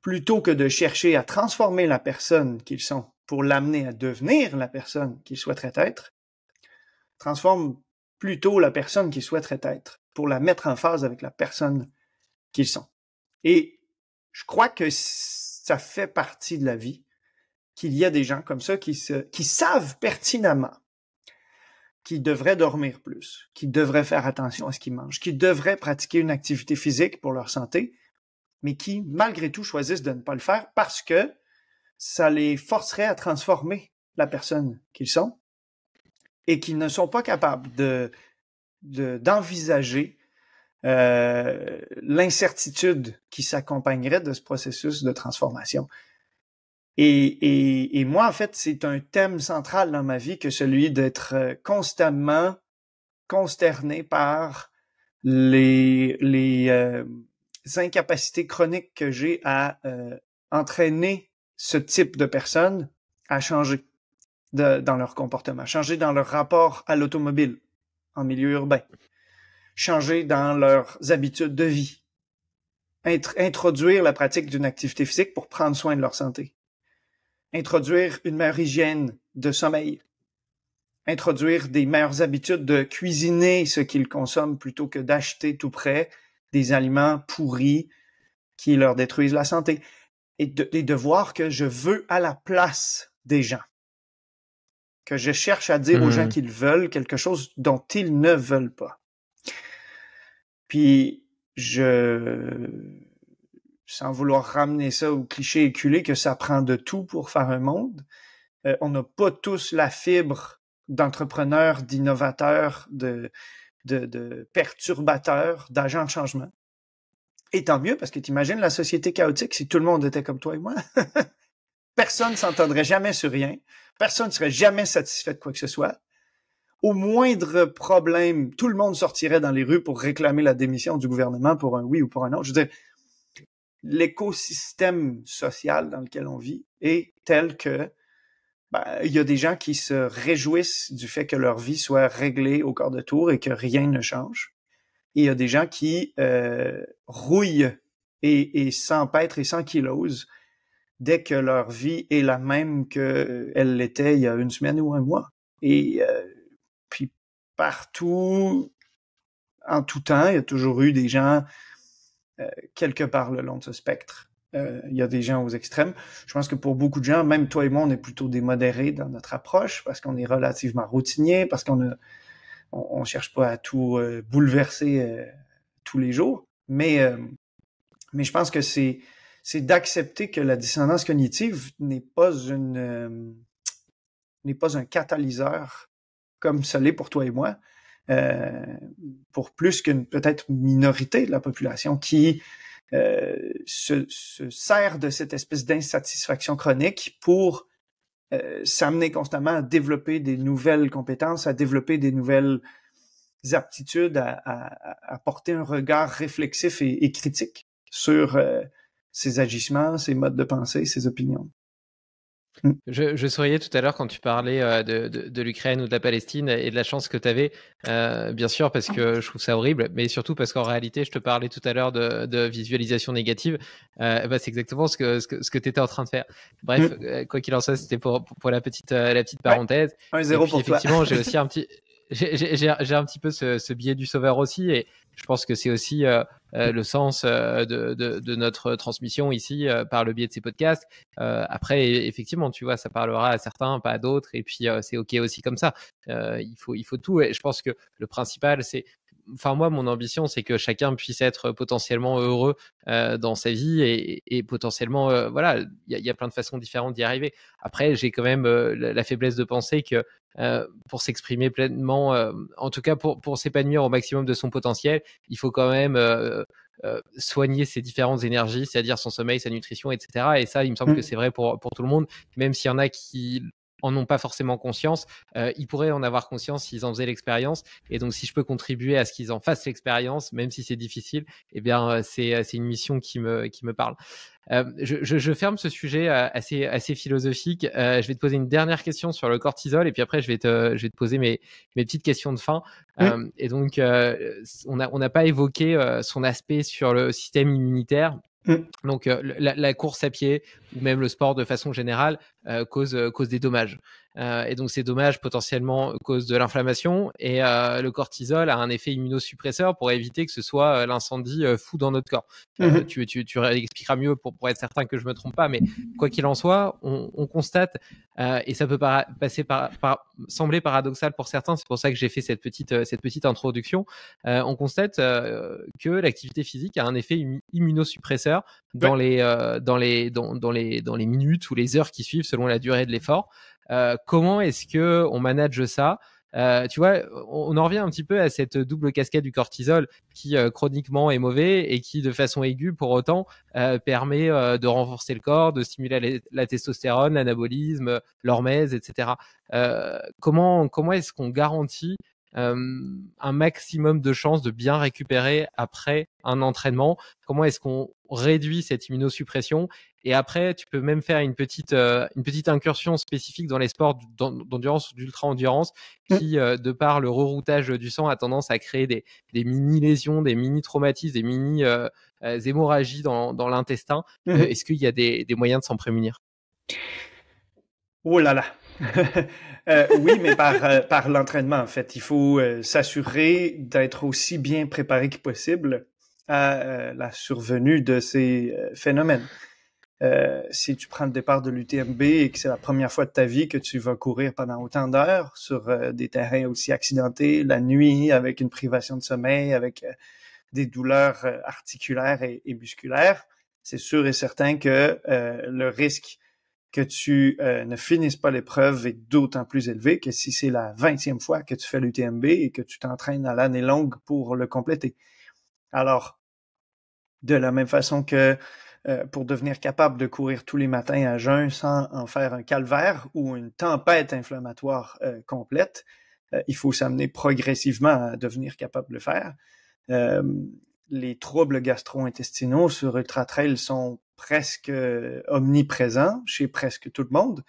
[SPEAKER 2] plutôt que de chercher à transformer la personne qu'ils sont pour l'amener à devenir la personne qu'il souhaiterait être, transforme plutôt la personne qu'il souhaiterait être pour la mettre en phase avec la personne qu'ils sont. Et je crois que ça fait partie de la vie qu'il y a des gens comme ça qui, se, qui savent pertinemment qu'ils devraient dormir plus, qu'ils devraient faire attention à ce qu'ils mangent, qu'ils devraient pratiquer une activité physique pour leur santé, mais qui, malgré tout, choisissent de ne pas le faire parce que ça les forcerait à transformer la personne qu'ils sont et qu'ils ne sont pas capables de d'envisager euh, l'incertitude qui s'accompagnerait de ce processus de transformation. Et, et, moi, en fait, c'est un thème central dans ma vie que celui d'être euh, constamment consterné par les, les euh, incapacités chroniques que j'ai à entraîner ce type de personnes a changé dans leur comportement, changé dans leur rapport à l'automobile en milieu urbain, changé dans leurs habitudes de vie, introduire la pratique d'une activité physique pour prendre soin de leur santé, introduire une meilleure hygiène de sommeil, introduire des meilleures habitudes de cuisiner ce qu'ils consomment plutôt que d'acheter tout près des aliments pourris qui leur détruisent la santé et de, des devoirs que je veux à la place des gens. Que je cherche à dire aux gens hmm. qu'ils veulent quelque chose dont ils ne veulent pas. Puis, je, sans vouloir ramener ça au cliché éculé que ça prend de tout pour faire un monde, euh, on n'a pas tous la fibre d'entrepreneurs, d'innovateurs, de, de, de perturbateurs, d'agents de changement. Et tant mieux, parce que t'imagines la société chaotique si tout le monde était comme toi et moi. Personne s'entendrait jamais sur rien. Personne ne serait jamais satisfait de quoi que ce soit. Au moindre problème, tout le monde sortirait dans les rues pour réclamer la démission du gouvernement pour un oui ou pour un non. Je veux dire, l'écosystème social dans lequel on vit est tel que ben, il y a des gens qui se réjouissent du fait que leur vie soit réglée au corps de tour et que rien ne change il y a des gens qui euh, rouillent et, et s'empêtrent et kilos dès que leur vie est la même qu'elle euh, l'était il y a une semaine ou un mois. Et euh, puis partout, en tout temps, il y a toujours eu des gens quelque part le long de ce spectre. il y a des gens aux extrêmes. Je pense que pour beaucoup de gens, même toi et moi, on est plutôt démodérés dans notre approche parce qu'on est relativement routinier, parce qu'on a on, ne cherche pas à tout euh, bouleverser euh, tous les jours, mais euh, mais je pense que c'est c'est d'accepter que la dissonance cognitive n'est pas une n'est pas un catalyseur comme ça l'est pour toi et moi, pour plus qu'une peut-être minorité de la population qui se sert de cette espèce d'insatisfaction chronique pour euh, s'amener constamment à développer des nouvelles compétences, à développer des nouvelles aptitudes, à, porter un regard réflexif et, critique sur euh, ses agissements, ses modes de pensée, ses
[SPEAKER 1] opinions. Mm. Je, je, souriais tout à l'heure quand tu parlais euh, de, de, de l'Ukraine ou de la Palestine et de la chance que tu avais, euh, bien sûr, parce que je trouve ça horrible, mais surtout parce qu'en réalité, je te parlais tout à l'heure de, de, visualisation négative. Euh, bah, c'est exactement ce que, ce que, tu étais en train de faire. Bref, mm. euh, quoi qu'il en soit, c'était pour, pour, la, petite, euh, la petite parenthèse. et effectivement, j'ai aussi un petit, j'ai un petit peu ce, ce, biais du sauveur aussi, et, je pense que c'est aussi euh, euh, le sens euh, de, notre transmission ici par le biais de ces podcasts. après, effectivement, tu vois, ça parlera à certains, pas à d'autres, et puis c'est ok aussi comme ça. il faut, il faut tout. Et je pense que le principal, c'est enfin moi mon ambition c'est que chacun puisse être potentiellement heureux dans sa vie et, potentiellement voilà il y, a plein de façons différentes d'y arriver après j'ai quand même la, faiblesse de penser que euh, pour s'exprimer pleinement, euh, en tout cas pour, pour s'épanouir au maximum de son potentiel, il faut quand même euh, soigner ses différentes énergies, c'est-à-dire son sommeil, sa nutrition, etc. Et ça, il me semble mmh. que c'est vrai pour, pour tout le monde, même s'il y en a qui en ont pas forcément conscience. Euh, ils pourraient en avoir conscience s'ils en faisaient l'expérience. Et donc, si je peux contribuer à ce qu'ils en fassent l'expérience, même si c'est difficile, eh bien, euh, euh, c'est une mission qui me, qui me parle. Euh, je, je, je, ferme ce sujet euh, assez, assez philosophique. Euh, je vais te poser une dernière question sur le cortisol et puis après, je vais te, je vais te poser mes, mes petites questions de fin. Euh, et donc, on n'a on a pas évoqué son aspect sur le système immunitaire Mm. Donc euh, la, course à pied ou même le sport de façon générale euh, cause, euh, cause des dommages. Euh, et donc c'est dommage potentiellement à cause de l'inflammation. Et euh, le cortisol a un effet immunosuppresseur pour éviter que ce soit euh, l'incendie fou dans notre corps. Mmh tu, expliqueras mieux pour, être certain que je ne me trompe pas, mais quoi qu'il en soit, on, constate, et ça peut passer par, sembler paradoxal pour certains, c'est pour ça que j'ai fait cette petite, cette petite introduction, on constate que l'activité physique a un effet immunosuppresseur dans, les, dans, les, dans, les, dans les minutes ou les heures qui suivent selon la durée de l'effort. Euh, comment est-ce que on manage ça euh, tu vois, on en revient un petit peu à cette double casquette du cortisol qui euh, chroniquement est mauvais et qui de façon aiguë pour autant permet de renforcer le corps, de stimuler la, testostérone, l'anabolisme, l'hormèse, etc. comment comment est-ce qu'on garantit euh, un maximum de chances de bien récupérer après un entraînement Comment est-ce qu'on réduit cette immunosuppression Et après, tu peux même faire une petite, euh, une petite incursion spécifique dans les sports d'endurance ou d'ultra-endurance mmh. qui, euh, de par le reroutage du sang, a tendance à créer des, mini-lésions, des mini-traumatismes, des mini-hémorragies dans, dans l'intestin. Mmh est-ce qu'il y a des, des moyens de s'en prémunir Oh là là, euh, oui, mais par, euh, par
[SPEAKER 2] l'entraînement, en fait. Il faut euh, s'assurer d'être aussi bien préparé que possible à la survenue de ces phénomènes. si tu prends le départ de l'UTMB et que c'est la première fois de ta vie que tu vas courir pendant autant d'heures sur des terrains aussi accidentés, la nuit, avec une privation de sommeil, avec des douleurs articulaires et, et musculaires, c'est sûr et certain que le risque que tu euh, ne finisses pas l'épreuve est d'autant plus élevé que si c'est la vingtième fois que tu fais l'UTMB et que tu t'entraînes à l'année longue pour le compléter. Alors, de la même façon que euh, pour devenir capable de courir tous les matins à jeun sans en faire un calvaire ou une tempête inflammatoire euh, complète, il faut s'amener progressivement à devenir capable de le faire les troubles gastro-intestinaux sur Ultra Trail sont presque euh, omniprésent chez presque tout le monde,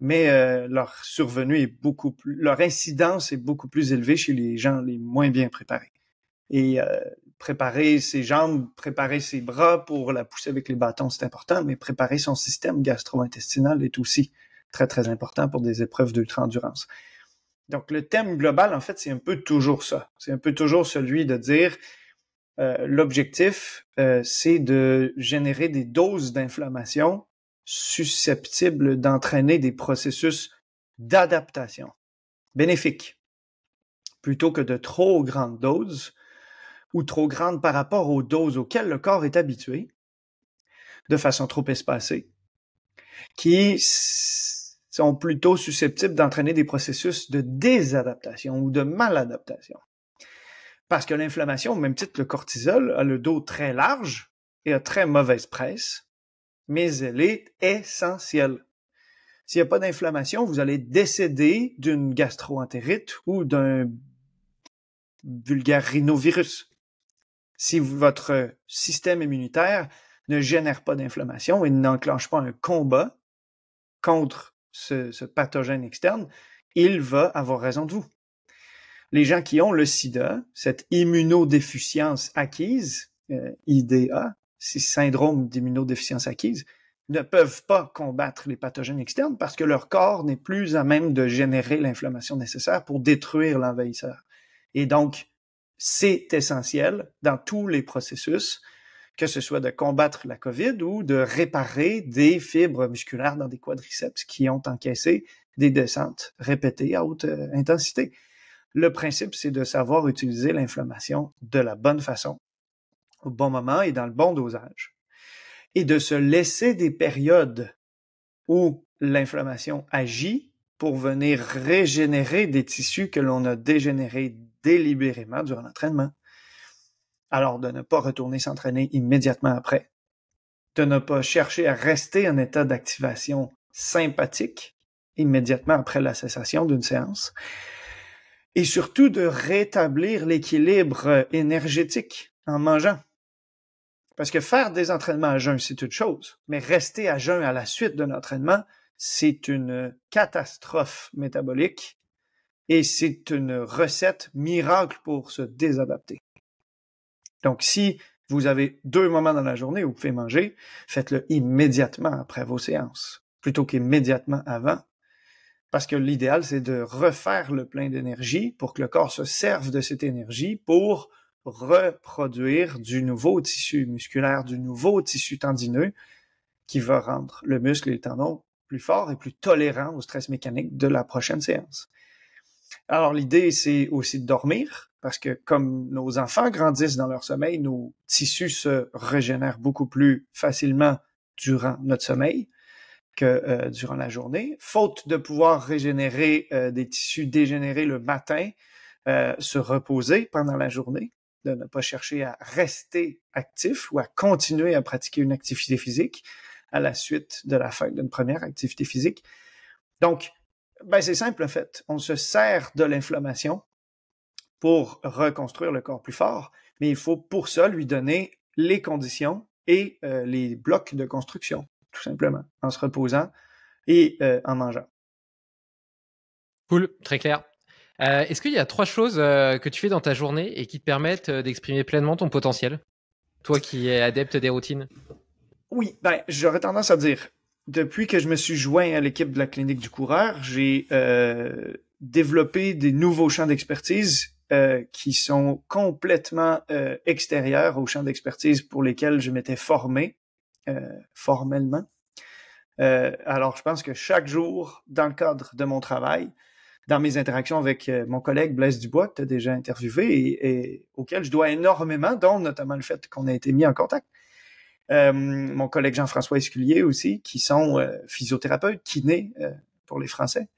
[SPEAKER 2] mais euh, leur survenue est beaucoup plus, leur incidence est beaucoup plus élevée chez les gens les moins bien préparés. Et euh, préparer ses jambes, préparer ses bras pour la pousser avec les bâtons, c'est important, mais préparer son système gastro-intestinal est aussi très, très important pour des épreuves d'ultra-endurance. Donc, le thème global, en fait, c'est un peu toujours ça. C'est un peu toujours celui de dire, euh, l'objectif, euh, c'est de générer des doses d'inflammation susceptibles d'entraîner des processus d'adaptation bénéfiques, plutôt que de trop grandes doses ou trop grandes par rapport aux doses auxquelles le corps est habitué, de façon trop espacée, qui sont plutôt susceptibles d'entraîner des processus de désadaptation ou de maladaptation. Parce que l'inflammation, au même titre que le cortisol, a le dos très large et a très mauvaise presse, mais elle est essentielle. S'il n'y a pas d'inflammation, vous allez décéder d'une gastroentérite ou d'un vulgarinovirus. Si votre système immunitaire ne génère pas d'inflammation et n'enclenche pas un combat contre ce, ce pathogène externe, il va avoir raison de vous les gens qui ont le sida, cette immunodéficience acquise, euh, IDA, ces syndromes d'immunodéficience acquise, ne peuvent pas combattre les pathogènes externes parce que leur corps n'est plus à même de générer l'inflammation nécessaire pour détruire l'envahisseur. Et donc, c'est essentiel dans tous les processus, que ce soit de combattre la COVID ou de réparer des fibres musculaires dans des quadriceps qui ont encaissé des descentes répétées à haute euh, intensité. Le principe, c'est de savoir utiliser l'inflammation de la bonne façon, au bon moment et dans le bon dosage, et de se laisser des périodes où l'inflammation agit pour venir régénérer des tissus que l'on a dégénérés délibérément durant l'entraînement. Alors de ne pas retourner s'entraîner immédiatement après, de ne pas chercher à rester en état d'activation sympathique immédiatement après la cessation d'une séance, et surtout de rétablir l'équilibre euh, énergétique en mangeant. Parce que faire des entraînements à jeun, c'est une chose, mais rester à jeun à la suite d'un entraînement, c'est une catastrophe métabolique et c'est une recette miracle pour se désadapter. Donc si vous avez deux moments dans la journée où vous pouvez manger, faites-le immédiatement après vos séances, plutôt qu'immédiatement avant parce que l'idéal, c'est de refaire le plein d'énergie pour que le corps se serve de cette énergie pour reproduire du nouveau tissu musculaire, du nouveau tissu tendineux qui va rendre le muscle et le tendon plus forts et plus tolérants au stress mécanique de la prochaine séance. Alors l'idée, c'est aussi de dormir, parce que comme nos enfants grandissent dans leur sommeil, nos tissus se régénèrent beaucoup plus facilement durant notre sommeil que euh, durant la journée. Faute de pouvoir régénérer euh, des tissus dégénérés le matin, euh, se reposer pendant la journée, de ne pas chercher à rester actif ou à continuer à pratiquer une activité physique à la suite de la fin d'une première activité physique. Donc, ben c'est simple en fait. On se sert de l'inflammation pour reconstruire le corps plus fort, mais il faut pour ça lui donner les conditions et les blocs de construction tout simplement, en se reposant et euh, en mangeant.
[SPEAKER 1] Cool, très clair. Euh, est-ce qu'il y a trois choses euh, que tu fais dans ta journée et qui te permettent d'exprimer pleinement ton potentiel Toi qui es adepte des routines
[SPEAKER 2] Oui, ben, j'aurais tendance à dire, depuis que je me suis joint à l'équipe de la clinique du coureur, j'ai développé des nouveaux champs d'expertise qui sont complètement extérieurs aux champs d'expertise pour lesquels je m'étais formé euh, formellement. Euh, alors, je pense que chaque jour, dans le cadre de mon travail, dans mes interactions avec euh, mon collègue Blaise Dubois, que tu as déjà interviewé et, auquel je dois énormément, dont notamment le fait qu'on a été mis en contact. mon collègue Jean-François Esculier aussi, qui sont physiothérapeutes, kinés pour les Français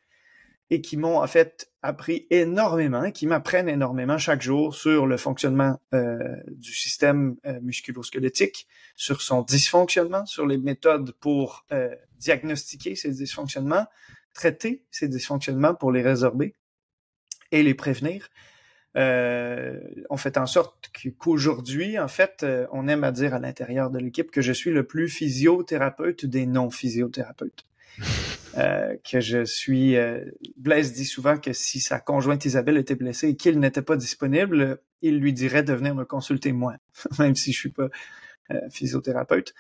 [SPEAKER 2] et qui m'ont en fait appris énormément, qui m'apprennent énormément chaque jour sur le fonctionnement euh, du système euh, musculo-squelettique, sur son dysfonctionnement, sur les méthodes pour euh, diagnostiquer ces dysfonctionnements, traiter ces dysfonctionnements pour les résorber et les prévenir. on fait en sorte qu'aujourd'hui, en fait, on aime à dire à l'intérieur de l'équipe que je suis le plus physiothérapeute des non-physiothérapeutes. Euh, que je suis... Euh, Blaise dit souvent que si sa conjointe Isabelle était blessée et qu'il n'était pas disponible, il lui dirait de venir me consulter moi, même si je suis pas euh, physiothérapeute.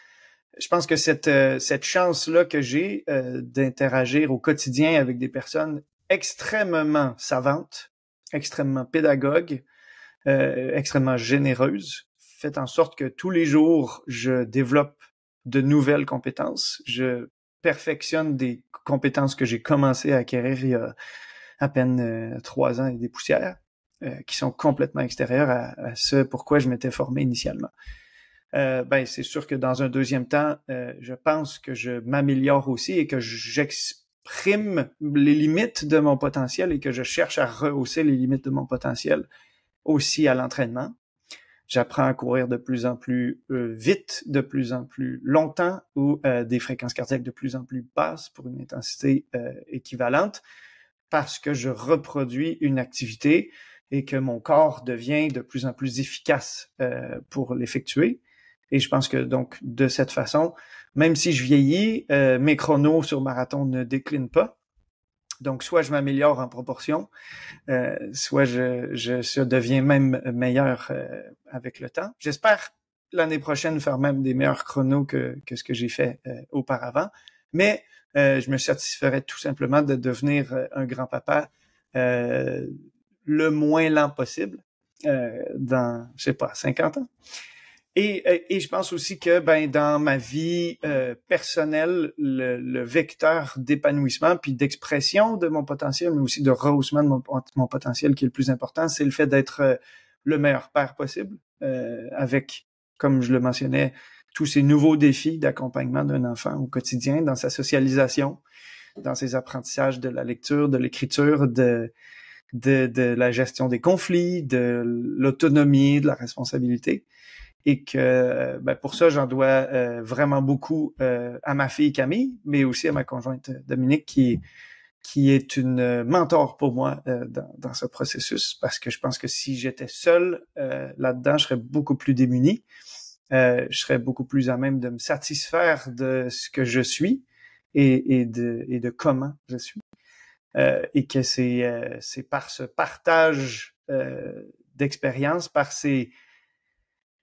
[SPEAKER 2] Je pense que cette, euh, cette chance-là que j'ai d'interagir au quotidien avec des personnes extrêmement savantes, extrêmement pédagogues, extrêmement généreuses, fait en sorte que tous les jours, je développe de nouvelles compétences, je perfectionne des compétences que j'ai commencé à acquérir il y a à peine euh, trois ans et des poussières, euh, qui sont complètement extérieures à, ce pourquoi je m'étais formé initialement. Euh, ben c'est sûr que dans un deuxième temps, je pense que je m'améliore aussi et que j'exprime les limites de mon potentiel et que je cherche à rehausser les limites de mon potentiel aussi à l'entraînement j'apprends à courir de plus en plus euh, vite, de plus en plus longtemps ou euh, des fréquences cardiaques de plus en plus basses pour une intensité euh, équivalente parce que je reproduis une activité et que mon corps devient de plus en plus efficace pour l'effectuer. Et je pense que donc de cette façon, même si je vieillis, mes chronos sur marathon ne déclinent pas donc, soit je m'améliore en proportion, euh, soit je, deviens même meilleur euh, avec le temps. J'espère l'année prochaine faire même des meilleurs chronos que, ce que j'ai fait euh, auparavant. Mais je me satisferais tout simplement de devenir un grand-papa le moins lent possible dans, je sais pas, 50 ans. Et, euh, et, je pense aussi que ben dans ma vie euh, personnelle, le, vecteur d'épanouissement puis d'expression de mon potentiel, mais aussi de rehaussement de mon, potentiel qui est le plus important, c'est le fait d'être euh, le meilleur père possible avec, comme je le mentionnais, tous ces nouveaux défis d'accompagnement d'un enfant au quotidien, dans sa socialisation, dans ses apprentissages de la lecture, de l'écriture, de, de, de la gestion des conflits, de l'autonomie, de la responsabilité et que ben, pour ça, j'en dois euh, vraiment beaucoup euh, à ma fille Camille, mais aussi à ma conjointe euh, Dominique qui qui est une mentor pour moi dans, ce processus parce que je pense que si j'étais seul là-dedans, je serais beaucoup plus démuni, je serais beaucoup plus à même de me satisfaire de ce que je suis et, et de, et de comment je suis. et que c'est c'est par ce partage d'expérience, par ces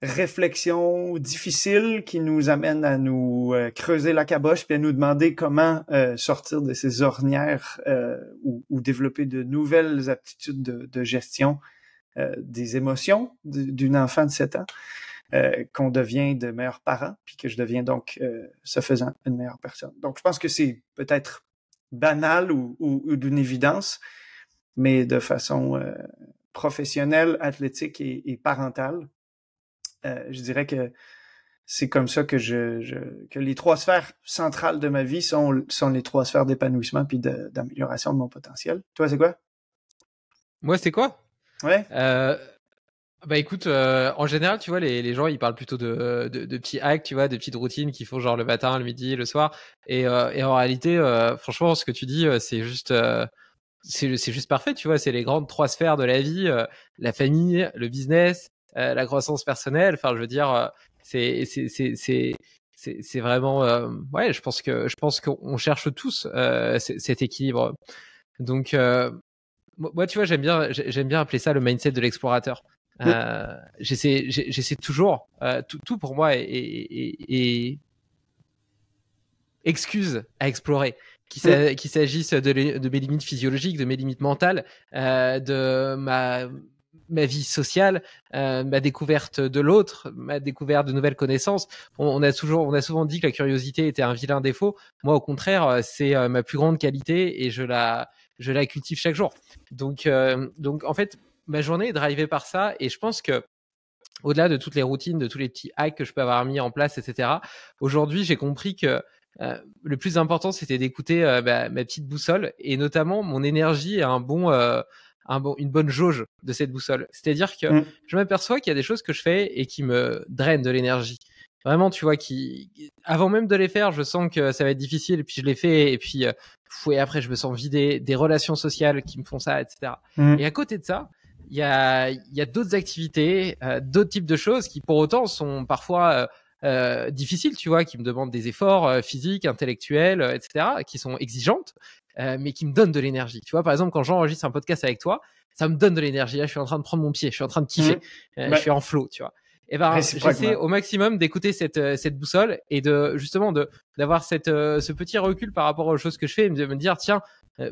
[SPEAKER 2] réflexion difficile qui nous amène à nous euh, creuser la caboche puis à nous demander comment euh, sortir de ces ornières euh, ou, ou, développer de nouvelles aptitudes de, de gestion des émotions d'une enfant de 7 ans, qu'on devient de meilleurs parents, puis que je deviens donc, ce faisant, une meilleure personne. Donc, je pense que c'est peut-être banal ou, ou, d'une évidence, mais de façon professionnelle, athlétique et, et parentale, euh, je dirais que c'est comme ça que je, que les trois sphères centrales de ma vie sont sont les trois sphères d'épanouissement puis d'amélioration de, mon potentiel. Toi, c'est quoi Moi,
[SPEAKER 1] c'est quoi Ouais. Euh, bah écoute, euh, en général, tu vois, les, les gens, ils parlent plutôt de, de, petits hacks, tu vois, de petites routines qu'ils font genre le matin, le midi, le soir. Et, et en réalité, franchement, ce que tu dis, c'est juste, c'est juste parfait, tu vois. C'est les grandes trois sphères de la vie, la famille, le business euh, la croissance personnelle. Enfin, je veux dire, euh, c'est c'est vraiment euh, ouais je pense que je pense qu'on cherche tous cet équilibre donc moi tu vois j'aime bien j'aime bien appeler ça le mindset de l'explorateur mm. j'essaie j'essaie toujours tout, tout, pour moi est, excuse à explorer qu'il mm. s'agisse de, de, mes limites physiologiques, de mes limites mentales, de ma ma vie sociale, euh, ma découverte de l'autre, ma découverte de nouvelles connaissances. On, a toujours, on a souvent dit que la curiosité était un vilain défaut. Moi, au contraire, euh, c'est euh, ma plus grande qualité et je la, je la cultive chaque jour. Donc, donc en fait, ma journée est drivée par ça et je pense que au-delà de toutes les routines, de tous les petits hacks que je peux avoir mis en place, etc. Aujourd'hui, j'ai compris que le plus important, c'était d'écouter ma petite boussole et notamment mon énergie et un bon, bon, une bonne jauge de cette boussole. C'est-à-dire que mm. je m'aperçois qu'il y a des choses que je fais et qui me drainent de l'énergie. Vraiment, tu vois, qui avant même de les faire, je sens que ça va être difficile, et puis je les fais, et puis euh, après je me sens vidé, des relations sociales qui me font ça, etc. Mm. Et à côté de ça, il y a, d'autres activités, euh, d'autres types de choses qui pour autant sont parfois euh, difficiles, tu vois, qui me demandent des efforts physiques, intellectuels, etc., qui sont exigeantes, euh, mais qui me donne de l'énergie. Tu vois, par exemple, quand j'enregistre un podcast avec toi, ça me donne de l'énergie. Là, je suis en train de prendre mon pied, je suis en train de kiffer, mmh. euh, bah je suis en flow, tu vois. Et eh ben, j'essaie au maximum d'écouter cette, euh, cette boussole et de justement de d'avoir cette ce petit recul par rapport aux choses que je fais et de me dire tiens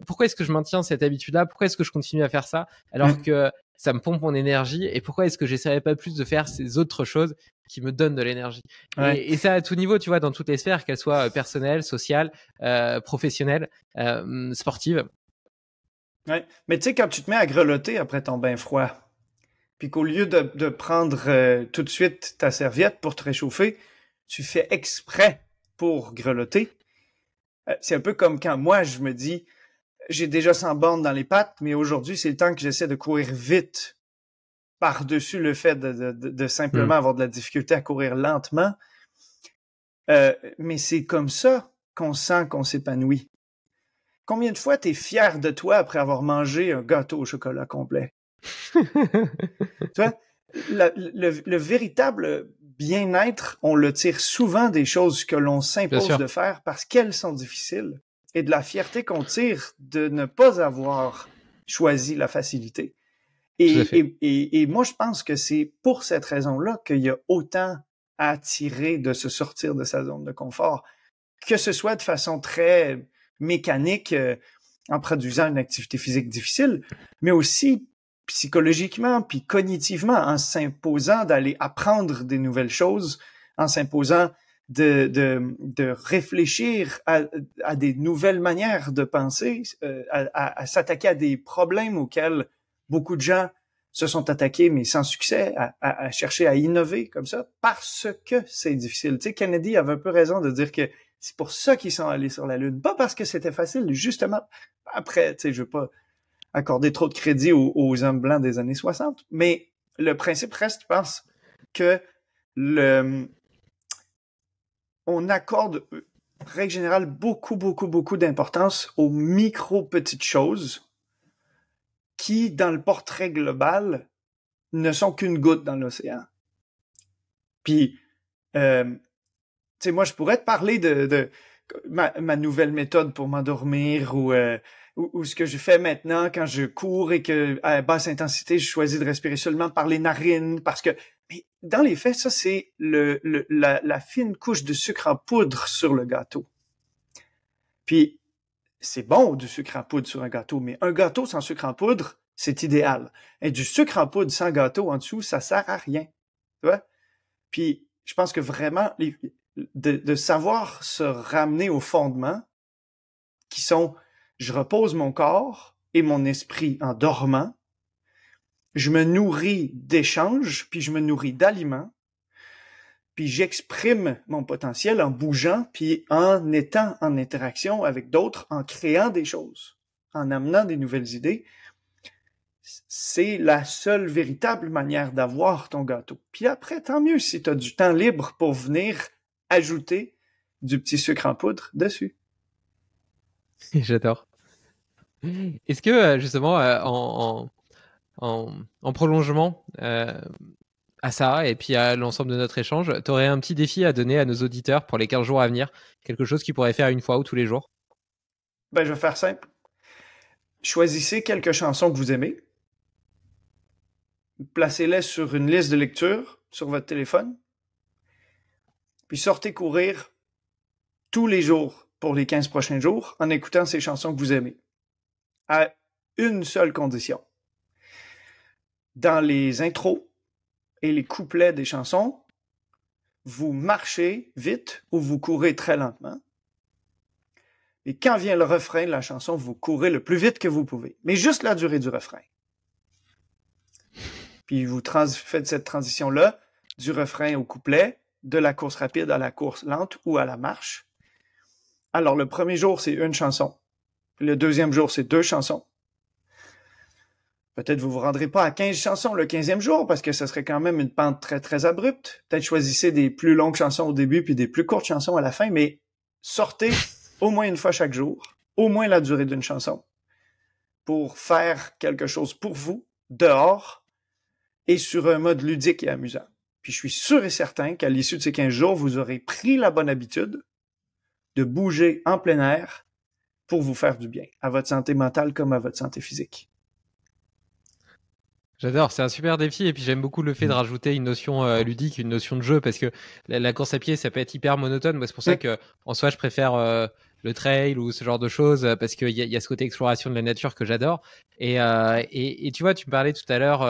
[SPEAKER 1] pourquoi est-ce que je maintiens cette habitude-là Pourquoi est-ce que je continue à faire ça alors mmh. que ça me pompe mon énergie et pourquoi est-ce que j'essaierais pas plus de faire ces autres choses qui me donnent de l'énergie et, et, ça à tout niveau, tu vois, dans toutes les sphères, qu'elles soient euh, personnelles, sociales, euh, professionnelles, euh, sportives.
[SPEAKER 2] Ouais. Mais tu sais, quand tu te mets à grelotter après ton bain froid, puis qu'au lieu de, de prendre euh, tout de suite ta serviette pour te réchauffer, tu fais exprès pour grelotter. Euh, c'est un peu comme quand moi je me dis j'ai déjà 100 bornes dans les pattes, mais aujourd'hui, c'est le temps que j'essaie de courir vite par-dessus le fait de, simplement hmm. avoir de la difficulté à courir lentement. Euh, mais c'est comme ça qu'on sent qu'on s'épanouit. Combien de fois t'es fier de toi après avoir mangé un gâteau au chocolat complet? tu vois, le, véritable bien-être, on le tire souvent des choses que l'on s'impose de faire parce qu'elles sont difficiles de la fierté qu'on tire de ne pas avoir choisi la facilité. Et, moi, je pense que c'est pour cette raison-là qu'il y a autant à tirer de se sortir de sa zone de confort, que ce soit de façon très mécanique, euh, en produisant une activité physique difficile, mais aussi psychologiquement, puis cognitivement, en s'imposant d'aller apprendre des nouvelles choses, en s'imposant de, de, de réfléchir à, à, des nouvelles manières de penser, euh, à, s'attaquer à des problèmes auxquels beaucoup de gens se sont attaqués, mais sans succès, à, chercher à innover comme ça, parce que c'est difficile. Tu sais, Kennedy avait un peu raison de dire que c'est pour ça qu'ils sont allés sur la Lune. Pas parce que c'était facile, justement, après, tu sais, je veux pas accorder trop de crédit aux, aux hommes blancs des années 60, mais le principe reste, je pense, que le, on accorde, euh, règle générale, beaucoup, beaucoup, beaucoup d'importance aux micro-petites choses qui, dans le portrait global, ne sont qu'une goutte dans l'océan. Puis, euh, tu sais, moi, je pourrais te parler de, de ma, nouvelle méthode pour m'endormir euh, ou, ou, ce que je fais maintenant quand je cours et que à basse intensité, je choisis de respirer seulement par les narines parce que mais dans les faits, ça, c'est le, la, fine couche de sucre en poudre sur le gâteau. Puis, c'est bon du sucre en poudre sur un gâteau, mais un gâteau sans sucre en poudre, c'est idéal. Et du sucre en poudre sans gâteau en dessous, ça sert à rien. Tu vois? Puis, je pense que vraiment, de, de, savoir se ramener aux fondements qui sont je repose mon corps et mon esprit en dormant je me nourris d'échanges, puis je me nourris d'aliments, puis j'exprime mon potentiel en bougeant, puis en étant en interaction avec d'autres, en créant des choses, en amenant des nouvelles idées. C'est la seule véritable manière d'avoir ton gâteau. Puis après, tant mieux si tu as du temps libre pour venir ajouter du petit sucre en poudre dessus.
[SPEAKER 1] J'adore. Est-ce que euh, justement, euh, en, en, prolongement euh, à ça et puis à l'ensemble de notre échange, tu aurais un petit défi à donner à nos auditeurs pour les 15 jours à venir Quelque chose qu'ils pourraient faire une fois ou tous les jours
[SPEAKER 2] ben, Je vais faire simple. Choisissez quelques chansons que vous aimez. Placez-les sur une liste de lecture sur votre téléphone. Puis sortez courir tous les jours pour les 15 prochains jours en écoutant ces chansons que vous aimez. À une seule condition dans les intros et les couplets des chansons, vous marchez vite ou vous courez très lentement. Et quand vient le refrain de la chanson, vous courez le plus vite que vous pouvez, mais juste la durée du refrain. Puis vous faites cette transition-là du refrain au couplet, de la course rapide à la course lente ou à la marche. Alors le premier jour, c'est une chanson. Le deuxième jour, c'est deux chansons. Peut-être vous vous rendrez pas à 15 chansons le 15e jour parce que ce serait quand même une pente très très abrupte. Peut-être choisissez des plus longues chansons au début puis des plus courtes chansons à la fin, mais sortez au moins une fois chaque jour, au moins la durée d'une chanson pour faire quelque chose pour vous dehors et sur un mode ludique et amusant. Puis je suis sûr et certain qu'à l'issue de ces 15 jours, vous aurez pris la bonne habitude de bouger en plein air pour vous faire du bien, à votre santé mentale comme à votre santé physique.
[SPEAKER 1] J'adore, c'est un super défi et puis j'aime beaucoup le fait de mm. rajouter une notion euh, ludique, une notion de jeu parce que la, course à pied ça peut être hyper monotone. Moi c'est pour ça que en soi je préfère euh, le trail ou ce genre de choses euh, parce qu'il y, a, ce côté exploration de la nature que j'adore. Et, et, et, tu vois, tu me parlais tout à l'heure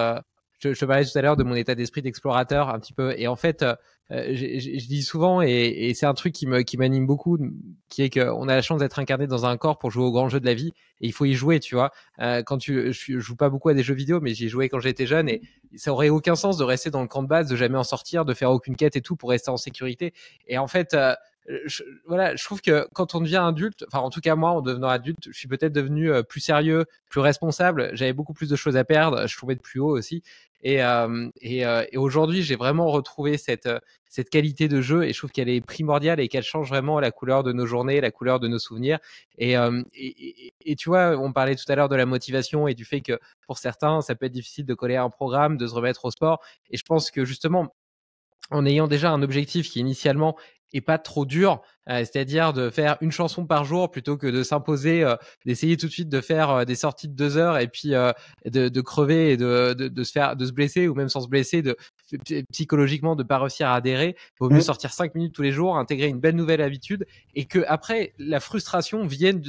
[SPEAKER 1] je, je parlais tout à l'heure de mon état d'esprit d'explorateur un petit peu. Et en fait, euh, je, je, dis souvent, et, et c'est un truc qui me qui m'anime beaucoup, qui est qu'on a la chance d'être incarné dans un corps pour jouer au grand jeu de la vie. Et il faut y jouer, tu vois. Euh, quand tu, je, joue pas beaucoup à des jeux vidéo, mais j'y joué quand j'étais jeune, et ça aurait aucun sens de rester dans le camp de base, de jamais en sortir, de faire aucune quête et tout pour rester en sécurité. Et en fait. Euh, je, voilà, je trouve que quand on devient adulte, enfin en tout cas moi en devenant adulte, je suis peut-être devenu plus sérieux, plus responsable, j'avais beaucoup plus de choses à perdre, je tombais de plus haut aussi. Et, et, aujourd'hui, j'ai vraiment retrouvé cette, cette qualité de jeu et je trouve qu'elle est primordiale et qu'elle change vraiment la couleur de nos journées, la couleur de nos souvenirs. Et, et, et, tu vois, on parlait tout à l'heure de la motivation et du fait que pour certains, ça peut être difficile de coller à un programme, de se remettre au sport. Et je pense que justement, en ayant déjà un objectif qui initialement et pas trop dur, euh, c'est-à-dire de faire une chanson par jour plutôt que de s'imposer, euh, d'essayer tout de suite de faire euh, des sorties de deux heures et puis de, crever et de, de, se faire, de se blesser ou même sans se blesser, de, psychologiquement de pas réussir à adhérer. Il vaut mieux mmh. sortir cinq minutes tous les jours, intégrer une belle nouvelle habitude et que après la frustration vienne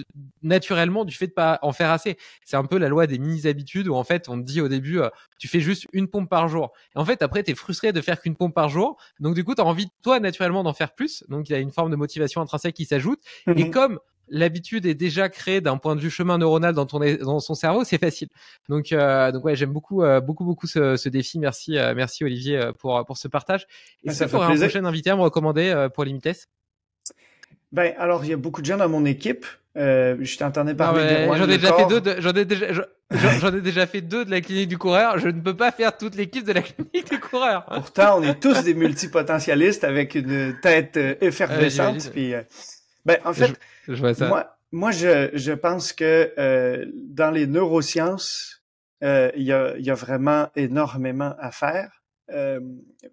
[SPEAKER 1] naturellement du fait de pas en faire assez. C'est un peu la loi des mini habitudes où en fait on te dit au début euh, tu fais juste une pompe par jour. Et en fait après tu es frustré de faire qu'une pompe par jour. Donc du coup tu as envie toi naturellement d'en faire plus. Donc il y a une forme de motivation intrinsèque qui s'ajoute. Et mmh comme l'habitude est déjà créée d'un point de vue chemin neuronal dans ton dans son cerveau, c'est facile. Donc euh, donc ouais, j'aime beaucoup euh, beaucoup beaucoup ce, ce défi. Merci euh, merci Olivier euh, pour pour ce partage. Et ah, ça, ça ferait un prochain invité à me recommander pour l'Imites.
[SPEAKER 2] Ben alors il y a beaucoup de gens dans mon équipe. Euh, je t'ai parler J'en ai, déjà fait
[SPEAKER 1] deux. j'en ai déjà. J'en ai déjà fait deux de la clinique du coureur. Je ne peux pas faire toute l'équipe de la clinique du coureur. Pourtant, on est tous des multipotentialistes
[SPEAKER 2] avec une tête effervescente. puis, ben, en fait, moi, je, je, pense que euh, dans les neurosciences, euh, il y, a, y, a, vraiment énormément à faire. Euh,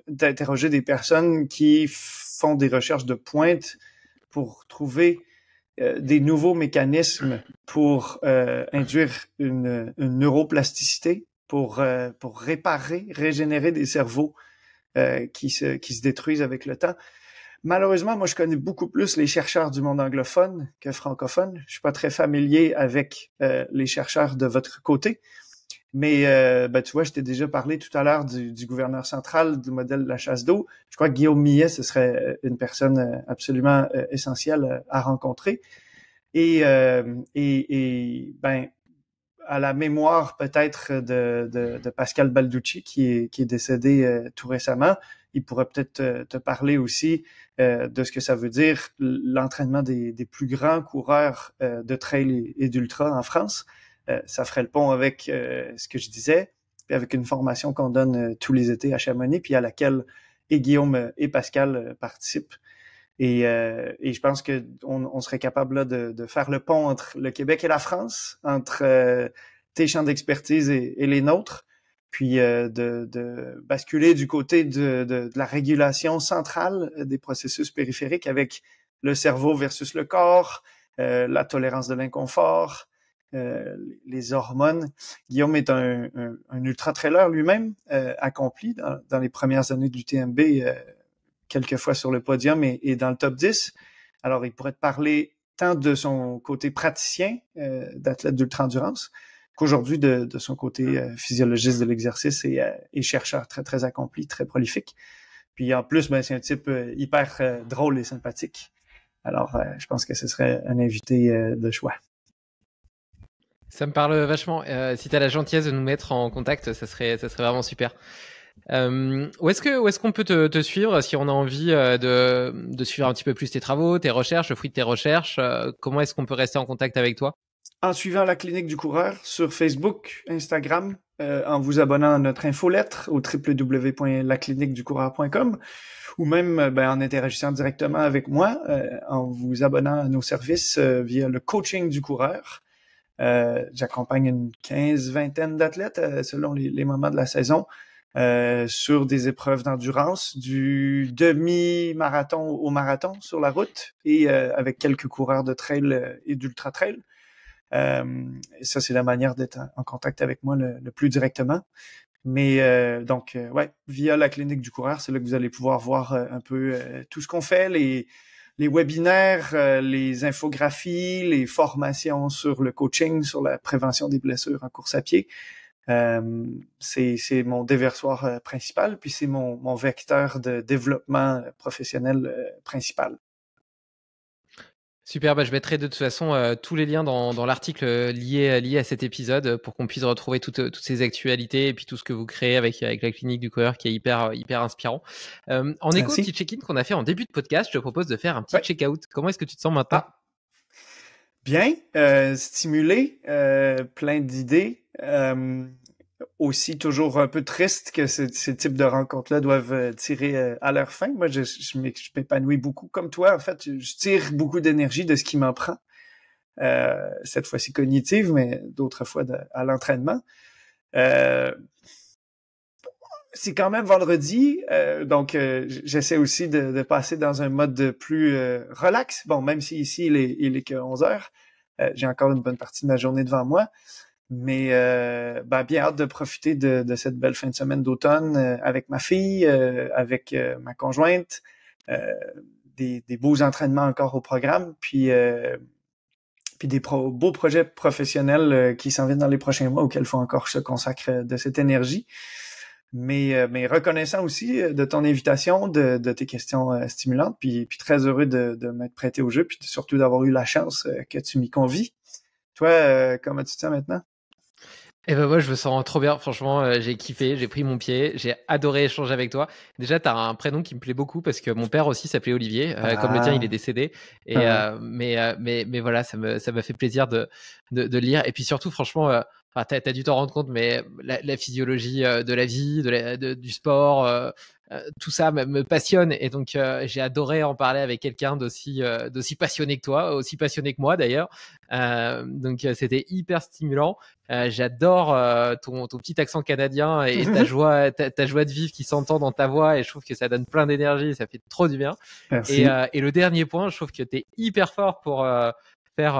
[SPEAKER 2] d'interroger des personnes qui font des recherches de pointe pour trouver des nouveaux mécanismes pour induire une, une, neuroplasticité, pour, pour réparer, régénérer des cerveaux qui, se, qui se détruisent avec le temps. Malheureusement, moi, je connais beaucoup plus les chercheurs du monde anglophone que francophone. Je suis pas très familier avec euh, les chercheurs de votre côté. Mais euh, ben, tu vois, je t'ai déjà parlé tout à l'heure du, gouverneur central du modèle de la chasse d'eau. Je crois que Guillaume Millet, ce serait euh, une personne absolument essentielle à rencontrer. Et, ben, à la mémoire peut-être de, Pascal Balducci, qui est décédé tout récemment, il pourrait peut-être te, parler aussi euh, de ce que ça veut dire l'entraînement des, plus grands coureurs euh, de trail et, d'ultra en France. Euh, ça ferait le pont avec ce que je disais, avec une formation qu'on donne tous les étés à Chamonix, puis à laquelle et Guillaume et Pascal participent. Et, je pense que on, serait capable de, faire le pont entre le Québec et la France, entre tes champs d'expertise et, les nôtres puis euh, de, basculer du côté de, la régulation centrale euh, des processus périphériques avec le cerveau versus le corps, euh, la tolérance de l'inconfort, les hormones. Guillaume est un, ultra-trailer lui-même, accompli dans, les premières années du TMB, quelquefois sur le podium et, dans le top 10. Alors, il pourrait te parler tant de son côté praticien d'athlète d'ultra-endurance, qu'aujourd'hui, de, de, son côté mmh. euh, physiologiste de l'exercice et, euh, et, chercheur très, très accompli, très prolifique. Puis en plus, ben, c'est un type
[SPEAKER 1] euh, hyper drôle et sympathique.
[SPEAKER 2] Alors, je pense que ce serait un invité de
[SPEAKER 1] choix. Ça me parle vachement. si tu as la gentillesse de nous mettre en contact, ça serait, ça serait vraiment super. Euh, où est-ce que où est-ce qu'on peut te, te, suivre si on a envie de, de, suivre un petit peu plus tes travaux, tes recherches, le fruit de tes recherches Comment est-ce qu'on peut rester en contact avec toi
[SPEAKER 2] en suivant la clinique du coureur sur Facebook, Instagram, euh, en vous abonnant à notre infolettre au www.lacliniqueducoureur.com ou même euh, ben, en interagissant directement avec moi, euh, en vous abonnant à nos services via le coaching du coureur. J'accompagne une quinze, vingtaine d'athlètes selon les, les, moments de la saison sur des épreuves d'endurance, du demi-marathon au marathon sur la route et avec quelques coureurs de trail et d'ultra-trail et euh, ça, c'est la manière d'être en contact avec moi le, plus directement. Mais euh, donc, euh, ouais, via la clinique du coureur, c'est là que vous allez pouvoir voir un peu tout ce qu'on fait, les, webinaires, les infographies, les formations sur le coaching, sur la prévention des blessures en course à pied. c'est mon déversoir principal, puis c'est mon, vecteur de développement professionnel principal.
[SPEAKER 1] Super, bah, je mettrai de toute façon euh, tous les liens dans, l'article euh, lié, euh, lié à cet épisode pour qu'on puisse retrouver toutes, ces actualités et puis tout ce que vous créez avec, avec la clinique du coureur qui est hyper, hyper inspirant. en écho au petit check-in qu'on a fait en début de podcast, je te propose de faire un petit check-out. Comment est-ce que tu te sens maintenant ah.
[SPEAKER 2] Bien, stimulé, plein d'idées aussi toujours un peu triste que ces types de rencontres-là doivent euh, tirer euh, à leur fin. Moi, je, m'épanouis beaucoup comme toi. En fait, je tire beaucoup d'énergie de ce qui m'en prend. Euh, cette fois-ci cognitive, mais d'autres fois à l'entraînement. c'est quand même vendredi, donc j'essaie aussi de, passer dans un mode plus relax. Bon, même si ici il est, il est que 11 heures, j'ai encore une bonne partie de ma journée devant moi. Mais euh, ben, bien hâte de profiter de, cette belle fin de semaine d'automne euh, avec ma fille, euh, avec ma conjointe. Des, beaux entraînements encore au programme, puis, puis des beaux projets professionnels qui s'en viennent dans les prochains mois auxquels il faut encore se consacrer de cette énergie. Mais, mais reconnaissant aussi de ton invitation, de, tes questions stimulantes, puis, puis très heureux de, m'être prêté au jeu, puis surtout d'avoir eu la chance que tu m'y convies. Toi, comment tu te sens maintenant?
[SPEAKER 1] Et eh ben moi, je me sens trop bien. Franchement, euh, j'ai kiffé, j'ai pris mon pied, j'ai adoré échanger avec toi. Déjà, tu as un prénom qui me plaît beaucoup parce que mon père aussi s'appelait Olivier. Euh, ah. Comme le tien, il est décédé. Et, ah euh, mais, mais, mais voilà, ça me, ça fait plaisir de, de, de, lire. Et puis surtout, franchement, tu as, dû t'en rendre compte, mais la, physiologie euh, de la vie, du sport, euh, euh, tout ça me, passionne. Et donc, j'ai adoré en parler avec quelqu'un d'aussi passionné que toi, aussi passionné que moi d'ailleurs. donc, c'était hyper stimulant. J'adore ton, petit accent canadien et ta joie, ta, joie de vivre qui s'entend dans ta voix. Et je trouve que ça donne plein d'énergie, ça fait trop du bien. Et, le dernier point, je trouve que tu es hyper fort pour faire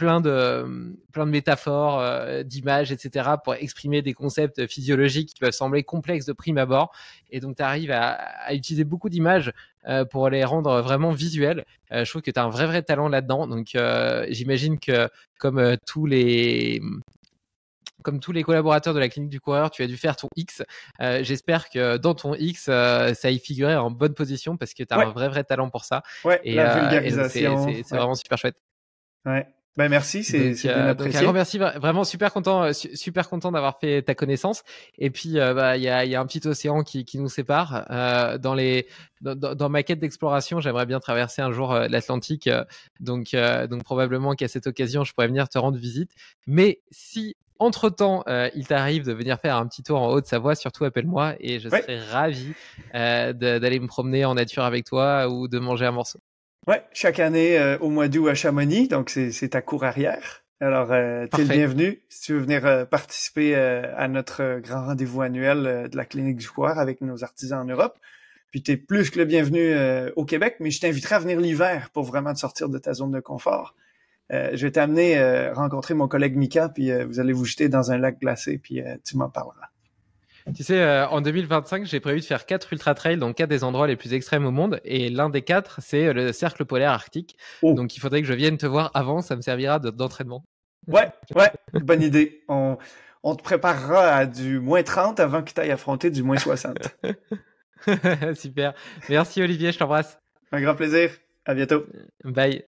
[SPEAKER 1] plein de, plein de métaphores, euh, d'images, etc. pour exprimer des concepts physiologiques qui peuvent sembler complexes de prime abord. Et donc, tu arrives à, utiliser beaucoup d'images euh, pour les rendre vraiment visuels. Euh, je trouve que tu as un vrai, vrai talent là-dedans. Donc, j'imagine que comme tous les comme tous les collaborateurs de la clinique du coureur, tu as dû faire ton X. J'espère que dans ton X, ça y figurait en bonne position parce que tu as un vrai, vrai talent pour ça. Ouais, et, la vulgarisation. C'est vraiment super chouette. Ouais. Bah, merci, c'est bien euh, apprécié. un grand merci, vraiment super content, euh, super content d'avoir fait ta connaissance. Et puis euh, bah, il y, a, un petit océan qui, nous sépare. dans les, dans, ma quête d'exploration, j'aimerais bien traverser un jour l'Atlantique. donc, donc probablement qu'à cette occasion, je pourrais venir te rendre visite. Mais si entre-temps, il t'arrive de venir faire un petit tour en Haute-Savoie, surtout appelle-moi et je serai ravi d'aller me promener en nature avec toi ou de manger un morceau.
[SPEAKER 2] Ouais, chaque année euh, au mois d'août à Chamonix, donc c'est ta cour arrière. Alors, tu euh, t'es le bienvenu si tu veux venir euh, participer à notre grand rendez-vous annuel de la Clinique du Coeur avec nos artisans en Europe. Puis t'es plus que le bienvenu au Québec, mais je t'inviterai à venir l'hiver pour vraiment te sortir de ta zone de confort. je vais t'amener rencontrer mon collègue Mika, puis vous allez vous jeter dans un lac glacé, puis tu m'en
[SPEAKER 1] parleras. Tu sais, euh, en 2025, j'ai prévu de faire quatre ultra trails dans quatre des endroits les plus extrêmes au monde. Et l'un des quatre, c'est euh, le cercle polaire arctique. Oh. Donc il faudrait que je vienne te voir avant, ça me servira d'entraînement.
[SPEAKER 2] ouais, ouais, bonne idée. On, te préparera à du moins 30 avant que tu ailles affronter du moins 60.
[SPEAKER 1] Super. Merci Olivier, je t'embrasse. Un grand plaisir. À bientôt. Bye.